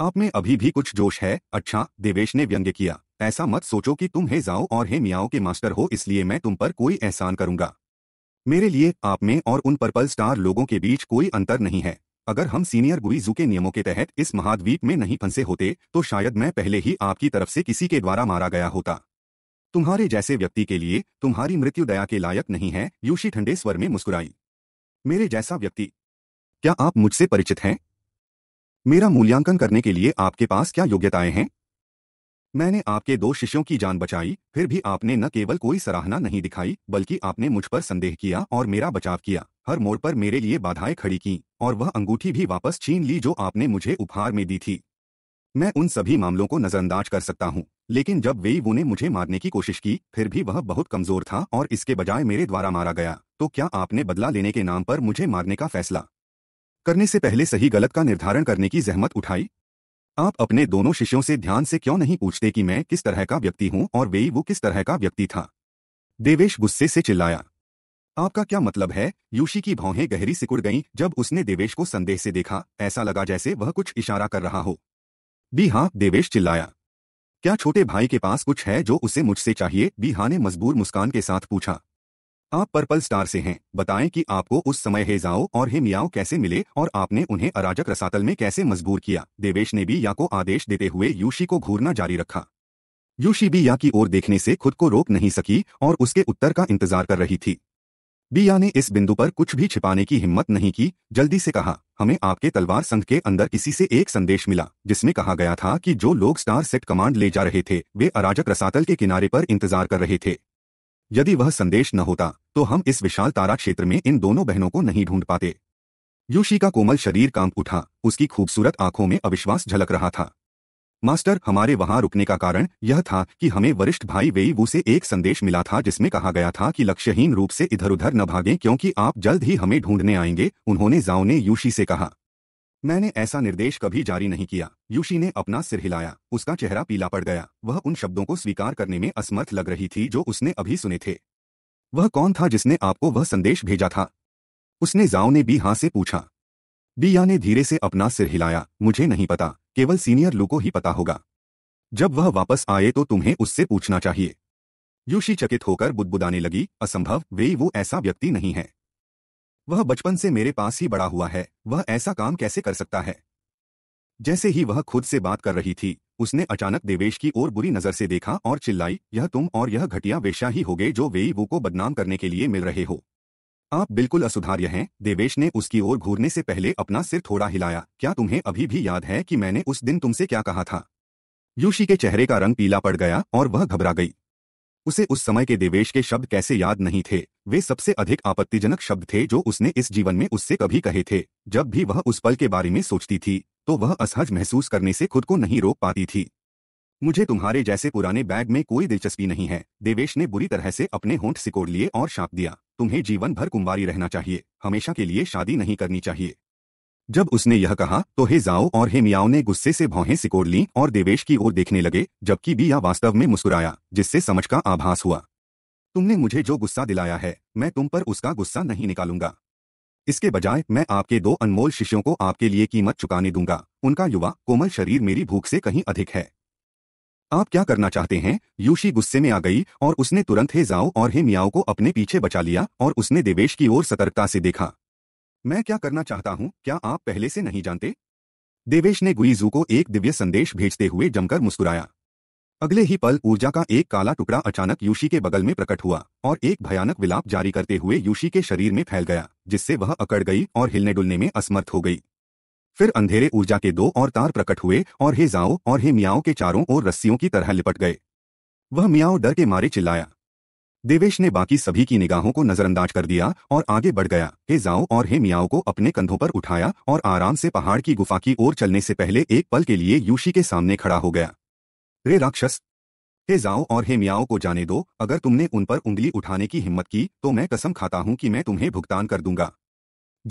आप में अभी भी कुछ जोश है अच्छा देवेश ने व्यंग्य किया ऐसा मत सोचो कि तुम हे जाओ और हे मियाओ के मास्टर हो इसलिए मैं तुम पर कोई एहसान करूंगा मेरे लिए आप में और उन पर्पल स्टार लोगों के बीच कोई अंतर नहीं है अगर हम सीनियर गुईजू के नियमों के तहत इस महाद्वीप में नहीं फंसे होते तो शायद मैं पहले ही आपकी तरफ से किसी के द्वारा मारा गया होता तुम्हारे जैसे व्यक्ति के लिए तुम्हारी मृत्यु दया के लायक नहीं है यूशी ठंडे स्वर में मुस्कुराई मेरे जैसा व्यक्ति क्या आप मुझसे परिचित हैं मेरा मूल्यांकन करने के लिए आपके पास क्या योग्यताएं हैं मैंने आपके दो शिष्यों की जान बचाई फिर भी आपने न केवल कोई सराहना नहीं दिखाई बल्कि आपने मुझ पर संदेह किया और मेरा बचाव किया हर मोड़ पर मेरे लिए बाधाएं खड़ी की और वह अंगूठी भी वापस छीन ली जो आपने मुझे उपहार में दी थी मैं उन सभी मामलों को नजरअंदाज कर सकता हूँ लेकिन जब वो ने मुझे मारने की कोशिश की फिर भी वह बहुत कमजोर था और इसके बजाय मेरे द्वारा मारा गया तो क्या आपने बदला लेने के नाम पर मुझे मारने का फैसला करने से पहले सही गलत का निर्धारण करने की जहमत उठाई आप अपने दोनों शिष्यों से ध्यान से क्यों नहीं पूछते कि मैं किस तरह का व्यक्ति हूं और वे वो किस तरह का व्यक्ति था देवेश गुस्से से चिल्लाया आपका क्या मतलब है यूशी की भौहें गहरी सिकुड़ गईं जब उसने देवेश को संदेह से देखा ऐसा लगा जैसे वह कुछ इशारा कर रहा हो बी हां देवेश चिल्लाया क्या छोटे भाई के पास कुछ है जो उसे मुझसे चाहिए बी हां ने मजबूर मुस्कान के साथ पूछा आप पर्पल स्टार से हैं बताएं कि आपको उस समय हेजाओ और हेमियाओ कैसे मिले और आपने उन्हें अराजक रसातल में कैसे मजबूर किया देवेश ने भी या को आदेश देते हुए यूशी को घूरना जारी रखा यूशी भी या की ओर देखने से खुद को रोक नहीं सकी और उसके उत्तर का इंतजार कर रही थी बिया ने इस बिंदु पर कुछ भी छिपाने की हिम्मत नहीं की जल्दी से कहा हमें आपके तलवार संघ के अंदर किसी से एक संदेश मिला जिसमें कहा गया था कि जो लोग स्टार सेट कमांड ले जा रहे थे वे अराजक रसातल के किनारे पर इंतजार कर रहे थे यदि वह संदेश न होता तो हम इस विशाल तारा क्षेत्र में इन दोनों बहनों को नहीं ढूंढ पाते योशी का कोमल शरीर कांप उठा उसकी खूबसूरत आंखों में अविश्वास झलक रहा था मास्टर हमारे वहां रुकने का कारण यह था कि हमें वरिष्ठ भाई वू से एक संदेश मिला था जिसमें कहा गया था कि लक्ष्यहीन रूप से इधर उधर न भागें क्योंकि आप जल्द ही हमें ढूंढने आएंगे उन्होंने जाओ ने यूशी से कहा मैंने ऐसा निर्देश कभी जारी नहीं किया यूशी ने अपना सिर हिलाया उसका चेहरा पीला पड़ गया वह उन शब्दों को स्वीकार करने में असमर्थ लग रही थी जो उसने अभी सुने थे वह कौन था जिसने आपको वह संदेश भेजा था उसने जाओ ने बीहा से पूछा बिया ने धीरे से अपना सिर हिलाया मुझे नहीं पता केवल सीनियर लू को ही पता होगा जब वह वापस आए तो तुम्हें उससे पूछना चाहिए युषी चकित होकर बुदबुदाने लगी असंभव वे वो ऐसा व्यक्ति नहीं है वह बचपन से मेरे पास ही बड़ा हुआ है वह ऐसा काम कैसे कर सकता है जैसे ही वह खुद से बात कर रही थी उसने अचानक देवेश की ओर बुरी नजर से देखा और चिल्लाई यह तुम और यह घटिया वेश्या ही होगे जो वेई वो को बदनाम करने के लिए मिल रहे हो आप बिल्कुल असुधार्य हैं देवेश ने उसकी ओर घूरने से पहले अपना सिर थोड़ा हिलाया क्या तुम्हें अभी भी याद है कि मैंने उस दिन तुमसे क्या कहा था यूशी के चेहरे का रंग पीला पड़ गया और वह घबरा गई उसे उस समय के देवेश के शब्द कैसे याद नहीं थे वे सबसे अधिक आपत्तिजनक शब्द थे जो उसने इस जीवन में उससे कभी कहे थे जब भी वह उस पल के बारे में सोचती थी तो वह असहज महसूस करने से खुद को नहीं रोक पाती थी मुझे तुम्हारे जैसे पुराने बैग में कोई दिलचस्पी नहीं है देवेश ने बुरी तरह से अपने होंठ सिकोड़ लिए और शाप दिया तुम्हें जीवन भर कुंवारी रहना चाहिए हमेशा के लिए शादी नहीं करनी चाहिए जब उसने यह कहा तो हे जाओ और हे मियाओ ने गुस्से से भौहें सिकोड़ ली और देवेश की ओर देखने लगे जबकि बिया वास्तव में मुस्कुराया जिससे समझ का आभास हुआ तुमने मुझे जो गुस्सा दिलाया है मैं तुम पर उसका गुस्सा नहीं निकालूंगा इसके बजाय मैं आपके दो अनमोल शिष्यों को आपके लिए कीमत चुकाने दूंगा उनका युवा कोमल शरीर मेरी भूख से कहीं अधिक है आप क्या करना चाहते हैं यूशी गुस्से में आ गई और उसने तुरंत हे जाओ और हे मियाओ को अपने पीछे बचा लिया और उसने देवेश की ओर सतर्कता से देखा मैं क्या करना चाहता हूं क्या आप पहले से नहीं जानते देवेश ने गुईजू को एक दिव्य संदेश भेजते हुए जमकर मुस्कुराया अगले ही पल ऊर्जा का एक काला टुकड़ा अचानक यूशी के बगल में प्रकट हुआ और एक भयानक विलाप जारी करते हुए यूशी के शरीर में फैल गया जिससे वह अकड़ गई और हिलने डुलने में असमर्थ हो गई फिर अंधेरे ऊर्जा के दो और तार प्रकट हुए और हे जाओ और हे मियाओ के चारों ओर रस्सियों की तरह लिपट गए वह मियाओ डर के मारे चिल्लाया देवेश ने बाकी सभी की निगाहों को नजरअंदाज कर दिया और आगे बढ़ गया हे जाओ और हे मियाओ को अपने कंधों पर उठाया और आराम से पहाड़ की गुफा की ओर चलने से पहले एक पल के लिए यूशी के सामने खड़ा हो गया रे राक्षस हे जाओ और हे मियाओ को जाने दो अगर तुमने उन पर उंगली उठाने की हिम्मत की तो मैं कसम खाता हूं कि मैं तुम्हें भुगतान कर दूंगा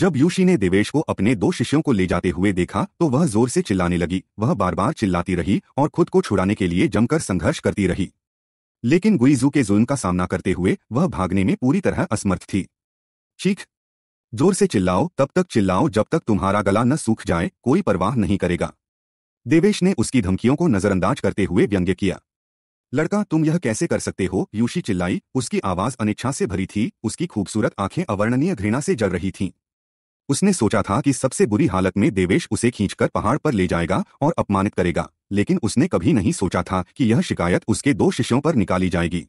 जब यूशी ने देवेश को अपने दो शिष्यों को ले जाते हुए देखा तो वह जोर से चिल्लाने लगी वह बार बार चिल्लाती रही और खुद को छुड़ाने के लिए जमकर संघर्ष करती रही लेकिन गुईजू के जुल्म का सामना करते हुए वह भागने में पूरी तरह असमर्थ थी चीख जोर से चिल्लाओ तब तक चिल्लाओ जब तक तुम्हारा गला न सूख जाए कोई परवाह नहीं करेगा देवेश ने उसकी धमकियों को नजरअंदाज करते हुए व्यंग्य किया लड़का तुम यह कैसे कर सकते हो यूशी चिल्लाई उसकी आवाज अनिच्छा से भरी थी उसकी खूबसूरत आंखें अवर्णनीय घृणा से जल रही थीं उसने सोचा था कि सबसे बुरी हालत में देवेश उसे खींचकर पहाड़ पर ले जाएगा और अपमानित करेगा लेकिन उसने कभी नहीं सोचा था कि यह शिकायत उसके दो शिष्यों पर निकाली जाएगी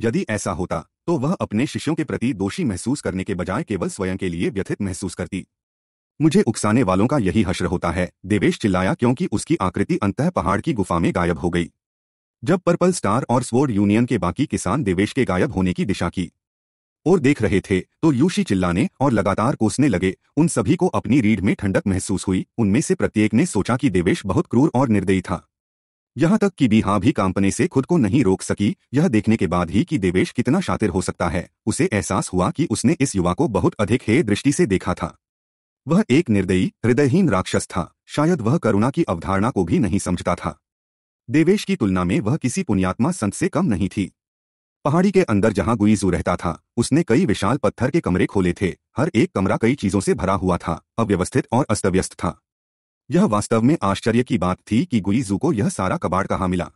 यदि ऐसा होता तो वह अपने शिष्यों के प्रति दोषी महसूस करने के बजाय केवल स्वयं के लिए व्यथित महसूस करती मुझे उकसाने वालों का यही हश्र होता है देवेश चिल्लाया क्योंकि उसकी आकृति अंतः पहाड़ की गुफा में गायब हो गई जब पर्पल स्टार और स्वोर्ड यूनियन के बाकी किसान देवेश के गायब होने की दिशा की और देख रहे थे तो यूशी चिल्लाने और लगातार कोसने लगे उन सभी को अपनी रीढ़ में ठंडक महसूस हुई उनमें से प्रत्येक ने सोचा कि देवेश बहुत क्रूर और निर्दयी था यहां तक कि बीहा भी कांपने से खुद को नहीं रोक सकी यह देखने के बाद ही कि देवेश कितना शातिर हो सकता है उसे एहसास हुआ कि उसने इस युवा को बहुत अधिक हे दृष्टि से देखा था वह एक निर्दयी हृदयहीन राक्षस था शायद वह करुणा की अवधारणा को भी नहीं समझता था देवेश की तुलना में वह किसी पुण्यात्मा संत से कम नहीं थी पहाड़ी के अंदर जहां गुईजू रहता था उसने कई विशाल पत्थर के कमरे खोले थे हर एक कमरा कई चीजों से भरा हुआ था अव्यवस्थित और अस्तव्यस्त था यह वास्तव में आश्चर्य की बात थी कि गुईजू को यह सारा कबाड़ कहाँ मिला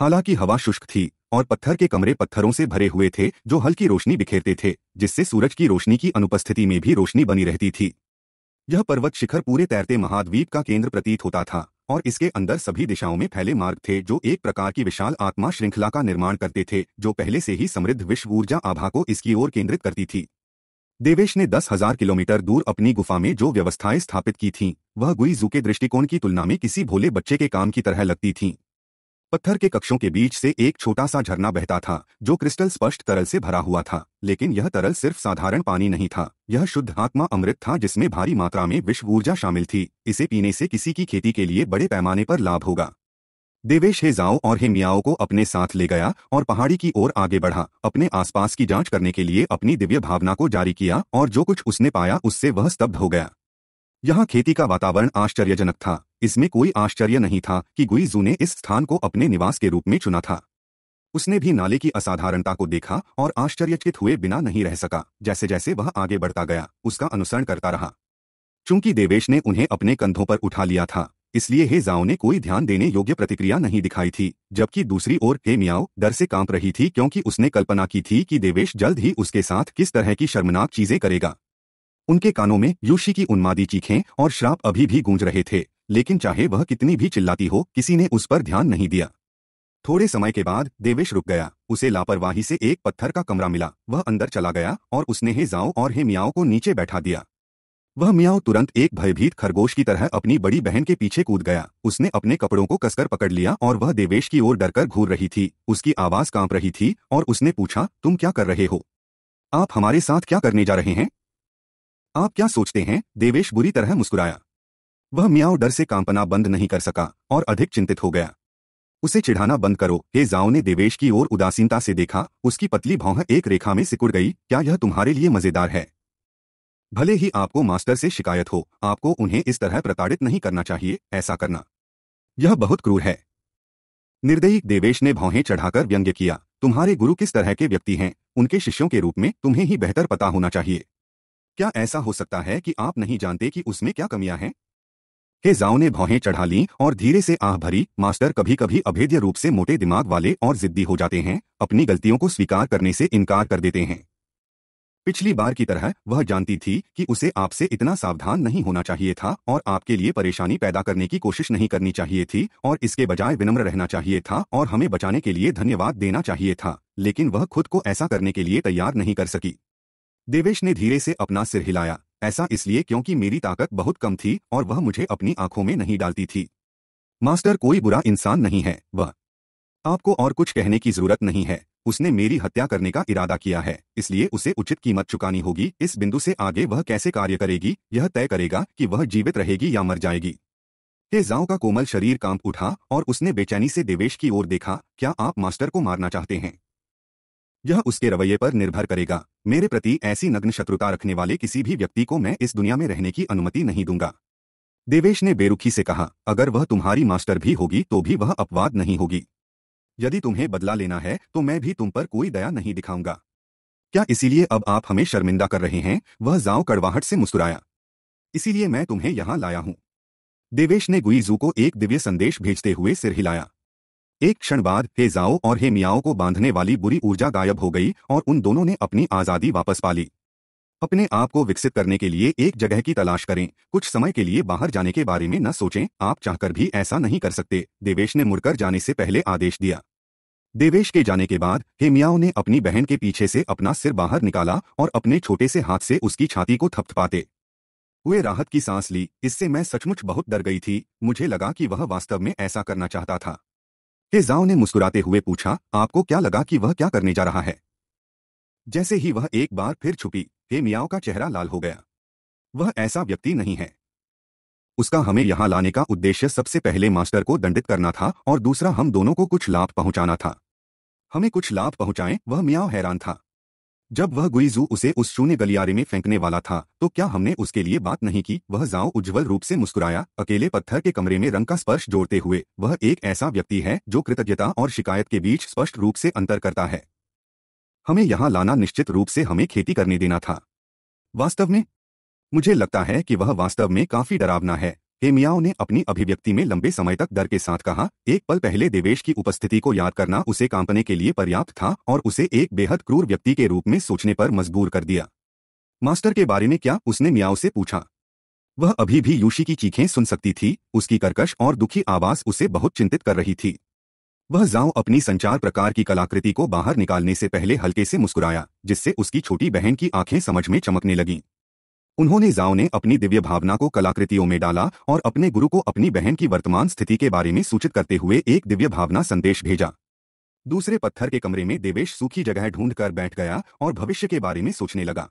हालांकि हवा शुष्क थी और पत्थर के कमरे पत्थरों से भरे हुए थे जो हल्की रोशनी बिखेरते थे जिससे सूरज की रोशनी की अनुपस्थिति में भी रोशनी बनी रहती थी यह पर्वत शिखर पूरे तैरते महाद्वीप का केंद्र प्रतीत होता था और इसके अंदर सभी दिशाओं में फैले मार्ग थे जो एक प्रकार की विशाल आत्मा श्रृंखला का निर्माण करते थे जो पहले से ही समृद्ध विश्व ऊर्जा आभा को इसकी ओर केंद्रित करती थी देवेश ने दस हजार किलोमीटर दूर अपनी गुफा में जो व्यवस्थाएं स्थापित की थीं, वह गुईजू के दृष्टिकोण की तुलना में किसी भोले बच्चे के काम की तरह लगती थीं। पत्थर के कक्षों के बीच से एक छोटा सा झरना बहता था जो क्रिस्टल स्पष्ट तरल से भरा हुआ था लेकिन यह तरल सिर्फ साधारण पानी नहीं था यह शुद्ध आत्मा अमृत था जिसमें भारी मात्रा में विश्व ऊर्जा शामिल थी इसे पीने से किसी की खेती के लिए बड़े पैमाने पर लाभ होगा देवेश हेजाओ और हे मियाओ को अपने साथ ले गया और पहाड़ी की ओर आगे बढ़ा अपने आसपास की जांच करने के लिए अपनी दिव्य भावना को जारी किया और जो कुछ उसने पाया उससे वह स्तब्ध हो गया यहाँ खेती का वातावरण आश्चर्यजनक था इसमें कोई आश्चर्य नहीं था कि गुईजू ने इस स्थान को अपने निवास के रूप में चुना था उसने भी नाले की असाधारणता को देखा और आश्चर्यचकित हुए बिना नहीं रह सका जैसे जैसे वह आगे बढ़ता गया उसका अनुसरण करता रहा चूंकि देवेश ने उन्हें अपने कंधों पर उठा लिया था इसलिए हे जाओ ने कोई ध्यान देने योग्य प्रतिक्रिया नहीं दिखाई थी जबकि दूसरी ओर हे मियाओ डर से कांप रही थी क्योंकि उसने कल्पना की थी कि देवेश जल्द ही उसके साथ किस तरह की शर्मनाक चीजें करेगा उनके कानों में यूशी की उन्मादी चीखें और श्राप अभी भी गूंज रहे थे लेकिन चाहे वह कितनी भी चिल्लाती हो किसी ने उस पर ध्यान नहीं दिया थोड़े समय के बाद देवेश रुक गया उसे लापरवाही से एक पत्थर का कमरा मिला वह अंदर चला गया और उसने हे जाओ और हे मियाओ को नीचे बैठा दिया वह मियाओ तुरंत एक भयभीत खरगोश की तरह अपनी बड़ी बहन के पीछे कूद गया उसने अपने कपड़ों को कसकर पकड़ लिया और वह देवेश की ओर डरकर घूर रही थी उसकी आवाज कांप रही थी और उसने पूछा तुम क्या कर रहे हो आप हमारे साथ क्या करने जा रहे हैं आप क्या सोचते हैं देवेश बुरी तरह मुस्कुराया वह मियाओ डर से कांपना बंद नहीं कर सका और अधिक चिंतित हो गया उसे चिढ़ाना बंद करो हे जाओ ने देवेश की ओर उदासीनता से देखा उसकी पतली भौह एक रेखा में सिकुड़ गई क्या यह तुम्हारे लिए मजेदार है भले ही आपको मास्टर से शिकायत हो आपको उन्हें इस तरह प्रताड़ित नहीं करना चाहिए ऐसा करना यह बहुत क्रूर है निर्दयी देवेश ने भौहें चढ़ाकर व्यंग्य किया तुम्हारे गुरु किस तरह के व्यक्ति हैं उनके शिष्यों के रूप में तुम्हें ही बेहतर पता होना चाहिए क्या ऐसा हो सकता है कि आप नहीं जानते कि उसमें क्या कमियां हैं जाओ ने भौहें चढ़ा लीं और धीरे से आह भरी मास्टर कभी कभी अभेद्य रूप से मोटे दिमाग वाले और जिद्दी हो जाते हैं अपनी गलतियों को स्वीकार करने से इनकार कर देते हैं पिछली बार की तरह वह जानती थी कि उसे आपसे इतना सावधान नहीं होना चाहिए था और आपके लिए परेशानी पैदा करने की कोशिश नहीं करनी चाहिए थी और इसके बजाय विनम्र रहना चाहिए था और हमें बचाने के लिए धन्यवाद देना चाहिए था लेकिन वह खुद को ऐसा करने के लिए तैयार नहीं कर सकी देवेश ने धीरे से अपना सिर हिलाया ऐसा इसलिए क्योंकि मेरी ताकत बहुत कम थी और वह मुझे अपनी आंखों में नहीं डालती थी मास्टर कोई बुरा इंसान नहीं है वह आपको और कुछ कहने की जरूरत नहीं है उसने मेरी हत्या करने का इरादा किया है इसलिए उसे उचित कीमत चुकानी होगी इस बिंदु से आगे वह कैसे कार्य करेगी यह तय करेगा कि वह जीवित रहेगी या मर जाएगी जाओ का कोमल शरीर कांप उठा और उसने बेचैनी से देवेश की ओर देखा क्या आप मास्टर को मारना चाहते हैं यह उसके रवैये पर निर्भर करेगा मेरे प्रति ऐसी नग्न शत्रुता रखने वाले किसी भी व्यक्ति को मैं इस दुनिया में रहने की अनुमति नहीं दूंगा देवेश ने बेरुखी से कहा अगर वह तुम्हारी मास्टर भी होगी तो भी वह अपवाद नहीं होगी यदि तुम्हें बदला लेना है तो मैं भी तुम पर कोई दया नहीं दिखाऊंगा क्या इसीलिए अब आप हमें शर्मिंदा कर रहे हैं वह जाओ कड़वाहट से मुस्कुराया इसीलिए मैं तुम्हें यहां लाया हूं देवेश ने गुईजू को एक दिव्य संदेश भेजते हुए सिर हिलाया एक क्षण बाद हेजाओ और हेमियाओ को बांधने वाली बुरी ऊर्जा गायब हो गई और उन दोनों ने अपनी आज़ादी वापस पा ली अपने आप को विकसित करने के लिए एक जगह की तलाश करें कुछ समय के लिए बाहर जाने के बारे में न सोचें आप चाहकर भी ऐसा नहीं कर सकते देवेश ने मुड़कर जाने से पहले आदेश दिया देवेश के जाने के बाद हेमियाओ ने अपनी बहन के पीछे से अपना सिर बाहर निकाला और अपने छोटे से हाथ से उसकी छाती को थपथपाते हुए राहत की सांस ली इससे मैं सचमुच बहुत डर गई थी मुझे लगा कि वह वास्तव में ऐसा करना चाहता था केजाओ ने मुस्कुराते हुए पूछा आपको क्या लगा कि वह क्या करने जा रहा है जैसे ही वह एक बार फिर छुपी हे मियाओ का चेहरा लाल हो गया वह ऐसा व्यक्ति नहीं है उसका हमें यहां लाने का उद्देश्य सबसे पहले मास्टर को दंडित करना था और दूसरा हम दोनों को कुछ लाभ पहुंचाना था हमें कुछ लाभ पहुंचाएं वह मियाओ हैरान था जब वह गुईजू उसे उस शून्य गलियारे में फेंकने वाला था तो क्या हमने उसके लिए बात नहीं की वह जाओ उज्जवल रूप से मुस्कुराया अकेले पत्थर के कमरे में रंग का स्पर्श जोड़ते हुए वह एक ऐसा व्यक्ति है जो कृतज्ञता और शिकायत के बीच स्पष्ट रूप से अंतर करता है हमें यहाँ लाना निश्चित रूप से हमें खेती करने देना था वास्तव में मुझे लगता है कि वह वास्तव में काफी डरावना है हेमियाओ ने अपनी अभिव्यक्ति में लंबे समय तक डर के साथ कहा एक पल पहले देवेश की उपस्थिति को याद करना उसे कांपने के लिए पर्याप्त था और उसे एक बेहद क्रूर व्यक्ति के रूप में सोचने पर मजबूर कर दिया मास्टर के बारे में क्या उसने मियाओ से पूछा वह अभी भी यूशी की चीखें सुन सकती थी उसकी कर्कश और दुखी आवाज उसे बहुत चिंतित कर रही थी वह जाओ अपनी संचार प्रकार की कलाकृति को बाहर निकालने से पहले हल्के से मुस्कुराया जिससे उसकी छोटी बहन की आंखें समझ में चमकने लगीं उन्होंने जाओ ने अपनी दिव्य भावना को कलाकृतियों में डाला और अपने गुरु को अपनी बहन की वर्तमान स्थिति के बारे में सूचित करते हुए एक दिव्य भावना संदेश भेजा दूसरे पत्थर के कमरे में देवेश सूखी जगह ढूंढ कर बैठ गया और भविष्य के बारे में सोचने लगा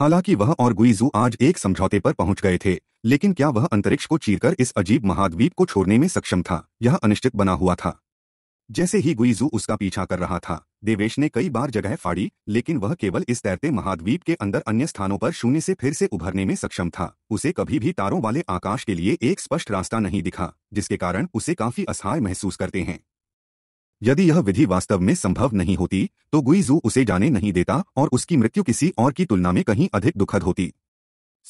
हालांकि वह और गुईजू आज एक समझौते पर पहुंच गए थे लेकिन क्या वह अंतरिक्ष को चीरकर इस अजीब महाद्वीप को छोड़ने में सक्षम था यह अनिश्चित बना हुआ था जैसे ही गुईजू उसका पीछा कर रहा था देवेश ने कई बार जगह फाड़ी लेकिन वह केवल इस तैरते महाद्वीप के अंदर अन्य स्थानों पर शून्य से फिर से उभरने में सक्षम था उसे कभी भी तारों वाले आकाश के लिए एक स्पष्ट रास्ता नहीं दिखा जिसके कारण उसे काफी असहाय महसूस करते हैं यदि यह विधि वास्तव में संभव नहीं होती तो गुईजू उसे जाने नहीं देता और उसकी मृत्यु किसी और की तुलना में कहीं अधिक दुखद होती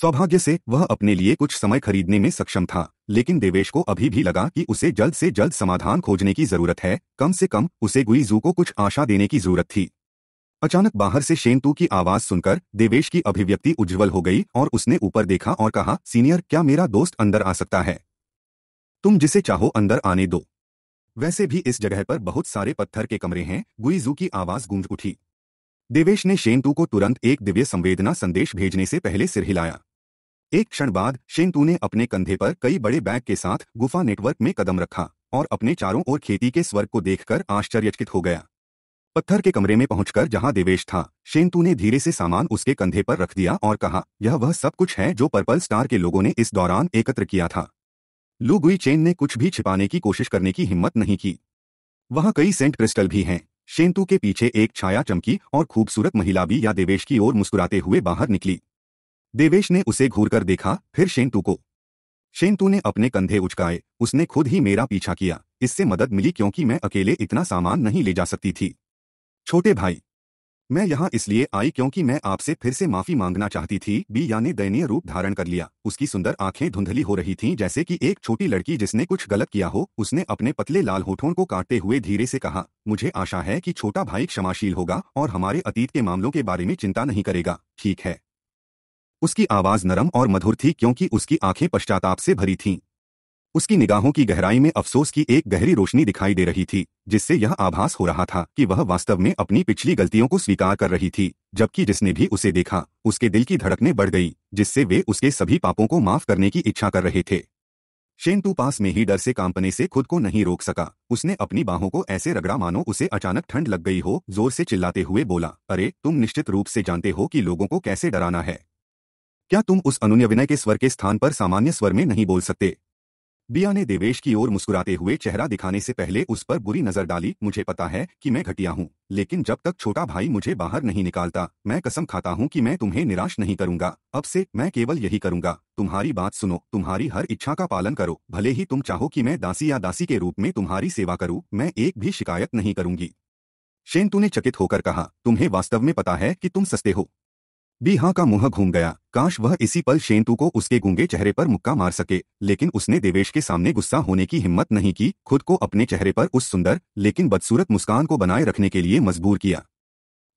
सौभाग्य से वह अपने लिए कुछ समय खरीदने में सक्षम था लेकिन देवेश को अभी भी लगा कि उसे जल्द से जल्द समाधान खोजने की जरूरत है कम से कम उसे गुईजू को कुछ आशा देने की जरूरत थी अचानक बाहर से शेंतु की आवाज सुनकर देवेश की अभिव्यक्ति उज्जवल हो गई और उसने ऊपर देखा और कहा सीनियर क्या मेरा दोस्त अंदर आ सकता है तुम जिसे चाहो अंदर आने दो वैसे भी इस जगह पर बहुत सारे पत्थर के कमरे हैं गुईजू की आवाज गूंज उठी देवेश ने शेंतु को तुरंत एक दिव्य संवेदना संदेश भेजने से पहले सिर हिलाया एक क्षण बाद शेंतु ने अपने कंधे पर कई बड़े बैग के साथ गुफा नेटवर्क में कदम रखा और अपने चारों ओर खेती के स्वर्ग को देखकर आश्चर्यचकित हो गया पत्थर के कमरे में पहुंचकर जहां देवेश था शेंतु ने धीरे से सामान उसके कंधे पर रख दिया और कहा यह वह सब कुछ है जो पर्पल स्टार के लोगों ने इस दौरान एकत्र किया था लुगुई चेन ने कुछ भी छिपाने की कोशिश करने की हिम्मत नहीं की वहां कई सेंट क्रिस्टल भी हैं शेंतु के पीछे एक छाया चमकी और खूबसूरत महिला भी या देवेश की ओर मुस्कुराते हुए बाहर निकली देवेश ने उसे घूरकर देखा फिर शेंतु को शेंतु ने अपने कंधे उचकाए उसने खुद ही मेरा पीछा किया इससे मदद मिली क्योंकि मैं अकेले इतना सामान नहीं ले जा सकती थी छोटे भाई मैं यहाँ इसलिए आई क्योंकि मैं आपसे फिर से माफी मांगना चाहती थी बी या ने दयनीय रूप धारण कर लिया उसकी सुंदर आंखें धुंधली हो रही थीं जैसे कि एक छोटी लड़की जिसने कुछ गलत किया हो उसने अपने पतले लाल होठों को काटते हुए धीरे से कहा मुझे आशा है कि छोटा भाई क्षमाशील होगा और हमारे अतीत के मामलों के बारे में चिंता नहीं करेगा ठीक है उसकी आवाज नरम और मधुर थी क्योंकि उसकी आंखें पश्चाताप से भरी थीं उसकी निगाहों की गहराई में अफसोस की एक गहरी रोशनी दिखाई दे रही थी जिससे यह आभास हो रहा था कि वह वास्तव में अपनी पिछली गलतियों को स्वीकार कर रही थी जबकि जिसने भी उसे देखा उसके दिल की धड़कने बढ़ गई जिससे वे उसके सभी पापों को माफ करने की इच्छा कर रहे थे तू पास में ही डर से कांपने से खुद को नहीं रोक सका उसने अपनी बाहों को ऐसे रगड़ा मानो उसे अचानक ठंड लग गई हो जोर से चिल्लाते हुए बोला अरे तुम निश्चित रूप से जानते हो कि लोगों को कैसे डराना है क्या तुम उस अनुन्य विनय के स्वर के स्थान पर सामान्य स्वर में नहीं बोल सकते बिया ने देवेश की ओर मुस्कुराते हुए चेहरा दिखाने से पहले उस पर बुरी नजर डाली मुझे पता है कि मैं घटिया हूँ लेकिन जब तक छोटा भाई मुझे बाहर नहीं निकालता मैं कसम खाता हूँ कि मैं तुम्हें निराश नहीं करूँगा अब से मैं केवल यही करूंगा तुम्हारी बात सुनो तुम्हारी हर इच्छा का पालन करो भले ही तुम चाहो कि मैं दासी या दासी के रूप में तुम्हारी सेवा करूँ मैं एक भी शिकायत नहीं करूंगी शेंतु ने चकित होकर कहा तुम्हें वास्तव में पता है कि तुम सस्ते हो बीहा का मुंह घूम गया काश वह इसी पल शेंतु को उसके गूंगे चेहरे पर मुक्का मार सके लेकिन उसने देवेश के सामने गुस्सा होने की हिम्मत नहीं की खुद को अपने चेहरे पर उस सुंदर लेकिन बदसूरत मुस्कान को बनाए रखने के लिए मजबूर किया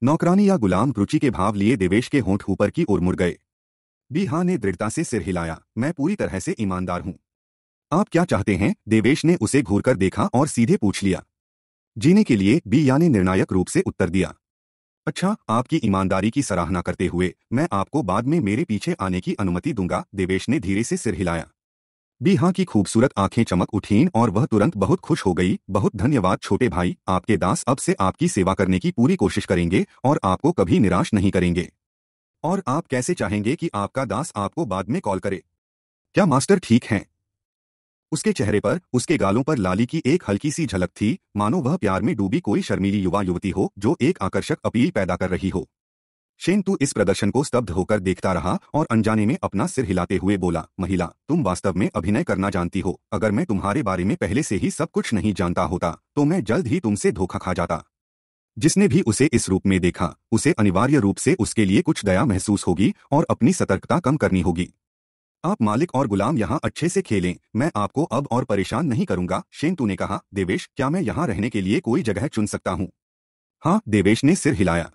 नौकरानी या गुलाम रुचि के भाव लिए देवेश के होंठ ऊपर की ओर मुड़ गए बीहा ने दृढ़ता से सिर हिलाया मैं पूरी तरह से ईमानदार हूँ आप क्या चाहते हैं देवेश ने उसे घूरकर देखा और सीधे पूछ लिया जीने के लिए बीया ने निर्णायक रूप से उत्तर दिया अच्छा आपकी ईमानदारी की सराहना करते हुए मैं आपको बाद में मेरे पीछे आने की अनुमति दूंगा देवेश ने धीरे से सिर हिलाया बीहा की खूबसूरत आंखें चमक उठीं और वह तुरंत बहुत खुश हो गई बहुत धन्यवाद छोटे भाई आपके दास अब से आपकी सेवा करने की पूरी कोशिश करेंगे और आपको कभी निराश नहीं करेंगे और आप कैसे चाहेंगे कि आपका दास आपको बाद में कॉल करे क्या मास्टर ठीक हैं उसके चेहरे पर उसके गालों पर लाली की एक हल्की सी झलक थी मानो वह प्यार में डूबी कोई शर्मीली युवा युवती हो जो एक आकर्षक अपील पैदा कर रही हो तू इस प्रदर्शन को स्तब्ध होकर देखता रहा और अनजाने में अपना सिर हिलाते हुए बोला महिला तुम वास्तव में अभिनय करना जानती हो अगर मैं तुम्हारे बारे में पहले से ही सब कुछ नहीं जानता होता तो मैं जल्द ही तुमसे धोखा खा जाता जिसने भी उसे इस रूप में देखा उसे अनिवार्य रूप से उसके लिए कुछ दया महसूस होगी और अपनी सतर्कता कम करनी होगी आप मालिक और गुलाम यहाँ अच्छे से खेलें मैं आपको अब और परेशान नहीं करूंगा शेंतु ने कहा देवेश क्या मैं यहाँ रहने के लिए कोई जगह चुन सकता हूँ हाँ देवेश ने सिर हिलाया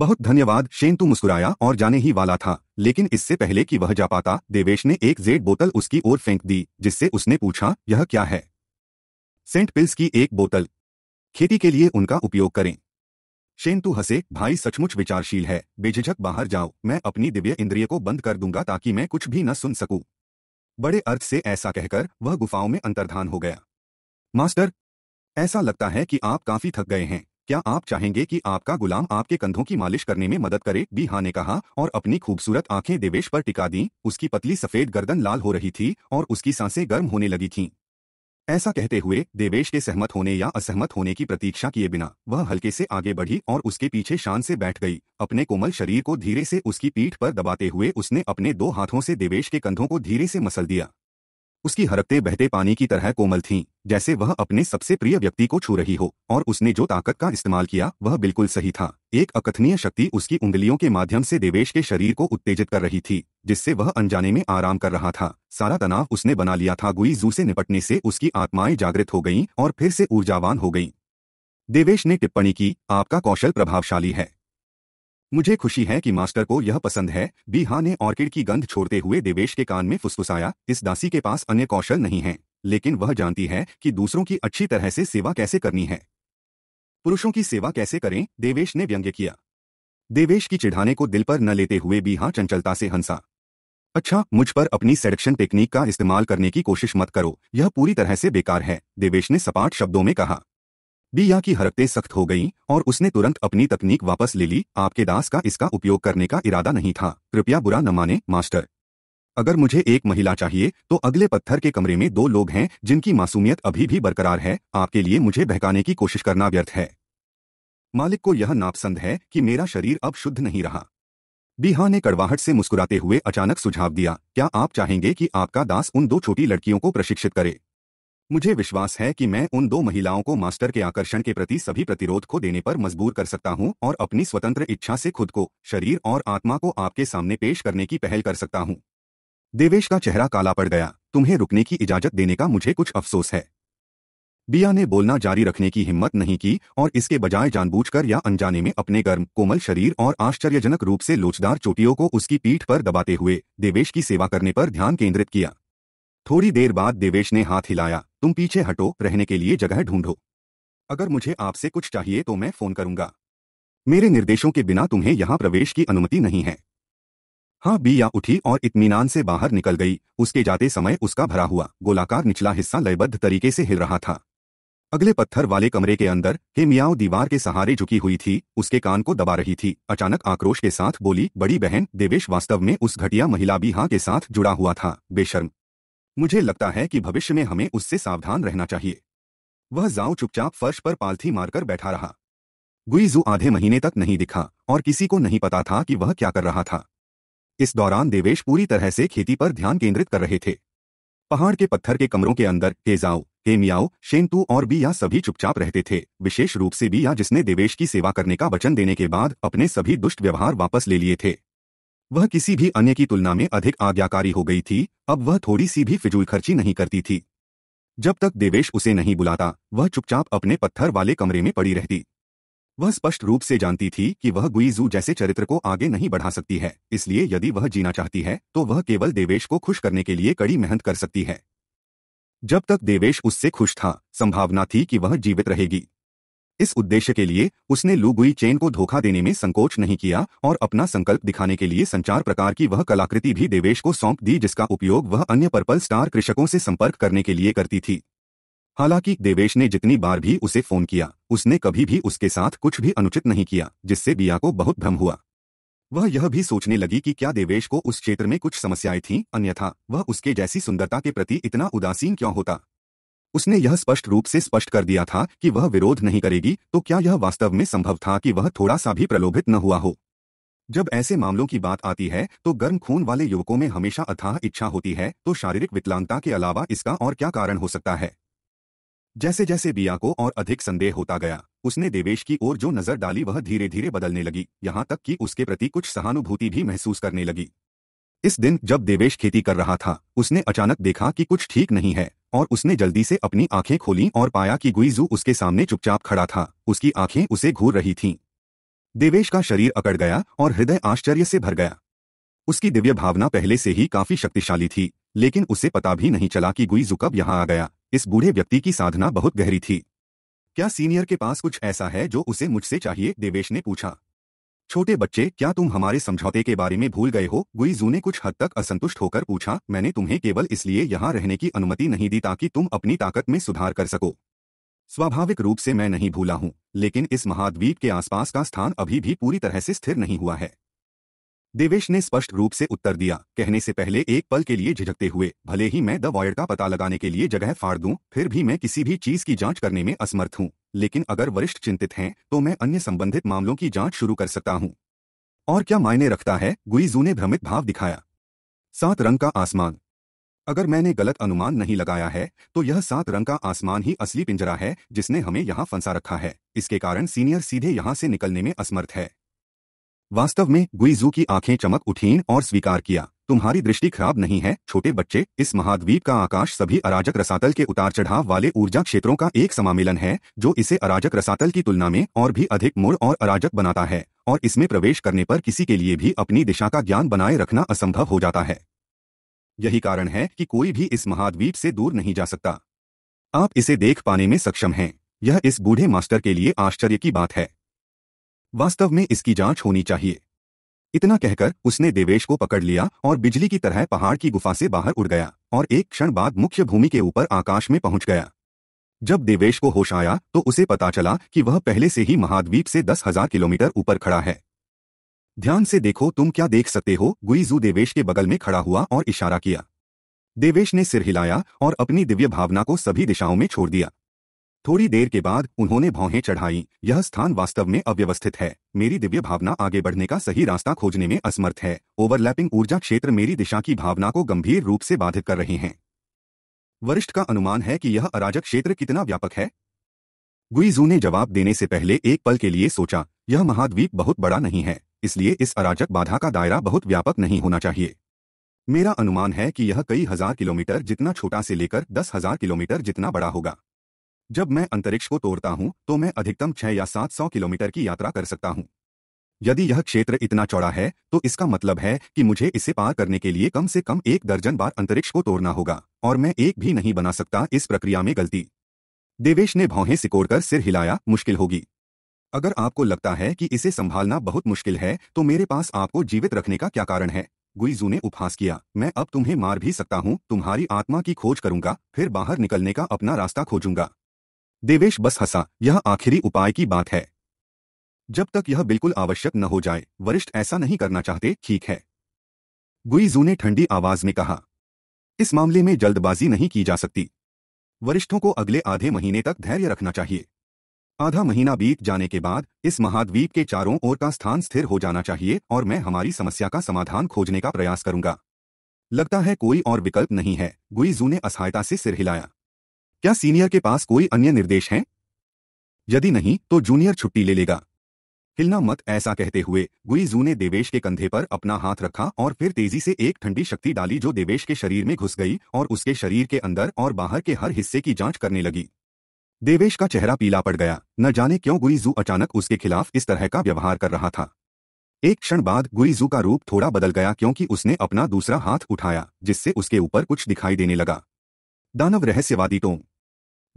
बहुत धन्यवाद शेंतु मुस्कुराया और जाने ही वाला था लेकिन इससे पहले कि वह जा पाता देवेश ने एक जेड बोतल उसकी ओर फेंक दी जिससे उसने पूछा यह क्या है सेंट पिल्स की एक बोतल खेती के लिए उनका उपयोग करें शेंतु हंसे भाई सचमुच विचारशील है बेझिझक बाहर जाओ मैं अपनी दिव्य इंद्रिय को बंद कर दूंगा ताकि मैं कुछ भी न सुन सकूं बड़े अर्थ से ऐसा कहकर वह गुफाओं में अंतर्धान हो गया मास्टर ऐसा लगता है कि आप काफी थक गए हैं क्या आप चाहेंगे कि आपका गुलाम आपके कंधों की मालिश करने में मदद करे हाँ ने कहा और अपनी खूबसूरत आंखें देवेश पर टिका दी उसकी पतली सफेद गर्दन लाल हो रही थी और उसकी सांसें गर्म होने लगी थीं ऐसा कहते हुए देवेश के सहमत होने या असहमत होने की प्रतीक्षा किए बिना वह हल्के से आगे बढ़ी और उसके पीछे शान से बैठ गई अपने कोमल शरीर को धीरे से उसकी पीठ पर दबाते हुए उसने अपने दो हाथों से देवेश के कंधों को धीरे से मसल दिया उसकी हरकतें बहते पानी की तरह कोमल थीं, जैसे वह अपने सबसे प्रिय व्यक्ति को छू रही हो और उसने जो ताकत का इस्तेमाल किया वह बिल्कुल सही था एक अकथनीय शक्ति उसकी उंगलियों के माध्यम से देवेश के शरीर को उत्तेजित कर रही थी जिससे वह अनजाने में आराम कर रहा था सारा तनाव उसने बना लिया था गुई जू से निपटने से उसकी आत्माएं जागृत हो गयी और फिर से ऊर्जावान हो गयी देवेश ने टिप्पणी की आपका कौशल प्रभावशाली है मुझे खुशी है कि मास्टर को यह पसंद है बी हाँ ने ऑर्किड की गंध छोड़ते हुए देवेश के कान में फुसफुसाया इस दासी के पास अन्य कौशल नहीं है लेकिन वह जानती है कि दूसरों की अच्छी तरह से सेवा कैसे करनी है पुरुषों की सेवा कैसे करें देवेश ने व्यंग्य किया देवेश की चिढ़ाने को दिल पर न लेते हुए भी हाँ चंचलता से हंसा अच्छा मुझ पर अपनी सेडक्शन टेक्निक का इस्तेमाल करने की कोशिश मत करो यह पूरी तरह से बेकार है देवेश ने सपाट शब्दों में कहा दिया की हरकतें सख्त हो गईं और उसने तुरंत अपनी तकनीक वापस ले ली आपके दास का इसका उपयोग करने का इरादा नहीं था कृपया बुरा न माने मास्टर अगर मुझे एक महिला चाहिए तो अगले पत्थर के कमरे में दो लोग हैं जिनकी मासूमियत अभी भी बरकरार है आपके लिए मुझे बहकाने की कोशिश करना व्यर्थ है मालिक को यह नापसंद है कि मेरा शरीर अब शुद्ध नहीं रहा बीहा ने कड़वाहट से मुस्कुराते हुए अचानक सुझाव दिया क्या आप चाहेंगे कि आपका दास उन दो छोटी लड़कियों को प्रशिक्षित करे मुझे विश्वास है कि मैं उन दो महिलाओं को मास्टर के आकर्षण के प्रति सभी प्रतिरोध को देने पर मजबूर कर सकता हूं और अपनी स्वतंत्र इच्छा से खुद को शरीर और आत्मा को आपके सामने पेश करने की पहल कर सकता हूं देवेश का चेहरा काला पड़ गया तुम्हें रुकने की इजाजत देने का मुझे कुछ अफसोस है बिया ने बोलना जारी रखने की हिम्मत नहीं की और इसके बजाय जानबूझकर या अनजाने में अपने गर्म कोमल शरीर और आश्चर्यजनक रूप से लोचदार चोटियों को उसकी पीठ पर दबाते हुए देवेश की सेवा करने पर ध्यान केंद्रित किया थोड़ी देर बाद देवेश ने हाथ हिलाया तुम पीछे हटो रहने के लिए जगह ढूंढो अगर मुझे आपसे कुछ चाहिए तो मैं फोन करूंगा मेरे निर्देशों के बिना तुम्हें यहां प्रवेश की अनुमति नहीं है हाँ बिया उठी और इतमीनान से बाहर निकल गई उसके जाते समय उसका भरा हुआ गोलाकार निचला हिस्सा लयबद्ध तरीके से हिल रहा था अगले पत्थर वाले कमरे के अंदर हेमियाओ दीवार के सहारे झुकी हुई थी उसके कान को दबा रही थी अचानक आक्रोश के साथ बोली बड़ी बहन देवेश वास्तव में उस घटिया महिला भी हाँ के साथ जुड़ा हुआ था बेशर्म मुझे लगता है कि भविष्य में हमें उससे सावधान रहना चाहिए वह जाओ चुपचाप फर्श पर पालथी मारकर बैठा रहा गुईजू आधे महीने तक नहीं दिखा और किसी को नहीं पता था कि वह क्या कर रहा था इस दौरान देवेश पूरी तरह से खेती पर ध्यान केंद्रित कर रहे थे पहाड़ के पत्थर के कमरों के अंदर हे जाओ हे मियाओ शेंतू और बिया सभी चुपचाप रहते थे विशेष रूप से बिया जिसने देवेश की सेवा करने का वचन देने के बाद अपने सभी दुष्ट व्यवहार वापस ले लिए थे वह किसी भी अन्य की तुलना में अधिक आज्ञाकारी हो गई थी अब वह थोड़ी सी भी फिजूल खर्ची नहीं करती थी जब तक देवेश उसे नहीं बुलाता वह चुपचाप अपने पत्थर वाले कमरे में पड़ी रहती वह स्पष्ट रूप से जानती थी कि वह गुईजू जैसे चरित्र को आगे नहीं बढ़ा सकती है इसलिए यदि वह जीना चाहती है तो वह केवल देवेश को खुश करने के लिए कड़ी मेहनत कर सकती है जब तक देवेश उससे खुश था संभावना थी कि वह जीवित रहेगी इस उद्देश्य के लिए उसने लुगुई चेन को धोखा देने में संकोच नहीं किया और अपना संकल्प दिखाने के लिए संचार प्रकार की वह कलाकृति भी देवेश को सौंप दी जिसका उपयोग वह अन्य पर्पल स्टार कृषकों से संपर्क करने के लिए करती थी हालांकि देवेश ने जितनी बार भी उसे फोन किया उसने कभी भी उसके साथ कुछ भी अनुचित नहीं किया जिससे बिया को बहुत भ्रम हुआ वह यह भी सोचने लगी कि क्या देवेश को उस क्षेत्र में कुछ समस्याएं थीं अन्यथा वह उसके जैसी सुंदरता के प्रति इतना उदासीन क्यों होता उसने यह स्पष्ट रूप से स्पष्ट कर दिया था कि वह विरोध नहीं करेगी तो क्या यह वास्तव में संभव था कि वह थोड़ा सा भी प्रलोभित न हुआ हो जब ऐसे मामलों की बात आती है तो गर्म खून वाले युवकों में हमेशा अथाह इच्छा होती है तो शारीरिक विकलांगता के अलावा इसका और क्या कारण हो सकता है जैसे जैसे बिया को और अधिक संदेह होता गया उसने देवेश की ओर जो नजर डाली वह धीरे धीरे बदलने लगी यहां तक कि उसके प्रति कुछ सहानुभूति भी महसूस करने लगी इस दिन जब देवेश खेती कर रहा था उसने अचानक देखा कि कुछ ठीक नहीं है और उसने जल्दी से अपनी आंखें खोली और पाया कि गुईजू उसके सामने चुपचाप खड़ा था उसकी आंखें उसे घूर रही थीं देवेश का शरीर अकड़ गया और हृदय आश्चर्य से भर गया उसकी दिव्य भावना पहले से ही काफी शक्तिशाली थी लेकिन उसे पता भी नहीं चला कि गुईजू कब यहां आ गया इस बूढ़े व्यक्ति की साधना बहुत गहरी थी क्या सीनियर के पास कुछ ऐसा है जो उसे मुझसे चाहिए देवेश ने पूछा छोटे बच्चे क्या तुम हमारे समझौते के बारे में भूल गए हो गुईजू ने कुछ हद तक असंतुष्ट होकर पूछा मैंने तुम्हें केवल इसलिए यहाँ रहने की अनुमति नहीं दी ताकि तुम अपनी ताकत में सुधार कर सको स्वाभाविक रूप से मैं नहीं भूला हूँ लेकिन इस महाद्वीप के आसपास का स्थान अभी भी पूरी तरह से स्थिर नहीं हुआ है देवेश ने स्पष्ट रूप से उत्तर दिया कहने से पहले एक पल के लिए झिझकते हुए भले ही मैं द वॉयर का पता लगाने के लिए जगह फाड़ दूं, फिर भी मैं किसी भी चीज की जांच करने में असमर्थ हूं लेकिन अगर वरिष्ठ चिंतित हैं तो मैं अन्य संबंधित मामलों की जांच शुरू कर सकता हूं और क्या मायने रखता है गुईजू ने भ्रमित भाव दिखाया सात रंग का आसमान अगर मैंने गलत अनुमान नहीं लगाया है तो यह सात रंग का आसमान ही असली पिंजरा है जिसने हमें यहाँ फंसा रखा है इसके कारण सीनियर सीधे यहाँ से निकलने में असमर्थ है वास्तव में गुइजू की आंखें चमक उठीं और स्वीकार किया तुम्हारी दृष्टि खराब नहीं है छोटे बच्चे इस महाद्वीप का आकाश सभी अराजक रसातल के उतार चढ़ाव वाले ऊर्जा क्षेत्रों का एक समामिलन है जो इसे अराजक रसातल की तुलना में और भी अधिक मुड़ और अराजक बनाता है और इसमें प्रवेश करने पर किसी के लिए भी अपनी दिशा का ज्ञान बनाए रखना असंभव हो जाता है यही कारण है कि कोई भी इस महाद्वीप से दूर नहीं जा सकता आप इसे देख पाने में सक्षम हैं यह इस बूढ़े मास्टर के लिए आश्चर्य की बात है वास्तव में इसकी जांच होनी चाहिए इतना कहकर उसने देवेश को पकड़ लिया और बिजली की तरह पहाड़ की गुफा से बाहर उड़ गया और एक क्षण बाद मुख्य भूमि के ऊपर आकाश में पहुंच गया जब देवेश को होश आया तो उसे पता चला कि वह पहले से ही महाद्वीप से दस हजार किलोमीटर ऊपर खड़ा है ध्यान से देखो तुम क्या देख सकते हो गुईजू देवेश के बगल में खड़ा हुआ और इशारा किया देवेश ने सिर हिलाया और अपनी दिव्य भावना को सभी दिशाओं में छोड़ दिया थोड़ी देर के बाद उन्होंने भौहें चढ़ाई यह स्थान वास्तव में अव्यवस्थित है मेरी दिव्य भावना आगे बढ़ने का सही रास्ता खोजने में असमर्थ है ओवरलैपिंग ऊर्जा क्षेत्र मेरी दिशा की भावना को गंभीर रूप से बाधित कर रहे हैं वरिष्ठ का अनुमान है कि यह अराजक क्षेत्र कितना व्यापक है गुईजू ने जवाब देने से पहले एक पल के लिए सोचा यह महाद्वीप बहुत बड़ा नहीं है इसलिए इस अराजक बाधा का दायरा बहुत व्यापक नहीं होना चाहिए मेरा अनुमान है कि यह कई हजार किलोमीटर जितना छोटा से लेकर दस हजार किलोमीटर जितना बड़ा होगा जब मैं अंतरिक्ष को तोड़ता हूं तो मैं अधिकतम छह या सात सौ किलोमीटर की यात्रा कर सकता हूं यदि यह क्षेत्र इतना चौड़ा है तो इसका मतलब है कि मुझे इसे पार करने के लिए कम से कम एक दर्जन बार अंतरिक्ष को तोड़ना होगा और मैं एक भी नहीं बना सकता इस प्रक्रिया में गलती देवेश ने भौहें सिकोड़कर सिर हिलाया मुश्किल होगी अगर आपको लगता है कि इसे संभालना बहुत मुश्किल है तो मेरे पास आपको जीवित रखने का क्या कारण है गुईजू ने उपहास किया मैं अब तुम्हें मार भी सकता हूँ तुम्हारी आत्मा की खोज करूंगा फिर बाहर निकलने का अपना रास्ता खोजूंगा देवेश बस हंसा यह आखिरी उपाय की बात है जब तक यह बिल्कुल आवश्यक न हो जाए वरिष्ठ ऐसा नहीं करना चाहते ठीक है गुईजू ने ठंडी आवाज में कहा इस मामले में जल्दबाजी नहीं की जा सकती वरिष्ठों को अगले आधे महीने तक धैर्य रखना चाहिए आधा महीना बीत जाने के बाद इस महाद्वीप के चारों ओर का स्थान स्थिर हो जाना चाहिए और मैं हमारी समस्या का समाधान खोजने का प्रयास करूंगा लगता है कोई और विकल्प नहीं है गुईजू ने असहायता से सिर हिलाया क्या सीनियर के पास कोई अन्य निर्देश हैं यदि नहीं तो जूनियर छुट्टी ले लेगा हिलना मत ऐसा कहते हुए गुईजू ने देवेश के कंधे पर अपना हाथ रखा और फिर तेजी से एक ठंडी शक्ति डाली जो देवेश के शरीर में घुस गई और उसके शरीर के अंदर और बाहर के हर हिस्से की जांच करने लगी देवेश का चेहरा पीला पड़ गया न जाने क्यों गुईजू अचानक उसके खिलाफ इस तरह का व्यवहार कर रहा था एक क्षण बाद गुईजू का रूप थोड़ा बदल गया क्योंकि उसने अपना दूसरा हाथ उठाया जिससे उसके ऊपर कुछ दिखाई देने लगा दानव रहस्यवादी टोंग तो।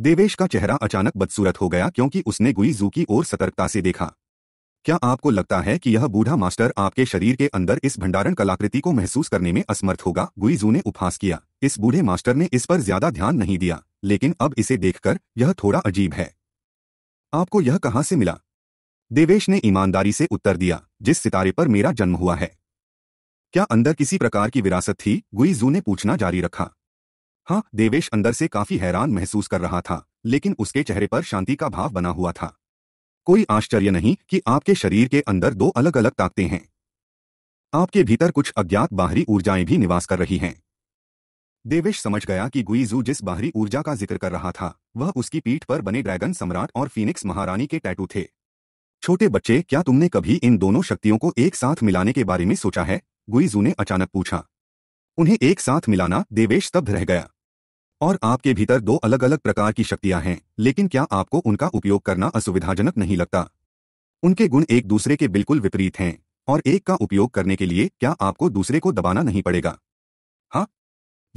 देवेश का चेहरा अचानक बदसूरत हो गया क्योंकि उसने गुईजू की ओर सतर्कता से देखा क्या आपको लगता है कि यह बूढ़ा मास्टर आपके शरीर के अंदर इस भंडारण कलाकृति को महसूस करने में असमर्थ होगा गुईजू ने उपहास किया इस बूढ़े मास्टर ने इस पर ज्यादा ध्यान नहीं दिया लेकिन अब इसे देखकर यह थोड़ा अजीब है आपको यह कहां से मिला देवेश ने ईमानदारी से उत्तर दिया जिस सितारे पर मेरा जन्म हुआ है क्या अंदर किसी प्रकार की विरासत थी गुईजू ने पूछना जारी रखा हाँ देवेश अंदर से काफी हैरान महसूस कर रहा था लेकिन उसके चेहरे पर शांति का भाव बना हुआ था कोई आश्चर्य नहीं कि आपके शरीर के अंदर दो अलग अलग ताकते हैं आपके भीतर कुछ अज्ञात बाहरी ऊर्जाएं भी निवास कर रही हैं देवेश समझ गया कि गुईजू जिस बाहरी ऊर्जा का जिक्र कर रहा था वह उसकी पीठ पर बने ड्रैगन सम्राट और फीनिक्स महारानी के टैटू थे छोटे बच्चे क्या तुमने कभी इन दोनों शक्तियों को एक साथ मिलाने के बारे में सोचा है गुईजू ने अचानक पूछा उन्हें एक साथ मिलाना देवेश स्तब्ध रह गया और आपके भीतर दो अलग अलग प्रकार की शक्तियां हैं लेकिन क्या आपको उनका उपयोग करना असुविधाजनक नहीं लगता उनके गुण एक दूसरे के बिल्कुल विपरीत हैं और एक का उपयोग करने के लिए क्या आपको दूसरे को दबाना नहीं पड़ेगा हाँ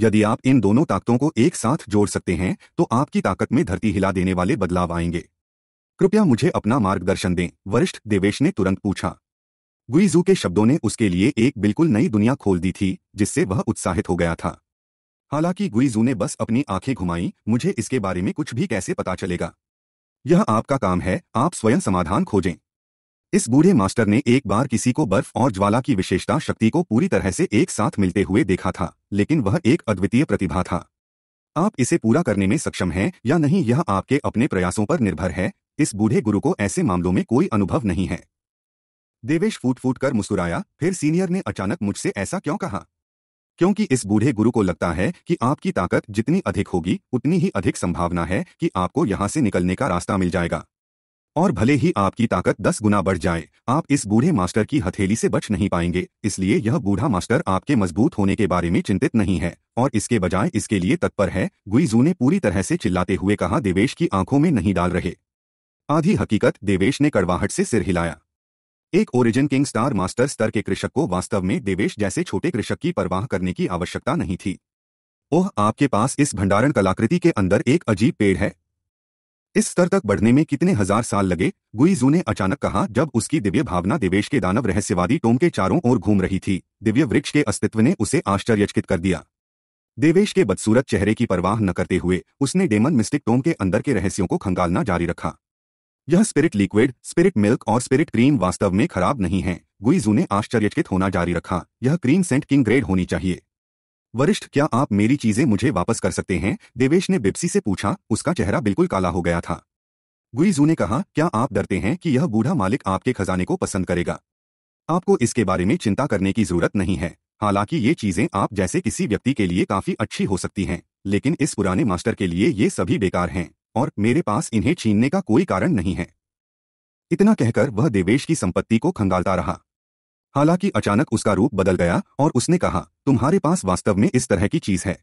यदि आप इन दोनों ताकतों को एक साथ जोड़ सकते हैं तो आपकी ताकत में धरती हिला देने वाले बदलाव आएंगे कृपया मुझे अपना मार्गदर्शन दें वरिष्ठ देवेश ने तुरंत पूछा गुईजू के शब्दों ने उसके लिए एक बिल्कुल नई दुनिया खोल दी थी जिससे वह उत्साहित हो गया था हालांकि गुईजू ने बस अपनी आंखें घुमाई मुझे इसके बारे में कुछ भी कैसे पता चलेगा यह आपका काम है आप स्वयं समाधान खोजें इस बूढ़े मास्टर ने एक बार किसी को बर्फ और ज्वाला की विशेषता शक्ति को पूरी तरह से एक साथ मिलते हुए देखा था लेकिन वह एक अद्वितीय प्रतिभा था आप इसे पूरा करने में सक्षम हैं या नहीं यह आपके अपने प्रयासों पर निर्भर है इस बूढ़े गुरु को ऐसे मामलों में कोई अनुभव नहीं है देवेश फूट फूट कर मुस्कुराया फिर सीनियर ने अचानक मुझसे ऐसा क्यों कहा क्योंकि इस बूढ़े गुरु को लगता है कि आपकी ताकत जितनी अधिक होगी उतनी ही अधिक संभावना है कि आपको यहाँ से निकलने का रास्ता मिल जाएगा और भले ही आपकी ताकत दस गुना बढ़ जाए आप इस बूढ़े मास्टर की हथेली से बच नहीं पाएंगे इसलिए यह बूढ़ा मास्टर आपके मजबूत होने के बारे में चिंतित नहीं है और इसके बजाय इसके लिए तत्पर है गुईजू ने पूरी तरह से चिल्लाते हुए कहा देवेश की आंखों में नहीं डाल रहे आधी हकीकत देवेश ने कड़वाहट से सिर हिलाया एक ओरिजिन किंग स्टार मास्टर स्तर के कृषक को वास्तव में देवेश जैसे छोटे कृषक की परवाह करने की आवश्यकता नहीं थी ओह आपके पास इस भंडारण कलाकृति के अंदर एक अजीब पेड़ है इस स्तर तक बढ़ने में कितने हजार साल लगे गुईजू ने अचानक कहा जब उसकी दिव्य भावना देवेश के दानव रहस्यवादी टोम के चारों ओर घूम रही थी दिव्य वृक्ष के अस्तित्व ने उसे आश्चर्यचकित कर दिया देवेश के बदसूरत चेहरे की परवाह न करते हुए उसने डेमन मिस्टिक टोम के अंदर के रहस्यों को खंगालना जारी रखा यह स्पिरिट लिक्विड स्पिरिट मिल्क और स्पिरिट क्रीम वास्तव में खराब नहीं है गुईजू ने आश्चर्यचकित होना जारी रखा यह क्रीम सेंट किंग ग्रेड होनी चाहिए वरिष्ठ क्या आप मेरी चीजें मुझे वापस कर सकते हैं देवेश ने बिप्सी से पूछा उसका चेहरा बिल्कुल काला हो गया था गुईजू ने कहा क्या आप डरते हैं कि यह बूढ़ा मालिक आपके खजाने को पसंद करेगा आपको इसके बारे में चिंता करने की जरूरत नहीं है हालांकि ये चीजें आप जैसे किसी व्यक्ति के लिए काफी अच्छी हो सकती हैं लेकिन इस पुराने मास्टर के लिए ये सभी बेकार हैं और मेरे पास इन्हें छीनने का कोई कारण नहीं है इतना कहकर वह देवेश की संपत्ति को खंगालता रहा हालांकि अचानक उसका रूप बदल गया और उसने कहा तुम्हारे पास वास्तव में इस तरह की चीज है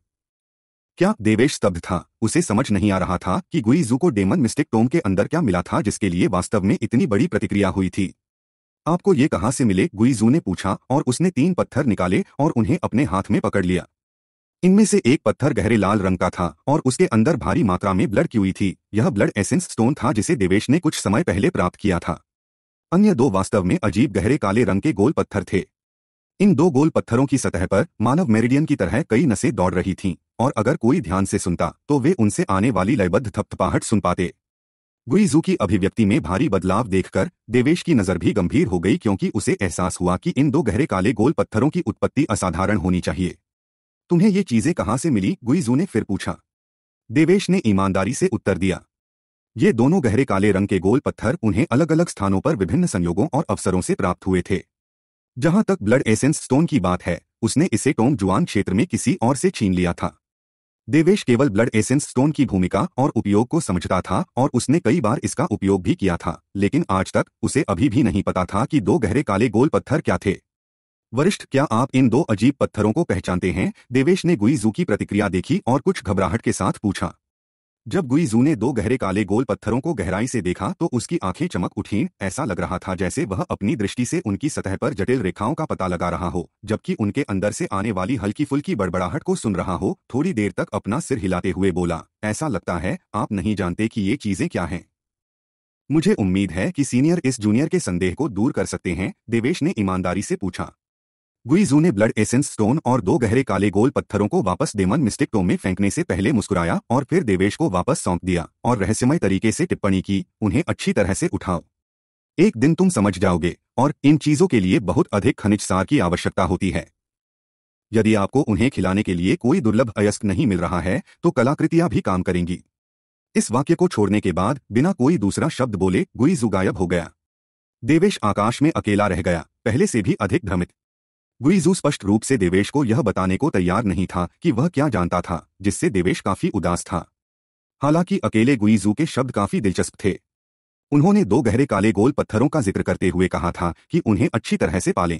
क्या देवेश स्तब्ध था उसे समझ नहीं आ रहा था कि गुईजू को डेमन मिस्टिक टोम के अंदर क्या मिला था जिसके लिए वास्तव में इतनी बड़ी प्रतिक्रिया हुई थी आपको ये कहाँ से मिले गुईजू ने पूछा और उसने तीन पत्थर निकाले और उन्हें अपने हाथ में पकड़ लिया इनमें से एक पत्थर गहरे लाल रंग का था और उसके अंदर भारी मात्रा में ब्लड की हुई थी यह ब्लड एसेंस स्टोन था जिसे देवेश ने कुछ समय पहले प्राप्त किया था अन्य दो वास्तव में अजीब गहरे काले रंग के गोल पत्थर थे इन दो गोल पत्थरों की सतह पर मानव मेरिडियन की तरह कई नसें दौड़ रही थीं और अगर कोई ध्यान से सुनता तो वे उनसे आने वाली लयबद्ध थपथपाहट सुन पाते गुईजू की अभिव्यक्ति में भारी बदलाव देखकर देवेश की नजर भी गंभीर हो गई क्योंकि उसे एहसास हुआ कि इन दो गहरे काले गोल पत्थरों की उत्पत्ति असाधारण होनी चाहिए तुम्हें ये चीजें कहाँ से मिली गुईजू ने फिर पूछा देवेश ने ईमानदारी से उत्तर दिया ये दोनों गहरे काले रंग के गोल पत्थर उन्हें अलग अलग स्थानों पर विभिन्न संयोगों और अवसरों से प्राप्त हुए थे जहां तक ब्लड एसेंस स्टोन की बात है उसने इसे टोंग जुआन क्षेत्र में किसी और से छीन लिया था देवेश केवल ब्लड एसेंस स्टोन की भूमिका और उपयोग को समझता था और उसने कई बार इसका उपयोग भी किया था लेकिन आज तक उसे अभी भी नहीं पता था कि दो गहरे काले गोल पत्थर क्या थे वरिष्ठ क्या आप इन दो अजीब पत्थरों को पहचानते हैं देवेश ने गुईजू की प्रतिक्रिया देखी और कुछ घबराहट के साथ पूछा जब गुईजू ने दो गहरे काले गोल पत्थरों को गहराई से देखा तो उसकी आंखें चमक उठी ऐसा लग रहा था जैसे वह अपनी दृष्टि से उनकी सतह पर जटिल रेखाओं का पता लगा रहा हो जबकि उनके अंदर से आने वाली हल्की फुल्की बड़बड़ाहट को सुन रहा हो थोड़ी देर तक अपना सिर हिलाते हुए बोला ऐसा लगता है आप नहीं जानते कि ये चीजें क्या हैं मुझे उम्मीद है कि सीनियर इस जूनियर के संदेह को दूर कर सकते हैं देवेश ने ईमानदारी से पूछा गुइजू ने ब्लड एसेंस स्टोन और दो गहरे काले गोल पत्थरों को वापस डेमन मिस्टिक टोम में फेंकने से पहले मुस्कुराया और फिर देवेश को वापस सौंप दिया और रहस्यमय तरीके से टिप्पणी की उन्हें अच्छी तरह से उठाओ एक दिन तुम समझ जाओगे और इन चीजों के लिए बहुत अधिक खनिज सार की आवश्यकता होती है यदि आपको उन्हें खिलाने के लिए कोई दुर्लभ अयस्क नहीं मिल रहा है तो कलाकृतियां भी काम करेंगी इस वाक्य को छोड़ने के बाद बिना कोई दूसरा शब्द बोले गुईजू गायब हो गया देवेश आकाश में अकेला रह गया पहले से भी अधिक भ्रमित गुइजू स्पष्ट रूप से देवेश को यह बताने को तैयार नहीं था कि वह क्या जानता था जिससे देवेश काफी उदास था हालांकि अकेले गुइजू के शब्द काफी दिलचस्प थे उन्होंने दो गहरे काले गोल पत्थरों का जिक्र करते हुए कहा था कि उन्हें अच्छी तरह से पालें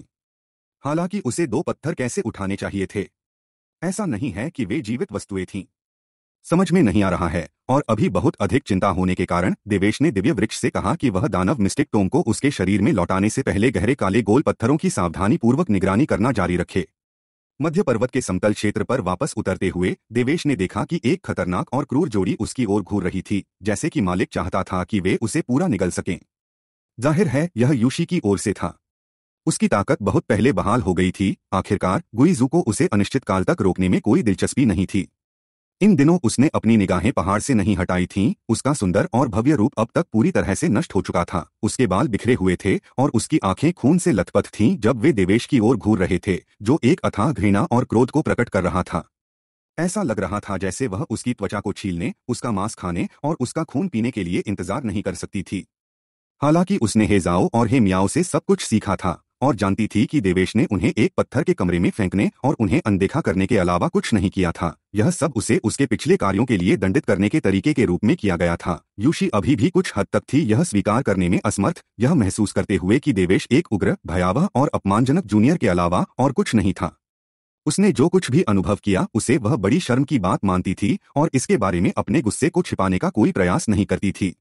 हालांकि उसे दो पत्थर कैसे उठाने चाहिए थे ऐसा नहीं है कि वे जीवित वस्तुएं थीं समझ में नहीं आ रहा है और अभी बहुत अधिक चिंता होने के कारण देवेश ने दिव्य वृक्ष से कहा कि वह दानव मिस्टिक टोम को उसके शरीर में लौटाने से पहले गहरे काले गोल पत्थरों की सावधानीपूर्वक निगरानी करना जारी रखे मध्य पर्वत के समतल क्षेत्र पर वापस उतरते हुए देवेश ने देखा कि एक खतरनाक और क्रूर जोड़ी उसकी ओर घूर रही थी जैसे कि मालिक चाहता था कि वे उसे पूरा निगल सकें जाहिर है यह यूशी की ओर से था उसकी ताकत बहुत पहले बहाल हो गई थी आखिरकार गुईजू को उसे अनिश्चित काल तक रोकने में कोई दिलचस्पी नहीं थी इन दिनों उसने अपनी निगाहें पहाड़ से नहीं हटाई थीं उसका सुंदर और भव्य रूप अब तक पूरी तरह से नष्ट हो चुका था उसके बाल बिखरे हुए थे और उसकी आंखें खून से लथपथ थीं जब वे देवेश की ओर घूर रहे थे जो एक अथाह घृणा और क्रोध को प्रकट कर रहा था ऐसा लग रहा था जैसे वह उसकी त्वचा को छीलने उसका मांस खाने और उसका खून पीने के लिए इंतजार नहीं कर सकती थी हालांकि उसने हेजाओ और हे मियाओ से सब कुछ सीखा था और जानती थी कि देवेश ने उन्हें एक पत्थर के कमरे में फेंकने और उन्हें अनदेखा करने के अलावा कुछ नहीं किया था यह सब उसे उसके पिछले कार्यों के लिए दंडित करने के तरीके के रूप में किया गया था यूशी अभी भी कुछ हद तक थी यह स्वीकार करने में असमर्थ यह महसूस करते हुए कि देवेश एक उग्र भयावह और अपमानजनक जूनियर के अलावा और कुछ नहीं था उसने जो कुछ भी अनुभव किया उसे वह बड़ी शर्म की बात मानती थी और इसके बारे में अपने गुस्से को छिपाने का कोई प्रयास नहीं करती थी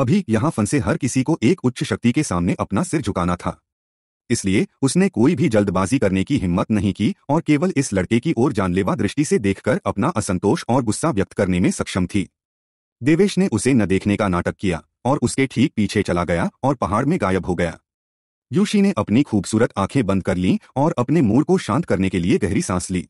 अभी यहाँ फंसे हर किसी को एक उच्च शक्ति के सामने अपना सिर झुकाना था इसलिए उसने कोई भी जल्दबाजी करने की हिम्मत नहीं की और केवल इस लड़के की ओर जानलेवा दृष्टि से देखकर अपना असंतोष और गुस्सा व्यक्त करने में सक्षम थी देवेश ने उसे न देखने का नाटक किया और उसके ठीक पीछे चला गया और पहाड़ में गायब हो गया यूशी ने अपनी खूबसूरत आंखें बंद कर लीं और अपने मूड को शांत करने के लिए गहरी सांस ली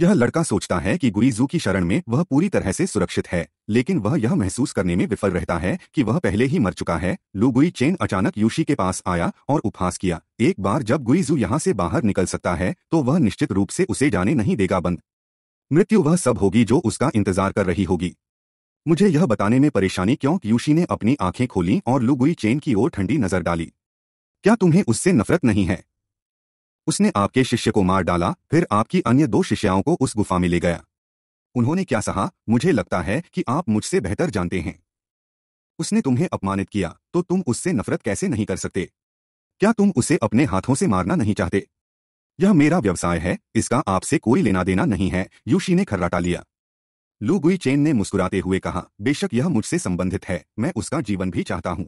यह लड़का सोचता है कि गुरीजू की शरण में वह पूरी तरह से सुरक्षित है लेकिन वह यह महसूस करने में विफल रहता है कि वह पहले ही मर चुका है लुगुई चेन अचानक यूशी के पास आया और उपहास किया एक बार जब गुरीजू यहाँ से बाहर निकल सकता है तो वह निश्चित रूप से उसे जाने नहीं देगा बंद मृत्यु वह सब होगी जो उसका इंतजार कर रही होगी मुझे यह बताने में परेशानी क्यों यूशी ने अपनी आंखें खोली और लुगुई चेन की ओर ठंडी नजर डाली क्या तुम्हें उससे नफरत नहीं है उसने आपके शिष्य को मार डाला फिर आपकी अन्य दो शिष्याओं को उस गुफा में ले गया उन्होंने क्या सहा मुझे लगता है कि आप मुझसे बेहतर जानते हैं उसने तुम्हें अपमानित किया तो तुम उससे नफरत कैसे नहीं कर सकते क्या तुम उसे अपने हाथों से मारना नहीं चाहते यह मेरा व्यवसाय है इसका आपसे कोई लेना देना नहीं है युशी ने खर्राटा लिया लू गुई चेन ने मुस्कुराते हुए कहा बेशक यह मुझसे संबंधित है मैं उसका जीवन भी चाहता हूं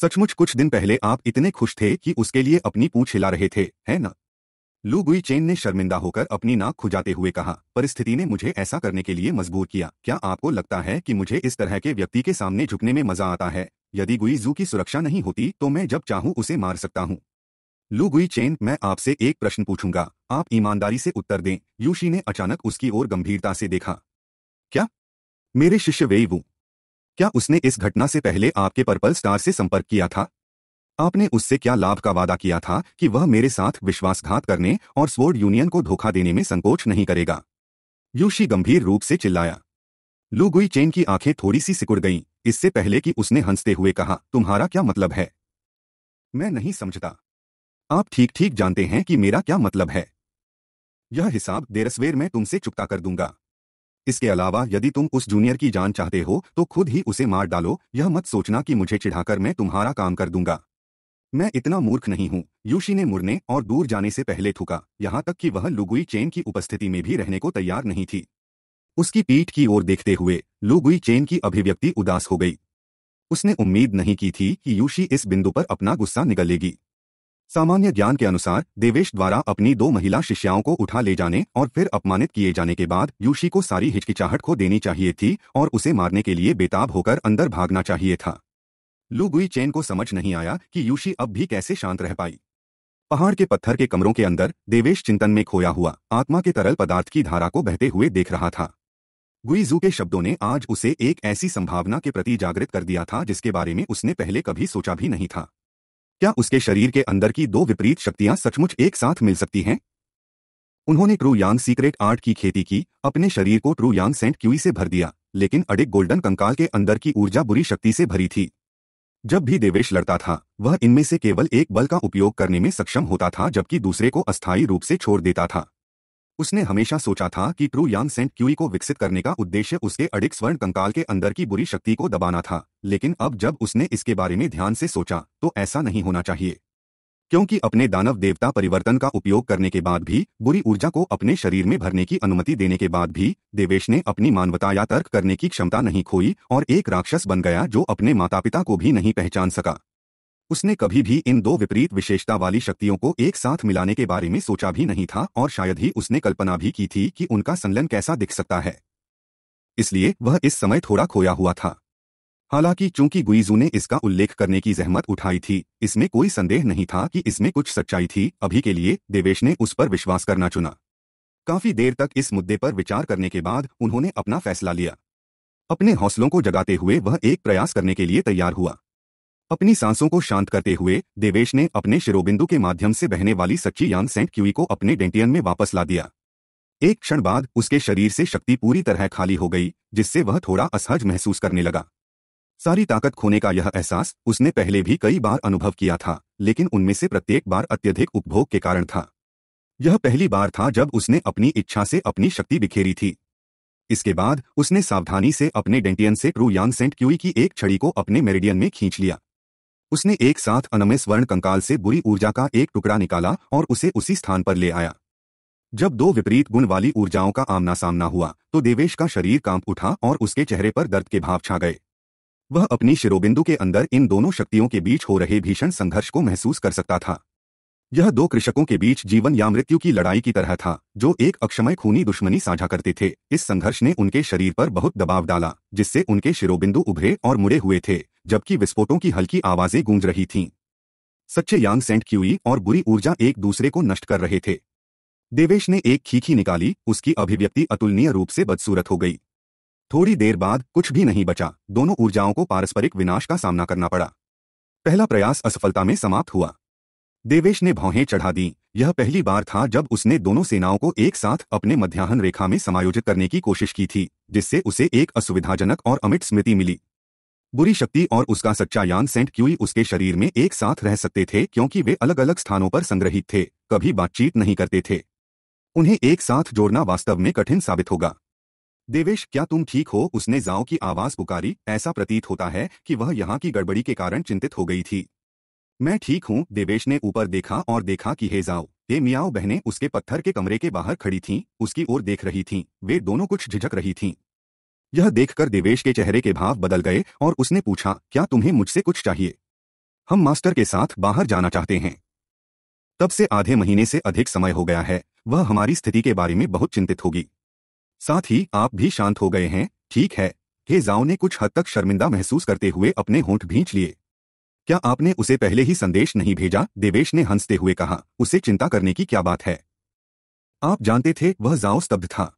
सचमुच कुछ दिन पहले आप इतने खुश थे कि उसके लिए अपनी पूछ हिला रहे थे है ना लू गुई चेन ने शर्मिंदा होकर अपनी नाक खुजाते हुए कहा परिस्थिति ने मुझे ऐसा करने के लिए मजबूर किया क्या आपको लगता है कि मुझे इस तरह के व्यक्ति के सामने झुकने में मजा आता है यदि गुई जू की सुरक्षा नहीं होती तो मैं जब चाहूं उसे मार सकता हूं लू गुई चेन मैं आपसे एक प्रश्न पूछूंगा आप ईमानदारी से उत्तर दें यूशी ने अचानक उसकी ओर गंभीरता से देखा क्या मेरे शिष्य वेई वू क्या उसने इस घटना से पहले आपके पर्पल स्टार से संपर्क किया था आपने उससे क्या लाभ का वादा किया था कि वह मेरे साथ विश्वासघात करने और स्वोर्ड यूनियन को धोखा देने में संकोच नहीं करेगा यूशी गंभीर रूप से चिल्लाया लुगुई चेन की आंखें थोड़ी सी सिकुड़ गईं इससे पहले कि उसने हंसते हुए कहा तुम्हारा क्या मतलब है मैं नहीं समझता आप ठीक ठीक जानते हैं कि मेरा क्या मतलब है यह हिसाब देरसवेर मैं तुमसे चुकता कर दूंगा इसके अलावा यदि तुम उस जूनियर की जान चाहते हो तो खुद ही उसे मार डालो यह मत सोचना कि मुझे चिढ़ाकर मैं तुम्हारा काम कर दूंगा मैं इतना मूर्ख नहीं हूँ यूशी ने मुरने और दूर जाने से पहले थूका यहाँ तक कि वह लुगुई चेन की उपस्थिति में भी रहने को तैयार नहीं थी उसकी पीठ की ओर देखते हुए लुगुई चेन की अभिव्यक्ति उदास हो गई उसने उम्मीद नहीं की थी कि यूशी इस बिंदु पर अपना गुस्सा निकलेगी सामान्य ज्ञान के अनुसार देवेश द्वारा अपनी दो महिला शिष्याओं को उठा ले जाने और फिर अपमानित किए जाने के बाद यूशी को सारी हिचकिचाहट खो देनी चाहिए थी और उसे मारने के लिए बेताब होकर अंदर भागना चाहिए था लुगुई चैन को समझ नहीं आया कि यूशी अब भी कैसे शांत रह पाई पहाड़ के पत्थर के कमरों के अंदर देवेश चिंतन में खोया हुआ आत्मा के तरल पदार्थ की धारा को बहते हुए देख रहा था गुईजू के शब्दों ने आज उसे एक ऐसी संभावना के प्रति जागृत कर दिया था जिसके बारे में उसने पहले कभी सोचा भी नहीं था क्या उसके शरीर के अंदर की दो विपरीत शक्तियां सचमुच एक साथ मिल सकती हैं उन्होंने ट्रू यांग सीक्रेट आर्ट की खेती की अपने शरीर को ट्रू यांग सेंट क्यूई से भर दिया लेकिन अडिक गोल्डन कंकाल के अंदर की ऊर्जा बुरी शक्ति से भरी थी जब भी देवेश लड़ता था वह इनमें से केवल एक बल का उपयोग करने में सक्षम होता था जबकि दूसरे को अस्थायी रूप से छोड़ देता था उसने हमेशा सोचा था कि ट्रू यांग सेंट क्यूई को विकसित करने का उद्देश्य उसके अडिक स्वर्ण कंकाल के अंदर की बुरी शक्ति को दबाना था लेकिन अब जब उसने इसके बारे में ध्यान से सोचा तो ऐसा नहीं होना चाहिए क्योंकि अपने दानव देवता परिवर्तन का उपयोग करने के बाद भी बुरी ऊर्जा को अपने शरीर में भरने की अनुमति देने के बाद भी देवेश ने अपनी मानवता या तर्क करने की क्षमता नहीं खोई और एक राक्षस बन गया जो अपने माता पिता को भी नहीं पहचान सका उसने कभी भी इन दो विपरीत विशेषता वाली शक्तियों को एक साथ मिलाने के बारे में सोचा भी नहीं था और शायद ही उसने कल्पना भी की थी कि उनका संलन कैसा दिख सकता है इसलिए वह इस समय थोड़ा खोया हुआ था हालांकि चूंकि गुईजू ने इसका उल्लेख करने की जहमत उठाई थी इसमें कोई संदेह नहीं था कि इसमें कुछ सच्चाई थी अभी के लिए देवेश ने उस पर विश्वास करना चुना काफी देर तक इस मुद्दे पर विचार करने के बाद उन्होंने अपना फैसला लिया अपने हौसलों को जगाते हुए वह एक प्रयास करने के लिए तैयार हुआ अपनी सांसों को शांत करते हुए देवेश ने अपने शिरोबिंदु के माध्यम से बहने वाली सच्ची यान सेंट क्यूई को अपने डेंटियन में वापस ला दिया एक क्षण बाद उसके शरीर से शक्ति पूरी तरह खाली हो गई जिससे वह थोड़ा असहज महसूस करने लगा सारी ताकत खोने का यह एहसास उसने पहले भी कई बार अनुभव किया था लेकिन उनमें से प्रत्येक बार अत्यधिक उपभोग के कारण था यह पहली बार था जब उसने अपनी इच्छा से अपनी शक्ति बिखेरी थी इसके बाद उसने सावधानी से अपने डेंटियन से ट्रू यांग सेंट क्यूई की एक छड़ी को अपने मेरिडियन में खींच लिया उसने एक साथ अनमय स्वर्ण कंकाल से बुरी ऊर्जा का एक टुकड़ा निकाला और उसे उसी स्थान पर ले आया जब दो विपरीत गुण वाली ऊर्जाओं का आमना सामना हुआ तो देवेश का शरीर कांप उठा और उसके चेहरे पर दर्द के भाव छा गए वह अपनी शिरोबिंदु के अंदर इन दोनों शक्तियों के बीच हो रहे भीषण संघर्ष को महसूस कर सकता था यह दो कृषकों के बीच जीवन या मृत्यु की लड़ाई की तरह था जो एक अक्षमय खूनी दुश्मनी साझा करते थे इस संघर्ष ने उनके शरीर पर बहुत दबाव डाला जिससे उनके शिरोबिंदु उभरे और मुड़े हुए थे जबकि विस्फोटों की हल्की आवाजें गूंज रही थीं सच्चे यांग सेंट क्यूई और बुरी ऊर्जा एक दूसरे को नष्ट कर रहे थे देवेश ने एक खीखी निकाली उसकी अभिव्यक्ति अतुलनीय रूप से बदसूरत हो गई थोड़ी देर बाद कुछ भी नहीं बचा दोनों ऊर्जाओं को पारस्परिक विनाश का सामना करना पड़ा पहला प्रयास असफलता में समाप्त हुआ देवेश ने भौहें चढ़ा दी यह पहली बार था जब उसने दोनों सेनाओं को एक साथ अपने मध्याहन रेखा में समायोजित करने की कोशिश की थी जिससे उसे एक असुविधाजनक और अमिट स्मृति मिली बुरी शक्ति और उसका सच्चा यान सेंट क्यूई उसके शरीर में एक साथ रह सकते थे क्योंकि वे अलग अलग स्थानों पर संग्रहित थे कभी बातचीत नहीं करते थे उन्हें एक साथ जोड़ना वास्तव में कठिन साबित होगा देवेश क्या तुम ठीक हो उसने जाओ की आवाज पुकारी ऐसा प्रतीत होता है कि वह यहाँ की गड़बड़ी के कारण चिंतित हो गई थी मैं ठीक हूँ देवेश ने ऊपर देखा और देखा कि हे जाओ ये मियाओ बहनें उसके पत्थर के कमरे के बाहर खड़ी थीं उसकी ओर देख रही थीं वे दोनों कुछ झिझक रही थीं यह देखकर देवेश के चेहरे के भाव बदल गए और उसने पूछा क्या तुम्हें मुझसे कुछ चाहिए हम मास्टर के साथ बाहर जाना चाहते हैं तब से आधे महीने से अधिक समय हो गया है वह हमारी स्थिति के बारे में बहुत चिंतित होगी साथ ही आप भी शांत हो गए हैं ठीक है हे जाओ ने कुछ हद तक शर्मिंदा महसूस करते हुए अपने होंठ भींच लिए क्या आपने उसे पहले ही संदेश नहीं भेजा देवेश ने हंसते हुए कहा उसे चिंता करने की क्या बात है आप जानते थे वह जाओ स्तब्ध था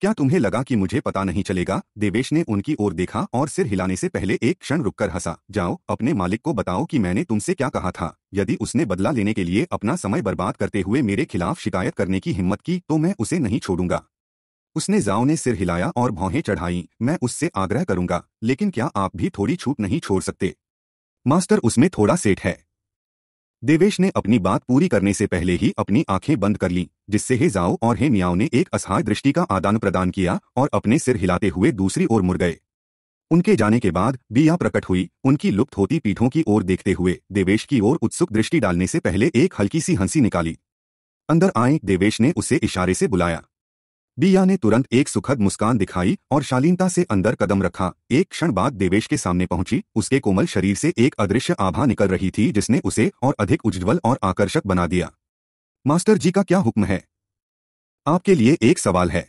क्या तुम्हें लगा कि मुझे पता नहीं चलेगा देवेश ने उनकी ओर देखा और सिर हिलाने से पहले एक क्षण रुककर हंसा जाओ अपने मालिक को बताओ कि मैंने तुमसे क्या कहा था यदि उसने बदला लेने के लिए अपना समय बर्बाद करते हुए मेरे खिलाफ शिकायत करने की हिम्मत की तो मैं उसे नहीं छोड़ूंगा उसने जाओ ने सिर हिलाया और भौहें चढ़ाई मैं उससे आग्रह करूंगा लेकिन क्या आप भी थोड़ी छूट नहीं छोड़ सकते मास्टर उसमें थोड़ा सेठ है देवेश ने अपनी बात पूरी करने से पहले ही अपनी आंखें बंद कर ली जिससे हे जाओ और हे मियाओ ने एक असहाय दृष्टि का आदान प्रदान किया और अपने सिर हिलाते हुए दूसरी ओर मुड़ गए उनके जाने के बाद बिया प्रकट हुई उनकी लुप्त होती पीठों की ओर देखते हुए देवेश की ओर उत्सुक दृष्टि डालने से पहले एक हल्की सी हंसी निकाली अंदर आए देवेश ने उसे इशारे से बुलाया दिया ने तुरंत एक सुखद मुस्कान दिखाई और शालीनता से अंदर कदम रखा एक क्षण बाद देवेश के सामने पहुंची उसके कोमल शरीर से एक अदृश्य आभा निकल रही थी जिसने उसे और अधिक उज्ज्वल और आकर्षक बना दिया मास्टर जी का क्या हुक्म है आपके लिए एक सवाल है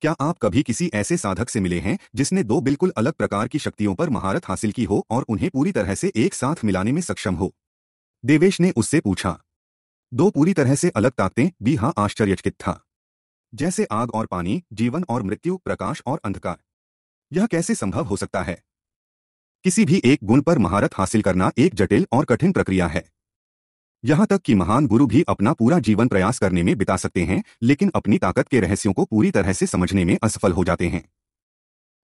क्या आप कभी किसी ऐसे साधक से मिले हैं जिसने दो बिल्कुल अलग प्रकार की शक्तियों पर महारत हासिल की हो और उन्हें पूरी तरह से एक साथ मिलाने में सक्षम हो देवेश ने उससे पूछा दो पूरी तरह से अलग ताकतें भी हाँ, आश्चर्यचकित था जैसे आग और पानी जीवन और मृत्यु प्रकाश और अंधकार यह कैसे संभव हो सकता है किसी भी एक गुण पर महारत हासिल करना एक जटिल और कठिन प्रक्रिया है यहां तक कि महान गुरु भी अपना पूरा जीवन प्रयास करने में बिता सकते हैं लेकिन अपनी ताकत के रहस्यों को पूरी तरह से समझने में असफल हो जाते हैं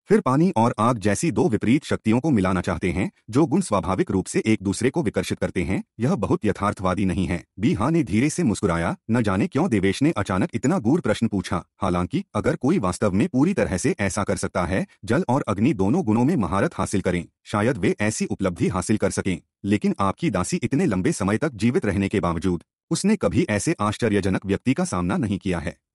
फिर पानी और आग जैसी दो विपरीत शक्तियों को मिलाना चाहते हैं जो गुण स्वाभाविक रूप से एक दूसरे को विकर्षित करते हैं यह बहुत यथार्थवादी नहीं है बी हाँ ने धीरे से मुस्कुराया न जाने क्यों देवेश ने अचानक इतना गूर प्रश्न पूछा हालांकि अगर कोई वास्तव में पूरी तरह से ऐसा कर सकता है जल और अग्नि दोनों गुणों में महारत हासिल करें शायद वे ऐसी उपलब्धि हासिल कर सकें लेकिन आपकी दासी इतने लंबे समय तक जीवित रहने के बावजूद उसने कभी ऐसे आश्चर्यजनक व्यक्ति का सामना नहीं किया है